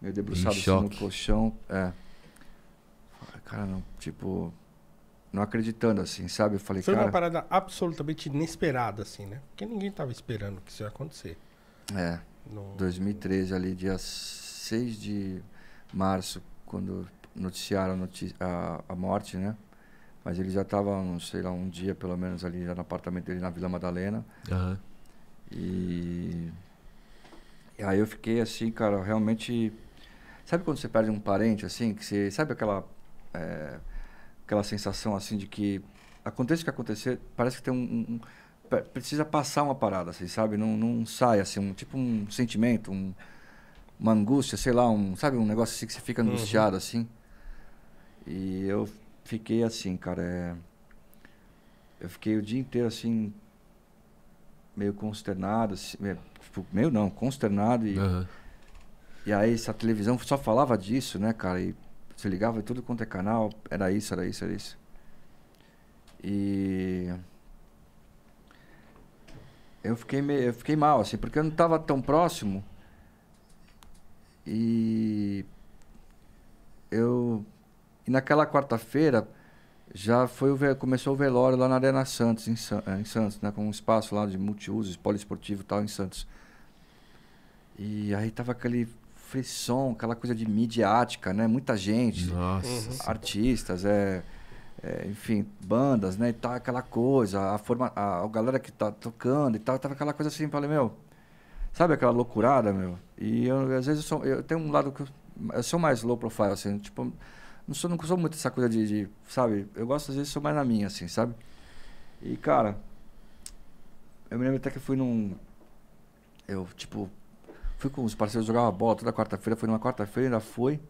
meio debruçado assim, no colchão. É. Falei, cara, não, tipo, não acreditando, assim, sabe? Eu falei, Foi cara... uma parada absolutamente inesperada, assim, né? Porque ninguém tava esperando que isso ia acontecer. É. No... 2013, ali, dia 6 de março, quando noticiaram a, notícia, a, a morte, né? Mas ele já estava, não sei lá, um dia pelo menos ali já no apartamento dele na Vila Madalena. Uhum. E... e... aí eu fiquei assim, cara, realmente. Sabe quando você perde um parente, assim? Que você. Sabe aquela. É aquela sensação assim de que aconteça o que acontecer, parece que tem um, um, precisa passar uma parada, assim, sabe? Não, não sai assim, um tipo um sentimento, um, uma angústia, sei lá, um, sabe, um negócio assim que você fica uhum. angustiado uhum. assim. E eu fiquei assim, cara, é... eu fiquei o dia inteiro assim meio consternado, assim, meio, é, tipo, meio não, consternado e uhum. E aí essa televisão só falava disso, né, cara? E você ligava e tudo quanto é canal, era isso, era isso, era isso. E eu fiquei, meio, eu fiquei mal, assim, porque eu não estava tão próximo. E eu. E naquela quarta-feira já foi o, começou o velório lá na Arena Santos, em, eh, em, Santos, né? Com um espaço lá de multiusos, poliesportivo e tal, em Santos. E aí tava aquele frisson, aquela coisa de midiática, né? Muita gente, Nossa. Uhum. artistas, é, é, enfim, bandas, né? E tal aquela coisa, a forma, a, a galera que tá tocando e tal, tava aquela coisa assim, falei, meu, sabe aquela loucurada, meu? E eu, às vezes eu, sou, eu tenho um lado que eu, eu, sou mais low profile, assim, tipo, não sou, não sou muito essa coisa de, de, sabe? Eu gosto, às vezes, sou mais na minha, assim, sabe? E, cara, eu me lembro até que eu fui num, eu, tipo, Fui com os parceiros jogar uma bola toda quarta-feira. Foi numa quarta-feira, ainda foi.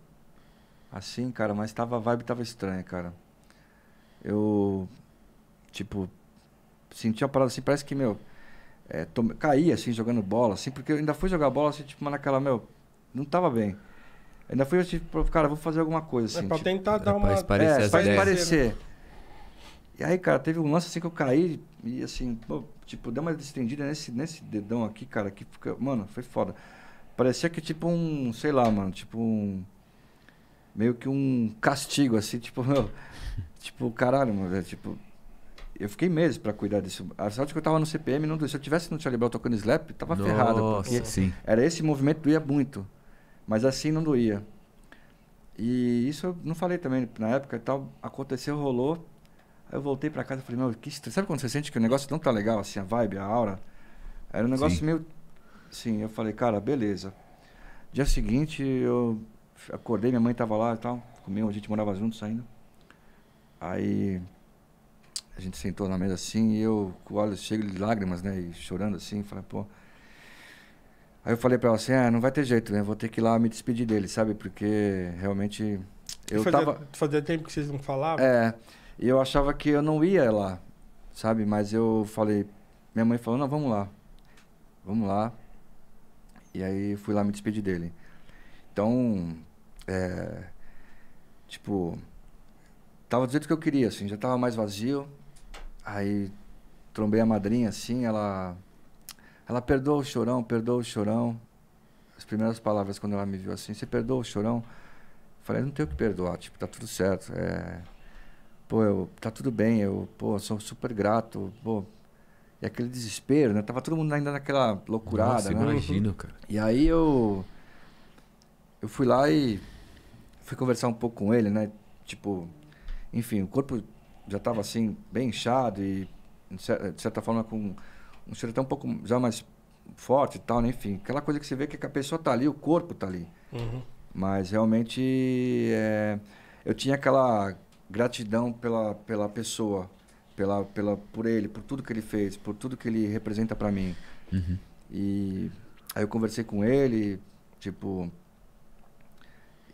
Assim, cara, mas tava, a vibe tava estranha, cara. Eu, tipo, sentia a parada assim, parece que, meu, é, eh, tome, assim, jogando bola, assim, porque eu ainda fui jogar bola, assim, tipo, mas naquela, meu, não tava bem. Ainda fui, assim, tipo, cara, vou fazer alguma coisa, é assim. É pra tipo, tentar é dar uma... é, pra parecer. E aí, cara, teve um lance assim que eu caí e assim, pô, tipo, deu uma estendida nesse, nesse dedão aqui, cara, que fica. Mano, foi foda. Parecia que tipo um, sei lá, mano, tipo um. Meio que um castigo, assim, tipo, meu. Tipo, caralho, mano, tipo. Eu fiquei meses pra cuidar disso. A sorte que eu tava no CPM, não, se eu tivesse no Charlie tocando slap, tava Nossa, ferrado. Porque sim. era esse movimento doía muito. Mas assim não doía. E isso eu não falei também na época e tal. Aconteceu, rolou. Aí eu voltei pra casa e falei, meu, que estranho. Sabe quando você sente que o negócio não tá legal, assim, a vibe, a aura? Era um negócio sim. meio Sim, eu falei, cara, beleza. Dia seguinte, eu acordei, minha mãe estava lá e tal, comigo, a gente morava juntos saindo Aí a gente sentou na mesa assim, e eu com olhos cheios de lágrimas, né, e chorando assim, falei, pô. Aí eu falei para ela assim, ah, não vai ter jeito, né, vou ter que ir lá me despedir dele, sabe, porque realmente eu fazia, tava... Fazia tempo que vocês não falavam? É, e eu achava que eu não ia lá, sabe, mas eu falei, minha mãe falou, não, vamos lá, vamos lá, e aí fui lá me despedir dele. Então, é, tipo, tava do jeito que eu queria, assim, já tava mais vazio. Aí trombei a madrinha, assim, ela, ela perdoa o chorão, perdoa o chorão. As primeiras palavras quando ela me viu assim, você perdoa o chorão? Falei, não tenho o que perdoar, tipo, tá tudo certo. É, pô, eu, tá tudo bem, eu, pô, sou super grato, pô, e aquele desespero, né? Tava todo mundo ainda naquela loucurada, Nossa, né? imagino, uhum. cara. E aí eu... Eu fui lá e fui conversar um pouco com ele, né? Tipo, enfim, o corpo já tava assim, bem inchado e, de certa forma, com um cheiro até um pouco já mais forte e tal, né? Enfim, aquela coisa que você vê que a pessoa tá ali, o corpo tá ali. Uhum. Mas realmente é, eu tinha aquela gratidão pela, pela pessoa, pela, pela, por ele, por tudo que ele fez, por tudo que ele representa para mim. Uhum. E aí eu conversei com ele, tipo,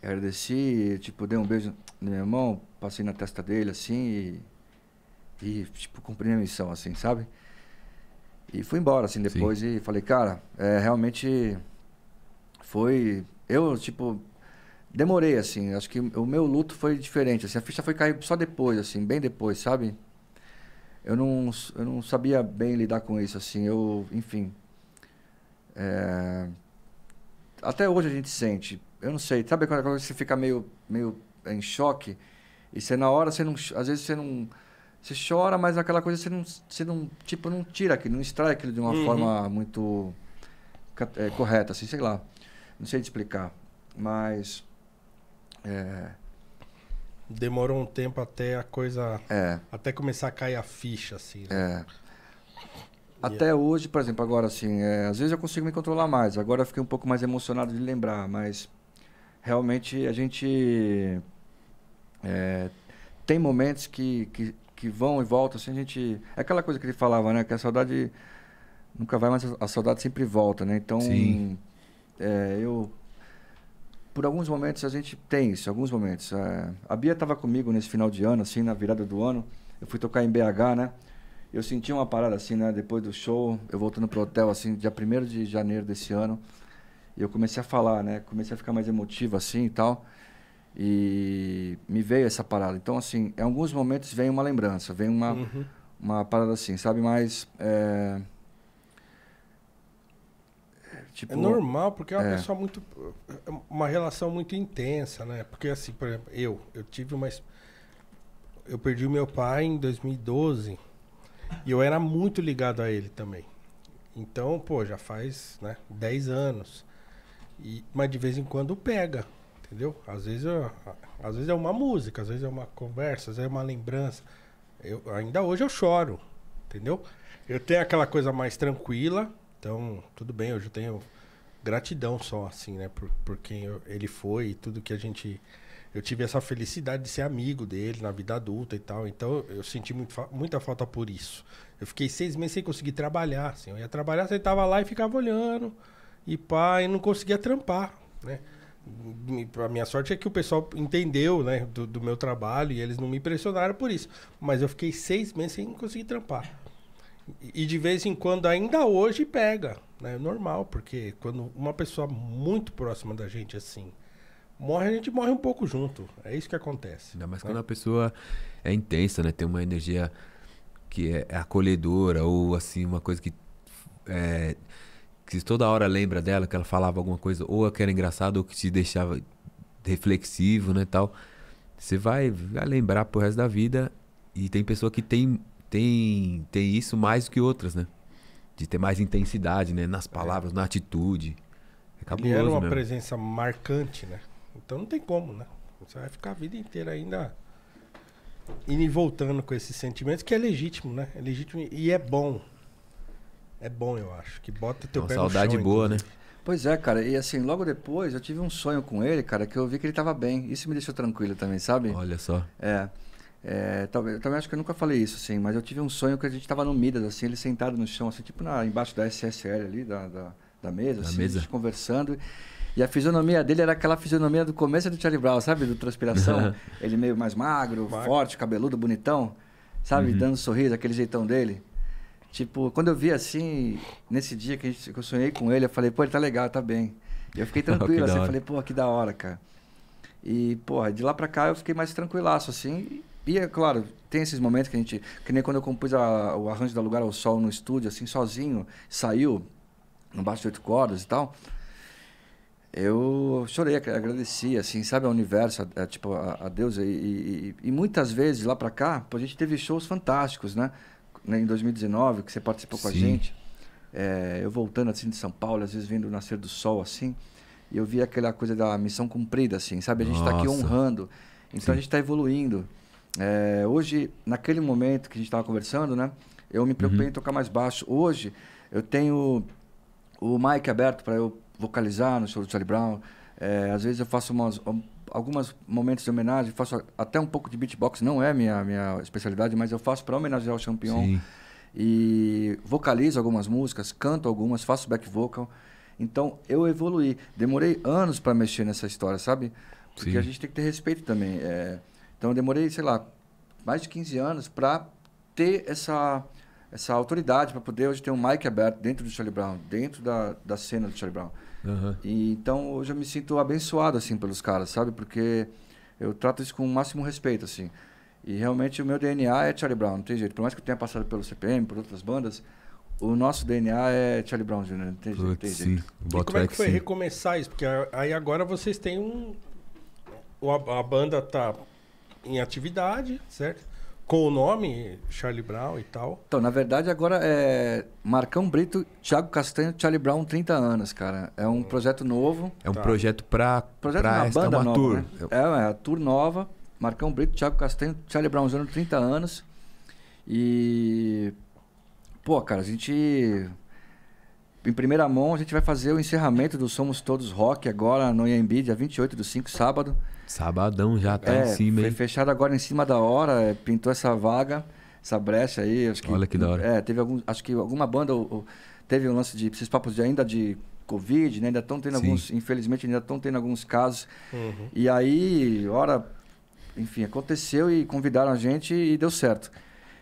agradeci, tipo, dei um beijo na minha mão, passei na testa dele, assim, e, e tipo, cumpri a missão, assim, sabe? E fui embora, assim, depois Sim. e falei, cara, é, realmente foi... Eu, tipo, demorei, assim, acho que o meu luto foi diferente, assim, a ficha foi cair só depois, assim, bem depois, sabe? eu não, eu não sabia bem lidar com isso, assim, eu, enfim. É, até hoje a gente sente, eu não sei, sabe quando é você fica meio, meio em choque? E você, na hora, você não, às vezes você não. Você chora, mas aquela coisa você não, você não, tipo, não tira aquilo, não extrai aquilo de uma uhum. forma muito é, correta, assim, sei lá. Não sei te explicar. Mas. É, demorou um tempo até a coisa. É. Até começar a cair a ficha, assim. Né? É. Até hoje, por exemplo, agora assim, é, às vezes eu consigo me controlar mais. Agora eu fiquei um pouco mais emocionado de lembrar, mas realmente a gente é, tem momentos que, que, que, vão e voltam. Assim, a gente é aquela coisa que ele falava, né? Que a saudade nunca vai, mas a saudade sempre volta, né? Então, é, eu por alguns momentos a gente tem isso, alguns momentos. É, a Bia estava comigo nesse final de ano, assim, na virada do ano. Eu fui tocar em BH, né? Eu senti uma parada assim, né? Depois do show, eu voltando pro hotel, assim, dia 1 de janeiro desse ano. E eu comecei a falar, né? Comecei a ficar mais emotivo, assim e tal. E me veio essa parada. Então, assim, em alguns momentos vem uma lembrança, vem uma, uhum. uma parada assim, sabe? Mas. É Tipo, é normal, porque é uma é. pessoa muito. É uma relação muito intensa, né? Porque, assim, por exemplo, eu, eu tive uma. Eu perdi o meu pai em 2012 e eu era muito ligado a ele também. Então, pô, já faz, né, 10 anos. E, mas de vez em quando pega, entendeu? Às vezes, eu, às vezes é uma música, às vezes é uma conversa, às vezes é uma lembrança. Eu, ainda hoje eu choro, entendeu? Eu tenho aquela coisa mais tranquila, então, tudo bem, hoje eu tenho gratidão só, assim, né? Por, por quem eu, ele foi e tudo que a gente. Eu tive essa felicidade de ser amigo dele na vida adulta e tal. Então, eu senti muito, muita falta por isso. Eu fiquei seis meses sem conseguir trabalhar, assim. Eu ia trabalhar, sentava lá e ficava olhando. E pá, e não conseguia trampar, né? A minha sorte é que o pessoal entendeu, né, do, do meu trabalho e eles não me impressionaram por isso. Mas eu fiquei seis meses sem conseguir trampar. E de vez em quando, ainda hoje, pega. Né? É normal, porque quando uma pessoa muito próxima da gente, assim, morre, a gente morre um pouco junto. É isso que acontece. Ainda mais né? quando a pessoa é intensa, né? Tem uma energia que é, é acolhedora, ou assim, uma coisa que. É, que toda hora lembra dela, que ela falava alguma coisa, ou é que era engraçado, ou que te deixava reflexivo, né, tal. Você vai, vai lembrar pro resto da vida. E tem pessoa que tem tem, tem isso mais do que outras, né? De ter mais intensidade, né? Nas é. palavras, é. na atitude. É Ele era uma mesmo. presença marcante, né? Então não tem como, né? Você vai ficar a vida inteira ainda indo e voltando com esses sentimentos, que é legítimo, né? É legítimo e é bom. É bom, eu acho. Que bota teu é uma pé saudade chão, boa, inclusive. né? Pois é, cara. E assim, logo depois eu tive um sonho com ele, cara, que eu vi que ele tava bem. Isso me deixou tranquilo também, sabe? Olha só. É. É, talvez, também acho que eu nunca falei isso, assim, mas eu tive um sonho que a gente estava no Midas, assim, ele sentado no chão, assim, tipo na, embaixo da SSL ali, da, da, da mesa, da assim, mesa. conversando. E a fisionomia dele era aquela fisionomia do começo do Charlie Brown, sabe? Do transpiração. ele meio mais magro, magro, forte, cabeludo, bonitão, sabe? Uhum. Dando um sorriso, aquele jeitão dele. Tipo, quando eu vi assim, nesse dia que, gente, que, eu sonhei com ele, eu falei, pô, ele tá legal, tá bem. E eu fiquei oh, tranquilo, assim, eu falei, pô, que da hora, cara. E, porra, de lá pra cá eu fiquei mais tranquilaço, assim. E é claro, tem esses momentos que a gente. Que nem quando eu compus a, o arranjo da Lugar ao Sol no estúdio, assim, sozinho, saiu, no baixo de oito cordas e tal. Eu chorei, agradeci, assim, sabe, ao universo, a, a tipo, a, a Deus. E, e, e, muitas vezes lá pra cá, a gente teve shows fantásticos, né? né em 2019, que você participou com a gente. É, eu voltando assim de São Paulo, às vezes vendo o nascer do sol assim, e eu vi aquela coisa da missão cumprida, assim, sabe? A gente está aqui honrando, então Sim. a gente está evoluindo. É, hoje, naquele momento que a gente estava conversando, né? Eu me preocupei uhum. em tocar mais baixo. Hoje, eu tenho o mic aberto para eu vocalizar no show do Charlie Brown. É, às vezes eu faço umas, um, alguns momentos de homenagem, faço até um pouco de beatbox, não é minha, minha especialidade, mas eu faço para homenagear o campeão. E vocalizo algumas músicas, canto algumas, faço back vocal. Então eu evoluí. Demorei anos para mexer nessa história, sabe? Porque Sim. a gente tem que ter respeito também. É, então, eu demorei, sei lá, mais de 15 anos para ter essa, essa autoridade, para poder hoje ter um mic aberto dentro do Charlie Brown, dentro da, da cena do Charlie Brown. Uhum. E, então, hoje eu me sinto abençoado, assim, pelos caras, sabe? Porque eu trato isso com o máximo respeito, assim. E realmente o meu DNA é Charlie Brown, não tem jeito. Por mais que eu tenha passado pelo CPM, por outras bandas, o nosso DNA é Charlie Brown Jr., não tem jeito. Sim. E como é que foi sim. recomeçar isso? Porque aí agora vocês têm um. A, a banda tá em atividade, certo? Com o nome Charlie Brown e tal. Então, na verdade, agora é Marcão Brito, Thiago Castanho, Charlie Brown 30 anos, cara. É um projeto novo. É um tá. projeto pra. Projeto pra uma banda uma nova, tour. Né? É, é a tour nova. Marcão Brito, Thiago Castanho, Charlie Brown, 30 anos. E. Pô, cara, a gente em primeira mão, a gente vai fazer o encerramento do Somos Todos Rock agora no IMB, dia 28 do 5, sábado. Sabadão já tá é, em cima, hein? Foi fechado agora em cima da hora, é, pintou essa vaga, essa brecha aí. Acho que, Olha que da hora. É, teve algum, acho que alguma banda teve um lance de esses papos de ainda de Covid, né? Ainda estão tendo Sim. alguns, infelizmente, ainda estão tendo alguns casos. Uhum. E aí, hora, enfim, aconteceu e convidaram a gente e deu certo.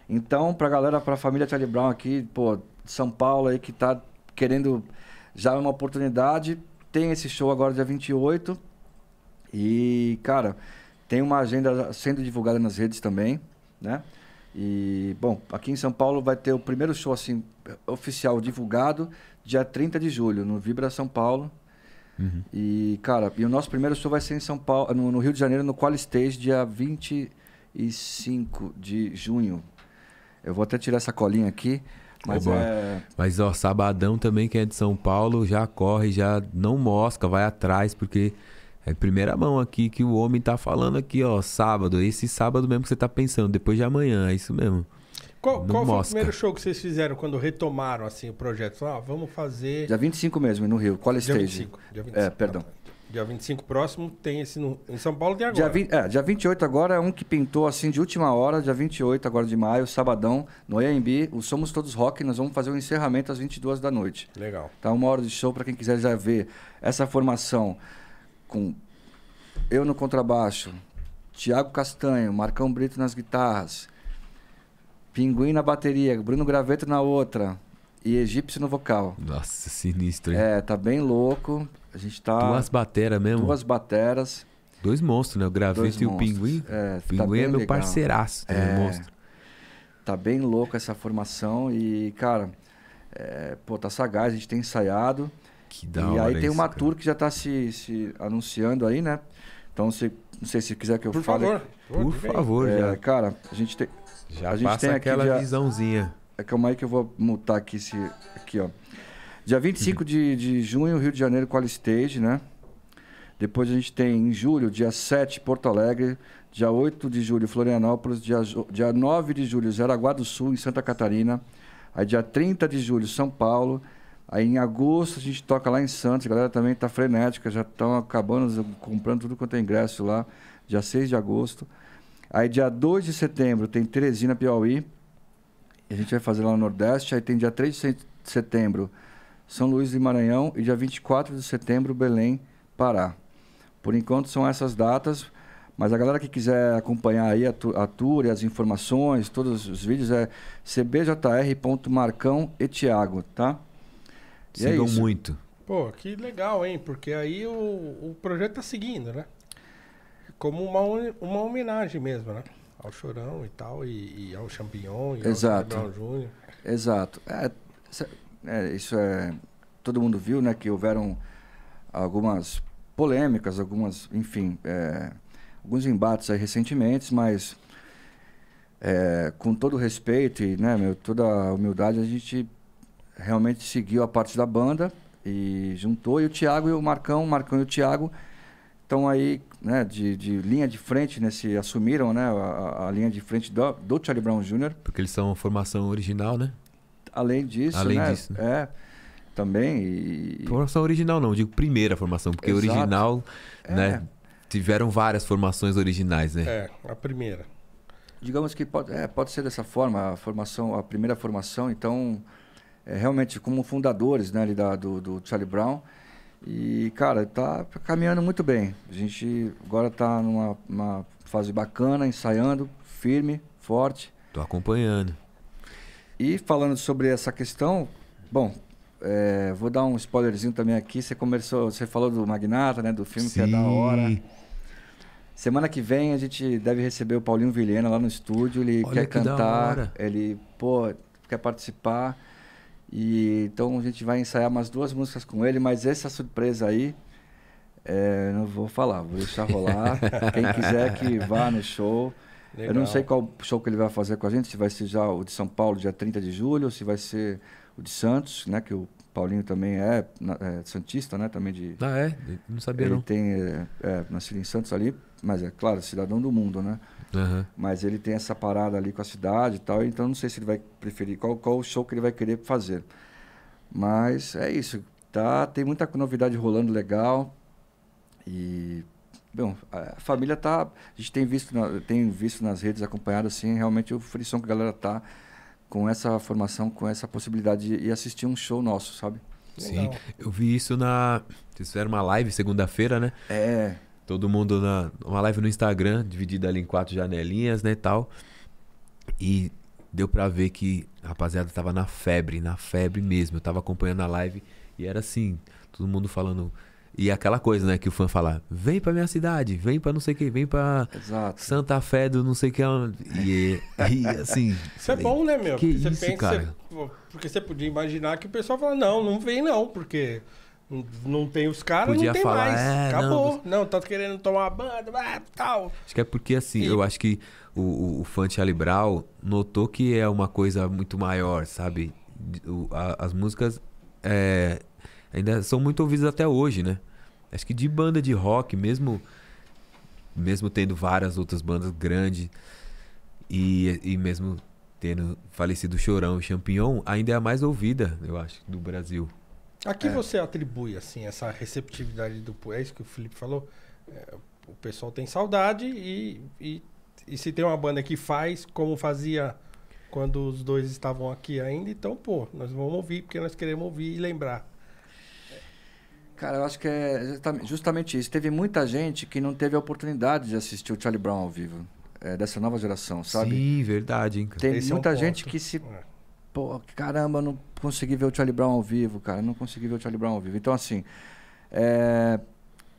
Então, pra galera, pra família Charlie Brown aqui, pô, São Paulo aí que tá querendo já é uma oportunidade. Tem esse show agora, dia 28. E, cara, tem uma agenda sendo divulgada nas redes também, né? E, bom, aqui em São Paulo vai ter o primeiro show, assim, oficial divulgado, dia 30 de julho, no Vibra São Paulo. Uhum. E, cara, e o nosso primeiro show vai ser em São Paulo, no, no Rio de Janeiro, no Qual Stage, dia 25 de junho. Eu vou até tirar essa colinha aqui. Mas, é... Mas ó, Sabadão também, que é de São Paulo, já corre, já não mosca, vai atrás, porque é primeira mão aqui que o homem tá falando aqui, ó, sábado, esse sábado mesmo que você tá pensando, depois de amanhã, é isso mesmo. Qual, qual foi o primeiro show que vocês fizeram quando retomaram assim o projeto? Ah, vamos fazer. Dia 25 mesmo, no Rio. Qual é dia 25. É, perdão. Tá. Dia 25 próximo tem esse no... em São Paulo tem agora. Dia, 20, é, dia 28 agora é um que pintou assim de última hora, dia 28 agora de maio, sabadão, no EMB, o Somos Todos Rock, nós vamos fazer o um encerramento às 22 da noite. Legal. Tá uma hora de show para quem quiser já ver essa formação com eu no contrabaixo, Tiago Castanho, Marcão Brito nas guitarras, Pinguim na bateria, Bruno Graveto na outra e egípcio no vocal. Nossa, sinistro, hein? É, tá bem louco. A gente tá. Duas bateras mesmo? Duas bateras. Dois monstros, né? O Graveto e o Pinguim. É, o tá Pinguim tá é meu legal. parceiraço é, monstro. Tá bem louco essa formação e, cara, é, pô, tá sagaz, a gente tem ensaiado. Que da e hora. E aí tem uma tour que já tá se, se anunciando aí, né? Então, se, não sei se quiser que eu Por fale. Favor. Por, Por favor, é, já. Cara, a gente tem. Já a gente passa tem aquela aqui, já, visãozinha. É, calma aí que eu vou mutar aqui esse. Aqui, ó. Dia 25 uhum. de, de junho, Rio de Janeiro, Stage, né? Depois a gente tem em julho, dia 7, Porto Alegre. Dia 8 de julho, Florianópolis. Dia, dia 9 de julho, Zaraguá do Sul, em Santa Catarina. Aí dia 30 de julho, São Paulo. Aí em agosto a gente toca lá em Santos. A galera também tá frenética, já estão acabando, comprando tudo quanto é ingresso lá. Dia 6 de agosto. Aí dia 2 de setembro tem Teresina, Piauí. A gente vai fazer lá no Nordeste. Aí tem dia 3 de setembro, são Luís de Maranhão e dia 24 de setembro, Belém, Pará. Por enquanto são essas datas, mas a galera que quiser acompanhar aí a, tu, a tour e as informações, todos os vídeos, é cbjr.marcão e Tiago, tá? E é Sigam é muito. Pô, que legal, hein? Porque aí o, o projeto tá seguindo, né? Como uma, uma homenagem mesmo, né? Ao Chorão e tal, e, e ao Champignon, e Exato. ao Gabriel Júnior. Exato. É, é, isso é todo mundo viu, né, que houveram algumas polêmicas, algumas, enfim, é, alguns embates recentemente, mas é, com todo respeito e né, meu, toda a humildade, a gente realmente seguiu a parte da banda e juntou. E o Thiago e o Marcão, Marcão e o Thiago estão aí né, de, de, linha de frente, nesse, né, assumiram né, a, a linha de frente do, do Charlie Brown Jr. Porque eles são formação original, né? além disso, além né? disso. Né? É, também. E... Formação original não, digo primeira formação, porque Exato. original, é. né? Tiveram várias formações originais, né? É, a primeira. Digamos que pode, é, pode ser dessa forma, a formação, a primeira formação, então, é, realmente como fundadores, né, ali da, do, do Charlie Brown. E, cara, tá caminhando muito bem. A gente agora tá numa fase bacana, ensaiando, firme, forte. Tô acompanhando. E falando sobre essa questão, bom, é, vou dar um spoilerzinho também aqui. Você começou, você falou do Magnata, né? Do filme Sim. que é da hora. Semana que vem a gente deve receber o Paulinho Vilhena lá no estúdio. Ele Olha quer que cantar, ele pô, quer participar. E então a gente vai ensaiar umas duas músicas com ele, mas essa surpresa aí é, não vou falar, vou deixar rolar. Quem quiser que vá no show. Legal. Eu não sei qual show que ele vai fazer com a gente, se vai ser já o de São Paulo, dia 30 de julho, ou se vai ser o de Santos, né? Que o Paulinho também é, é santista, né? Também de... Ah, é? Não sabia, ele não. Ele tem... É, é, nascido em Santos ali, mas é claro, cidadão do mundo, né? Uhum. Mas ele tem essa parada ali com a cidade e tal, então não sei se ele vai preferir, qual, qual show que ele vai querer fazer. Mas é isso, tá? Tem muita novidade rolando legal e Bom, a família tá. A gente tem visto, na, tem visto nas redes acompanhado assim, realmente o frição que a galera tá com essa formação, com essa possibilidade de ir assistir um show nosso, sabe? Sim, Legal. eu vi isso na. Vocês fizeram uma live segunda-feira, né? É. Todo mundo na. Uma live no Instagram, dividida ali em quatro janelinhas, né, e tal. E deu para ver que a rapaziada tava na febre, na febre mesmo. Eu tava acompanhando a live e era assim, todo mundo falando e aquela coisa, né, que o fã fala: vem pra minha cidade, vem pra não sei o que, vem pra Exato. Santa Fé do não sei o que. E, e assim. Isso é bom, né, meu? Que porque, isso, pensa, cara? Você, porque você podia imaginar que o pessoal fala: não, não vem não, porque não tem os caras, não tem falar, mais. É, Acabou. Não, não, tá querendo tomar banda, ah, tal. Acho que é porque, assim, e... eu acho que o, o fã Charlie Brown notou que é uma coisa muito maior, sabe? as músicas. É, ainda são muito ouvidas até hoje, né? Acho que de banda de rock, mesmo mesmo tendo várias outras bandas grandes e, e mesmo tendo falecido Chorão e Champignon, ainda é a mais ouvida, eu acho, do Brasil. A que é. você atribui, assim, essa receptividade do povo? É isso que o Felipe falou? É, o pessoal tem saudade e, e, e, se tem uma banda que faz como fazia quando os dois estavam aqui ainda, então, pô, nós vamos ouvir porque nós queremos ouvir e lembrar. Cara, eu acho que é justamente isso. Teve muita gente que não teve a oportunidade de assistir o Charlie Brown ao vivo, é, dessa nova geração, sabe? Sim, verdade, hein, Tem Esse muita é um gente ponto. que se. É. Pô, caramba, não consegui ver o Charlie Brown ao vivo, cara. Não consegui ver o Charlie Brown ao vivo. Então, assim. É,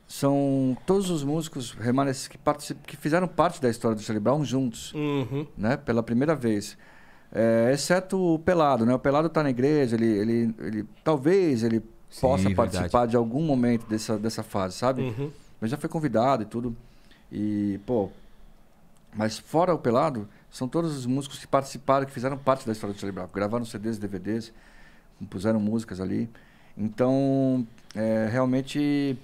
são todos os músicos remanescentes que, que fizeram parte da história do Charlie Brown juntos, uhum. né? Pela primeira vez. É, exceto o Pelado, né? O Pelado tá na igreja, ele, ele, ele talvez ele Sim, possa é participar de algum momento dessa, dessa fase, sabe? Uhum. Mas já foi convidado e tudo. E, pô. Mas fora o Pelado, são todos os músicos que participaram, que fizeram parte da história do Charlie Brown. Gravaram CDs, DVDs, compuseram músicas ali. Então, é, realmente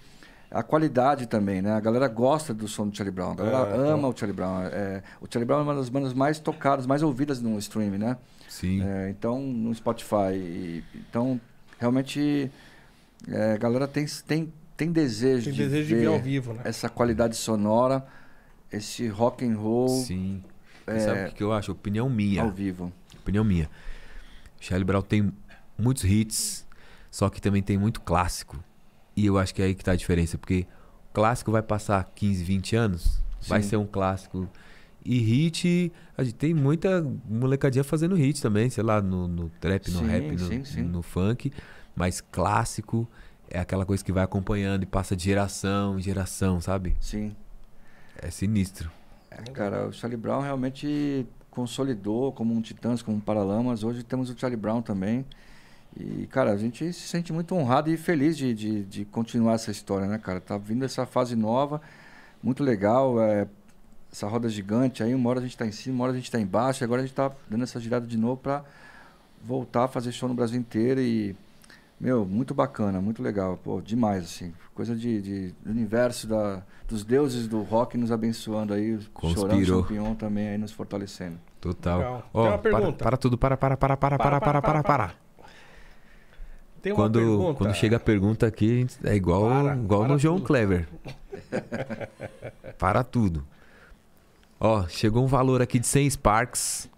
a qualidade também, né? A galera gosta do som do Charlie Brown, a galera é, então. ama o Charlie Brown. É, o Charlie Brown é uma das bandas mais tocadas, mais ouvidas no stream, né? Sim. É, então, no Spotify. Então, realmente é, a galera tem, tem, tem desejo, tem de, desejo ver de ver ao vivo, né? Essa qualidade sonora, esse rock and roll. Sim. É, sabe o que eu acho? Opinião minha. Ao vivo. Opinião minha. Charlie Brown tem muitos hits, só que também tem muito clássico. E eu acho que é aí que tá a diferença, porque o clássico vai passar 15, 20 anos, Sim. vai ser um clássico. E hit, a gente tem muita molecadinha fazendo hit também, sei lá, no, no trap, no sim, rap, no, sim, sim. no funk. Mas clássico é aquela coisa que vai acompanhando e passa de geração em geração, sabe? Sim. É sinistro. É, cara, o Charlie Brown realmente consolidou como um Titãs, como um Paralamas. Hoje temos o Charlie Brown também. E, cara, a gente se sente muito honrado e feliz de, de, de continuar essa história, né, cara? Tá vindo essa fase nova, muito legal. É, essa roda gigante aí, uma hora a gente tá em cima, uma hora a gente tá embaixo, agora a gente tá dando essa girada de novo para voltar a fazer show no Brasil inteiro e meu, muito bacana, muito legal, pô, demais, assim. Coisa de, de do universo da, dos deuses do rock nos abençoando aí, Conspirou. chorando campeão também aí nos fortalecendo. Total. Ó, Tem uma pergunta. Para, para, tudo, para, para, para, para, para, para, para, para. Tem quando, uma pergunta. Quando chega a pergunta aqui, é igual, para, igual para no João tudo. Clever. para tudo. Ó, chegou um valor aqui de 100 Sparks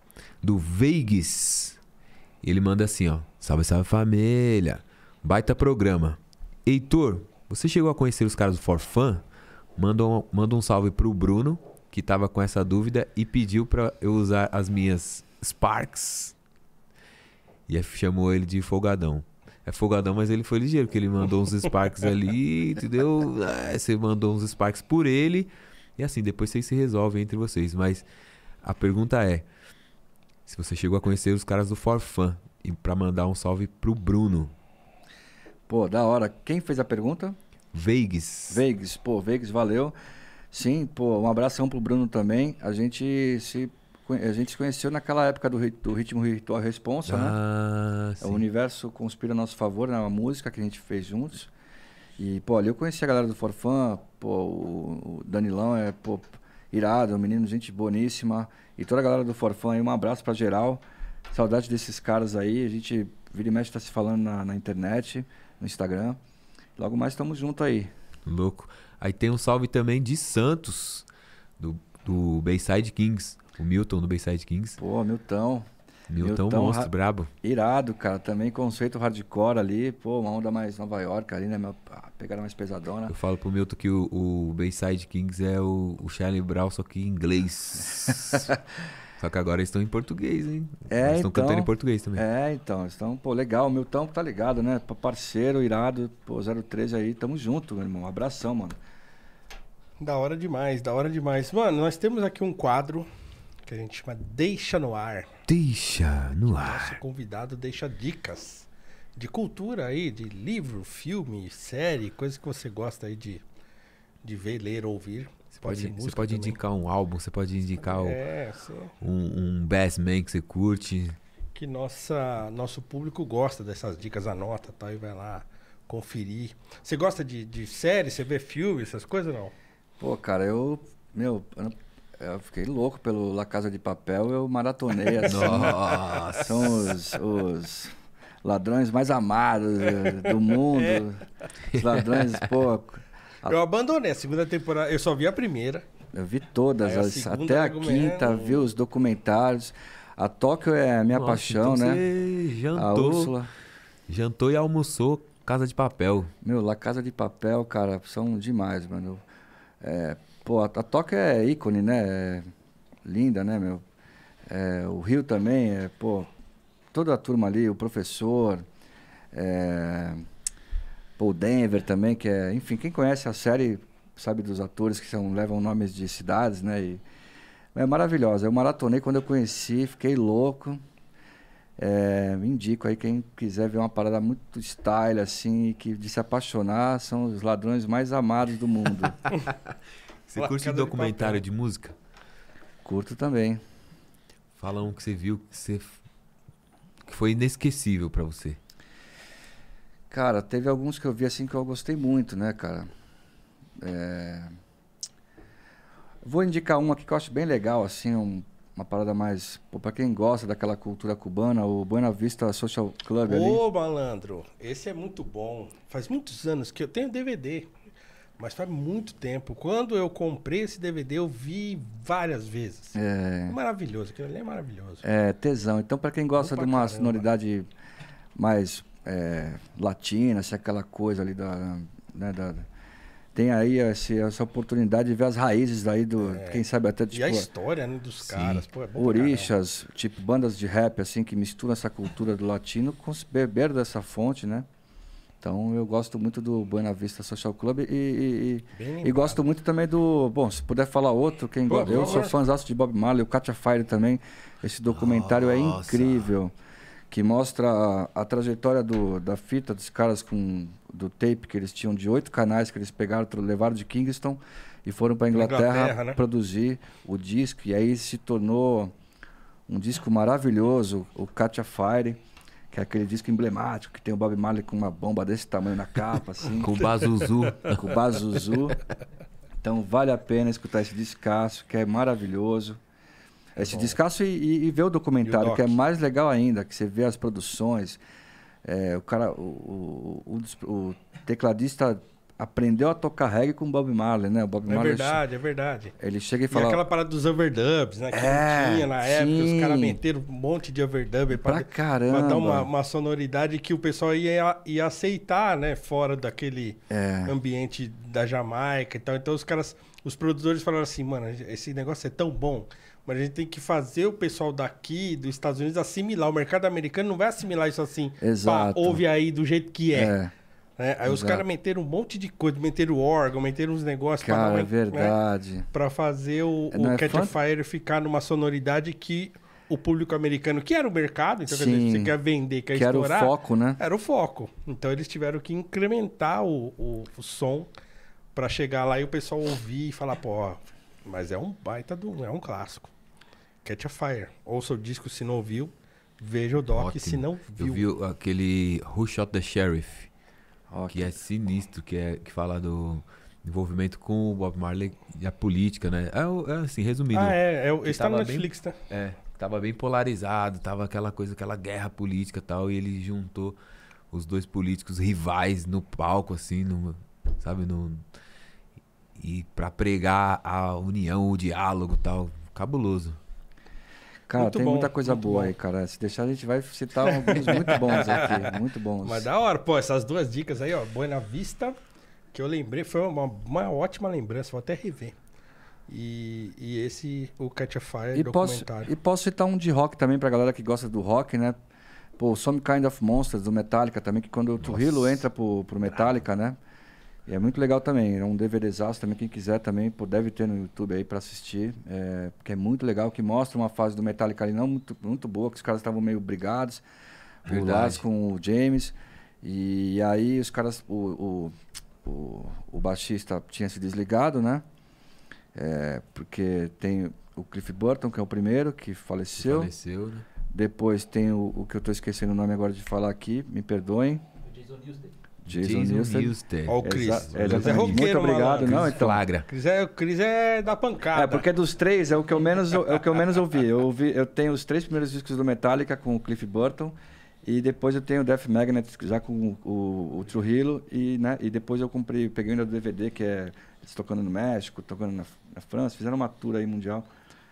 do Vegas. Ele manda assim, ó. Salve, salve família. Baita programa. Heitor, você chegou a conhecer os caras do Forfan? Manda um, manda um salve pro Bruno, que tava com essa dúvida e pediu para eu usar as minhas Sparks. E chamou ele de folgadão. É folgadão, mas ele foi ligeiro, porque ele mandou uns Sparks ali, entendeu? É, você mandou uns Sparks por ele. E assim, depois vocês se resolvem entre vocês. Mas a pergunta é: se você chegou a conhecer os caras do Forfan, e para mandar um salve pro Bruno, Pô, da hora. Quem fez a pergunta? Veigues. Veigues, pô, Veigues, valeu. Sim, pô, um abração pro Bruno também. A gente se a gente se conheceu naquela época do, do Ritmo Ritual Responsa, né? ah, né? Sim. O universo conspira a nosso favor na né? música que a gente fez juntos. E, pô, ali eu conheci a galera do Forfã, pô, o, o Danilão é, pô, irado, um menino, gente boníssima. E toda a galera do Forfã aí, um abraço pra geral. Saudade desses caras aí, a gente vira e mexe tá se falando na, na internet no Instagram. Logo mais estamos junto aí. Louco. Aí tem um salve também de Santos, do, do Bayside Kings. O Milton do Bayside Kings. Pô, Milton. Milton, Milton monstro, brabo. Irado, cara. Também conceito hardcore ali. Pô, uma onda mais Nova York ali, né? pegada mais pesadona. Eu falo pro Milton que o, o Bayside Kings é o, o Charlie Brown, só que em inglês. Só que agora eles estão em português, hein? É, eles estão então, cantando em então, português também. É, então, estão, pô, legal, o meu tampo tá ligado, né? Parceiro, irado, pô, 013 aí, tamo junto, meu irmão. abração, mano. Da hora demais, da hora demais. Mano, nós temos aqui um quadro que a gente chama Deixa no Ar. Deixa no Ar. Nosso convidado deixa dicas de cultura aí, de livro, filme, série, coisa que você gosta aí de, de ver, ler, ouvir pode, você pode indicar um álbum, você pode indicar é, o, um, um best man que você curte. Que nossa, nosso público gosta dessas dicas, anota tal, tá, e vai lá conferir. Você gosta de, de série? Você vê filme, essas coisas não? Pô, cara, eu. Meu, eu fiquei louco pelo La Casa de Papel, eu maratonei assim. Nossa! São os, os, ladrões mais amados eh, do mundo. É. Os ladrões, pouco eu abandonei a segunda temporada, eu só vi a primeira. Eu vi todas, as, até a quinta, é... vi os documentários. A Tóquio é minha Nossa, paixão, então né? Você jantou, a Úrsula. Jantou e almoçou Casa de Papel. Meu, lá Casa de Papel, cara, são demais, mano. É, pô, a, a Tóquio é ícone, né? É linda, né, meu? É, o Rio também, é, pô, toda a turma ali, o professor. É, ou Denver também, que é, enfim, quem conhece a série sabe dos atores que são, levam nomes de cidades, né? E, é maravilhosa. Eu maratonei quando eu conheci, fiquei louco. É, indico aí quem quiser ver uma parada muito style, assim, que de se apaixonar, são os ladrões mais amados do mundo. você Pô, curte documentário de, de, música? Curto também. Fala um que você viu que, você... que foi inesquecível para você. Cara, teve alguns que eu vi assim que eu gostei muito, né, cara? É... Vou indicar um aqui que eu acho bem legal, assim, um, uma parada mais. para quem gosta daquela cultura cubana, o Buena Vista Social Club Ô, ali. Ô, malandro, esse é muito bom. Faz muitos anos que eu tenho DVD, mas faz muito tempo. Quando eu comprei esse DVD, eu vi várias vezes. É. é. Maravilhoso, aquilo ali é maravilhoso. É, tesão. Então, para quem gosta Opa, de uma caramba. sonoridade mais é, latina, se aquela coisa ali da, né, da tem aí essa oportunidade de ver as raízes daí do, é. quem sabe até tipo, e a tipo, história né, dos sim. caras, pô, é orixas, tipo bandas de rap assim que misturam essa cultura do latino com beber dessa fonte, né? Então eu gosto muito do Buena Vista Social Club e, e, e, e gosto muito também do. Bom, se puder falar outro, quem gosta eu sou fãzão de Bob Marley, o Katia Fire também. Esse documentário é Nossa. é incrível que mostra a, a trajetória do, da fita dos caras com do tape que eles tinham de oito canais que eles pegaram, levaram de Kingston e foram para Inglaterra, Inglaterra né? produzir o disco e aí se tornou um disco maravilhoso, o a Fire que é aquele disco emblemático que tem o Bob Marley com uma bomba desse tamanho na capa, assim. com o Bazuzu. com o Bazuzu. Então vale a pena escutar esse discaço, que é maravilhoso esse descasso e, e, ver o documentário, o que é mais legal ainda, que você vê as produções. É, o cara, o, o, o, tecladista aprendeu a tocar reggae com o Bob Marley, né? O Bob é verdade, é verdade. Ele chega e fala... E aquela parada dos overdubs, né? Que é, tinha na sim. época, os caras meteram um monte de overdub pra, caramba. Pra dar uma, uma, sonoridade que o pessoal ia, ia aceitar, né? Fora daquele é. ambiente da Jamaica e tal. Então os caras, os produtores falaram assim, mano, esse negócio é tão bom mas a gente tem que fazer o pessoal daqui, dos Estados Unidos, assimilar. O mercado americano não vai assimilar isso assim. Exato. ouve aí do jeito que é. é. Né? Aí Exato. os caras meteram um monte de coisa, meteram órgão, meteram uns negócios cara, pra, é né, verdade. Né? Pra fazer o, é, não o é Catch Fire ficar numa sonoridade que o público americano, que era o mercado, então Sim, quer dizer, você quer vender, quer que estourar. Era o foco, né? Era o foco. Então eles tiveram que incrementar o, o, o som para chegar lá e o pessoal ouvir e falar, pô, mas é um baita do. É um clássico. Catch a Fire. Ouça o disco se não ouviu, veja o doc Ótimo. se não viu. Eu vi aquele Who Shot the Sheriff, Ótimo. que é sinistro, que, é, que fala do envolvimento com o Bob Marley e a política, né? É, é assim, resumido. Ah, é, é está no Netflix, bem, tá? É, tava bem polarizado, tava aquela coisa, aquela guerra política e tal, e ele juntou os dois políticos rivais no palco, assim, no, sabe, no, e para pregar a união, o diálogo tal, cabuloso. Cara, muito tem bom, muita coisa boa bom. aí, cara. Se deixar, a gente vai citar alguns muito bons aqui. Muito bons. Mas da hora, pô, essas duas dicas aí, ó. Buena Vista, que eu lembrei, foi uma, uma ótima lembrança, vou até rever. E, e esse, o Catch a Fire e documentário. Posso, e posso citar um de rock também pra galera que gosta do rock, né? Pô, Some Kind of Monsters, do Metallica também, que quando Nossa. o Trujillo entra pro, pro Metallica, né? E é muito legal também, é um DVDzaço também, quem quiser também, deve ter no YouTube aí para assistir, é, porque é muito legal, que mostra uma fase do Metallica ali não muito, muito boa, que os caras estavam meio brigados, brigados com o James, e, e aí os caras, o, o, o, o, baixista tinha se desligado, né, é, porque tem o Cliff Burton, que é o primeiro, que faleceu, que faleceu né? depois tem o, o que eu estou esquecendo o nome agora de falar aqui, me perdoem, o Jason Newsted. Jason, Jason Newsted. Olha o é Exatamente. É roqueiro, Muito obrigado. Não, então. Flagra. Cris é, o Cris é da pancada. É, porque dos três é o que eu menos, é o que eu menos ouvi. Eu, ouvi. eu tenho os três primeiros discos do Metallica com o Cliff Burton. E depois eu tenho o Death Magnet já com o, o Trujillo. E, né, e depois eu comprei, peguei ainda do DVD, que é eles tocando no México, tocando na, na França. Fizeram uma tour aí mundial.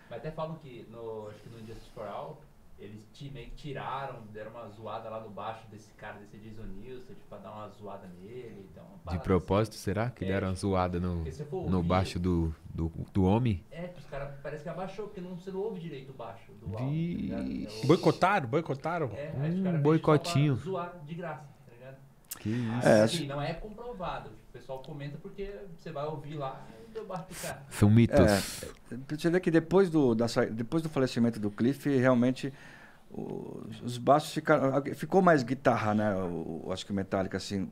Mas até falam que no, acho que no Injustice for All eles meio que tiraram, deram uma zoada lá no baixo desse cara, desse Jason Nilson, tipo, pra dar uma zoada nele. Então, uma de propósito, assim. será que é, deram uma tipo, zoada no, no baixo do, do, do homem? É, os caras parece que abaixou, porque não, você não ouve direito o baixo do álbum. De... Tá é Boicotaram, boicotaram. É, hum, boicotaram boicotinho. Zoar de graça. Que isso. É, assim, não é comprovado. O pessoal comenta porque você vai ouvir lá e barra bato cara. São mito. É, você vê que depois do, da, depois do falecimento do Cliff, realmente os, os baixos ficaram. Ficou mais guitarra, né? O, acho que metálica, assim.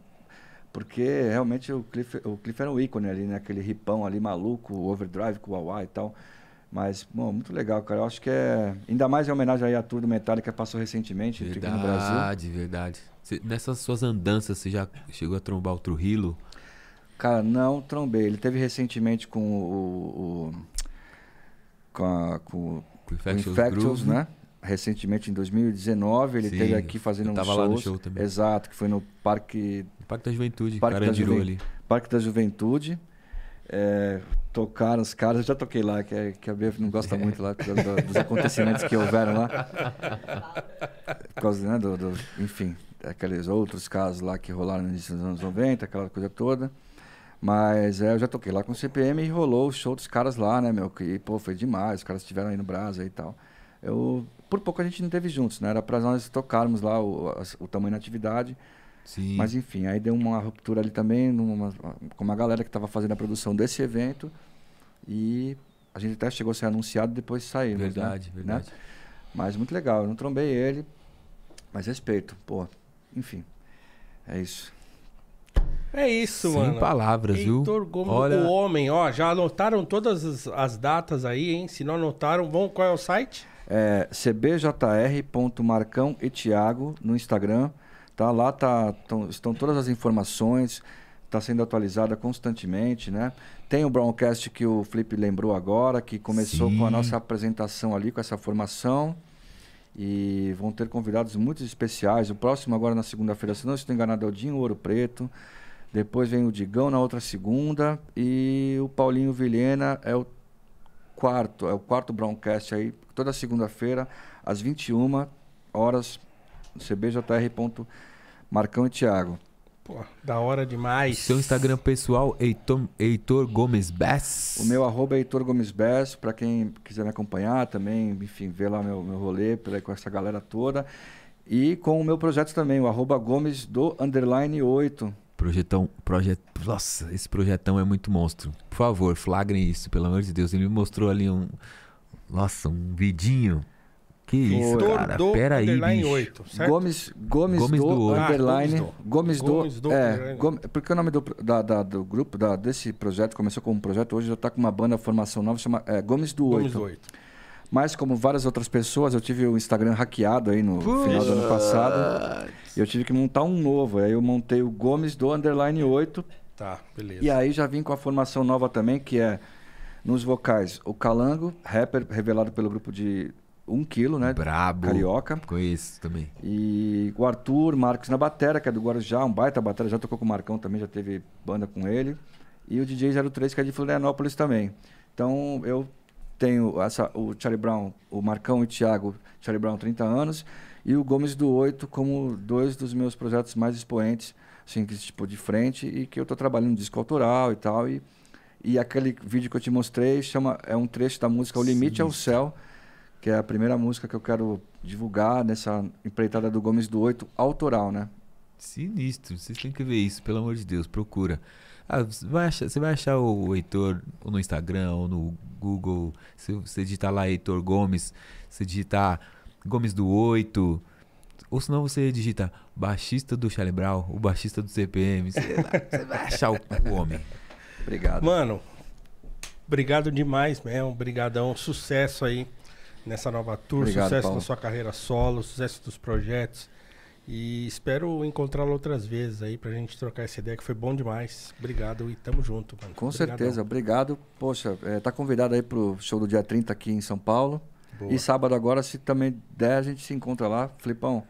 Porque realmente o Cliff, o Cliff era um ícone ali, né? Aquele ripão ali maluco, o overdrive com o Hawaii e tal. Mas, bom, muito legal, cara. Eu acho que é. Ainda mais em homenagem aí à tour do Metallica que passou recentemente verdade, aqui no Brasil. Verdade, verdade nessas suas andanças, você já chegou a trombar o Trujillo? Cara, não trombei. Ele teve recentemente com o. o com, a, com, com Infectious, o Infectious né? Recentemente, em 2019, ele teve aqui fazendo um show. lá no show também. Exato, que foi no Parque. Parque da Juventude, Parque Carandiru da Juven... ali. Parque da Juventude. É, tocaram os caras, eu já toquei lá, que, é, que a BF não gosta muito lá, do, do, dos acontecimentos que houveram lá. Por causa, né, do, do enfim, aqueles outros casos lá que rolaram no início dos anos 90, aquela coisa toda. Mas é, eu já toquei lá com o CPM e rolou o show dos caras lá, né, meu? E, pô, foi demais, os caras estiveram aí no Brasa e tal. Eu, por pouco a gente não teve juntos, né? Era pra nós tocarmos lá o, o tamanho da atividade. Sim. Mas enfim, aí deu uma ruptura ali também numa, com uma galera que estava fazendo a produção desse evento. E a gente até chegou a ser anunciado depois sair né? Verdade, né? verdade. Mas muito legal, eu não trombei ele, mas respeito, pô. Enfim, é isso. É isso, Sem mano. Sem palavras, Heitor viu? Gomes, Olha... o homem, ó, já anotaram todas as, as, datas aí, hein? Se não anotaram, vão, qual é o site? É cbjr.marcão e no Instagram, tá? Lá tá, tão, estão todas as informações, está sendo atualizada constantemente, né? Tem o Browncast que o Felipe lembrou agora, que começou Sim. com a nossa apresentação ali, com essa formação. E vão ter convidados muito especiais. O próximo agora na segunda-feira, se não estou enganado, é o Dinho Ouro Preto. Depois vem o Digão na outra segunda. E o Paulinho Vilhena é o quarto, é o quarto Browncast aí, toda segunda-feira, às 21 horas, cbjr. Marcão e Thiago. Pô, da hora demais. Seu Instagram pessoal, Heitor, Heitor Gomes Bess. O meu arroba é Heitor Gomes Bess, quem quiser me acompanhar também, enfim, ver lá meu, meu rolê pra, com essa galera toda. E com o meu projeto também, o arroba Gomes do underline 8. Projetão, projeto. Nossa, esse projetão é muito monstro. Por favor, flagrem isso, pelo amor de Deus. Ele me mostrou ali um. Nossa, um vidinho que isso, cara. Do Pera aí, 8, certo? Gomes, Gomes, Gomes do, do underline. Ah, Gomes do. Gomes do, é, Gomes, porque o nome do, da, da, do grupo, da, desse projeto, começou como um projeto, hoje já está com uma banda formação nova, chama é, Gomes do Gomes 8. Do 8. Mas como várias outras pessoas, eu tive o Instagram hackeado aí no Puxa. final do ano passado. E eu tive que montar um novo. Aí eu montei o Gomes do Underline 8. Tá, beleza. E aí já vim com a formação nova também, que é nos vocais o Calango, rapper revelado pelo grupo de um quilo, né? Brabo. Carioca. Conheço também. E o Arthur Marcos na batera, que é do Guarujá, um baita batera. Já tocou com o Marcão também, já teve banda com ele. E o DJ 03, que é de Florianópolis também. Então, eu tenho essa, o Charlie Brown, o Marcão e o Thiago, Charlie Brown, 30 anos. E o Gomes do Oito como dois dos meus projetos mais expoentes, assim, que, tipo, de frente. E que eu tô trabalhando no disco autoral e tal. E, e aquele vídeo que eu te mostrei chama, é um trecho da música O Limite Sim. é o Céu que é a primeira música que eu quero divulgar nessa empreitada do Gomes do Oito, autoral, né? Sinistro, vocês têm que ver isso, pelo amor de Deus, procura. Ah, você, vai achar, vai achar o Heitor no Instagram ou no Google, se você digitar lá Heitor Gomes, você digitar Gomes do Oito, ou senão você digita baixista do Chalebral, o baixista do CPM, você, você vai achar o, o homem. Obrigado. Mano, obrigado demais mesmo, brigadão, sucesso aí nessa nova tour. Obrigado, sucesso Paulo. na sua carreira solo, sucesso dos projetos. E espero encontrá-lo outras vezes aí pra gente trocar essa ideia, que foi bom demais. Obrigado e tamo junto, mano. Com Obrigadão. certeza, obrigado. Poxa, é, tá convidado aí pro show do dia 30 aqui em São Paulo. Boa. E sábado agora, se também der, a gente se encontra lá. Flipão,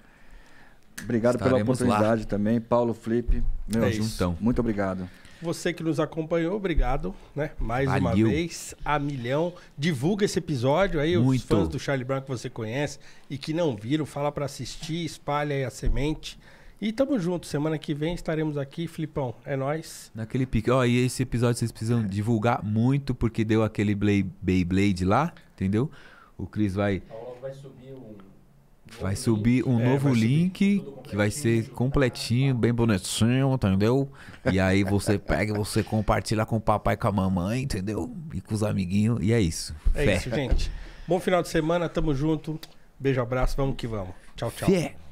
obrigado Estaremos pela oportunidade lá. também. Paulo Flip, meu, é juntão. Muito obrigado. Você que nos acompanhou, obrigado, né? Mais Valeu. uma vez, a milhão. Divulga esse episódio aí, Muito. os fãs do Charlie Brown que você conhece e que não viram, fala para assistir, espalha aí a semente. E tamo junto, semana que vem estaremos aqui, flipão, é nós. Naquele pique. Ó, oh, e esse episódio vocês precisam é. divulgar muito, porque deu aquele Beyblade lá, entendeu? O Cris vai. logo vai subir um Vai subir um é, novo link que vai ser completinho, bem bonitinho, entendeu? E aí você pega, você compartilha com o papai, com a mamãe, entendeu? E com os amiguinhos, e é isso. É Fé. isso, gente. Bom final de semana, tamo junto. Beijo, abraço, vamos que vamos. Tchau, tchau. Fé.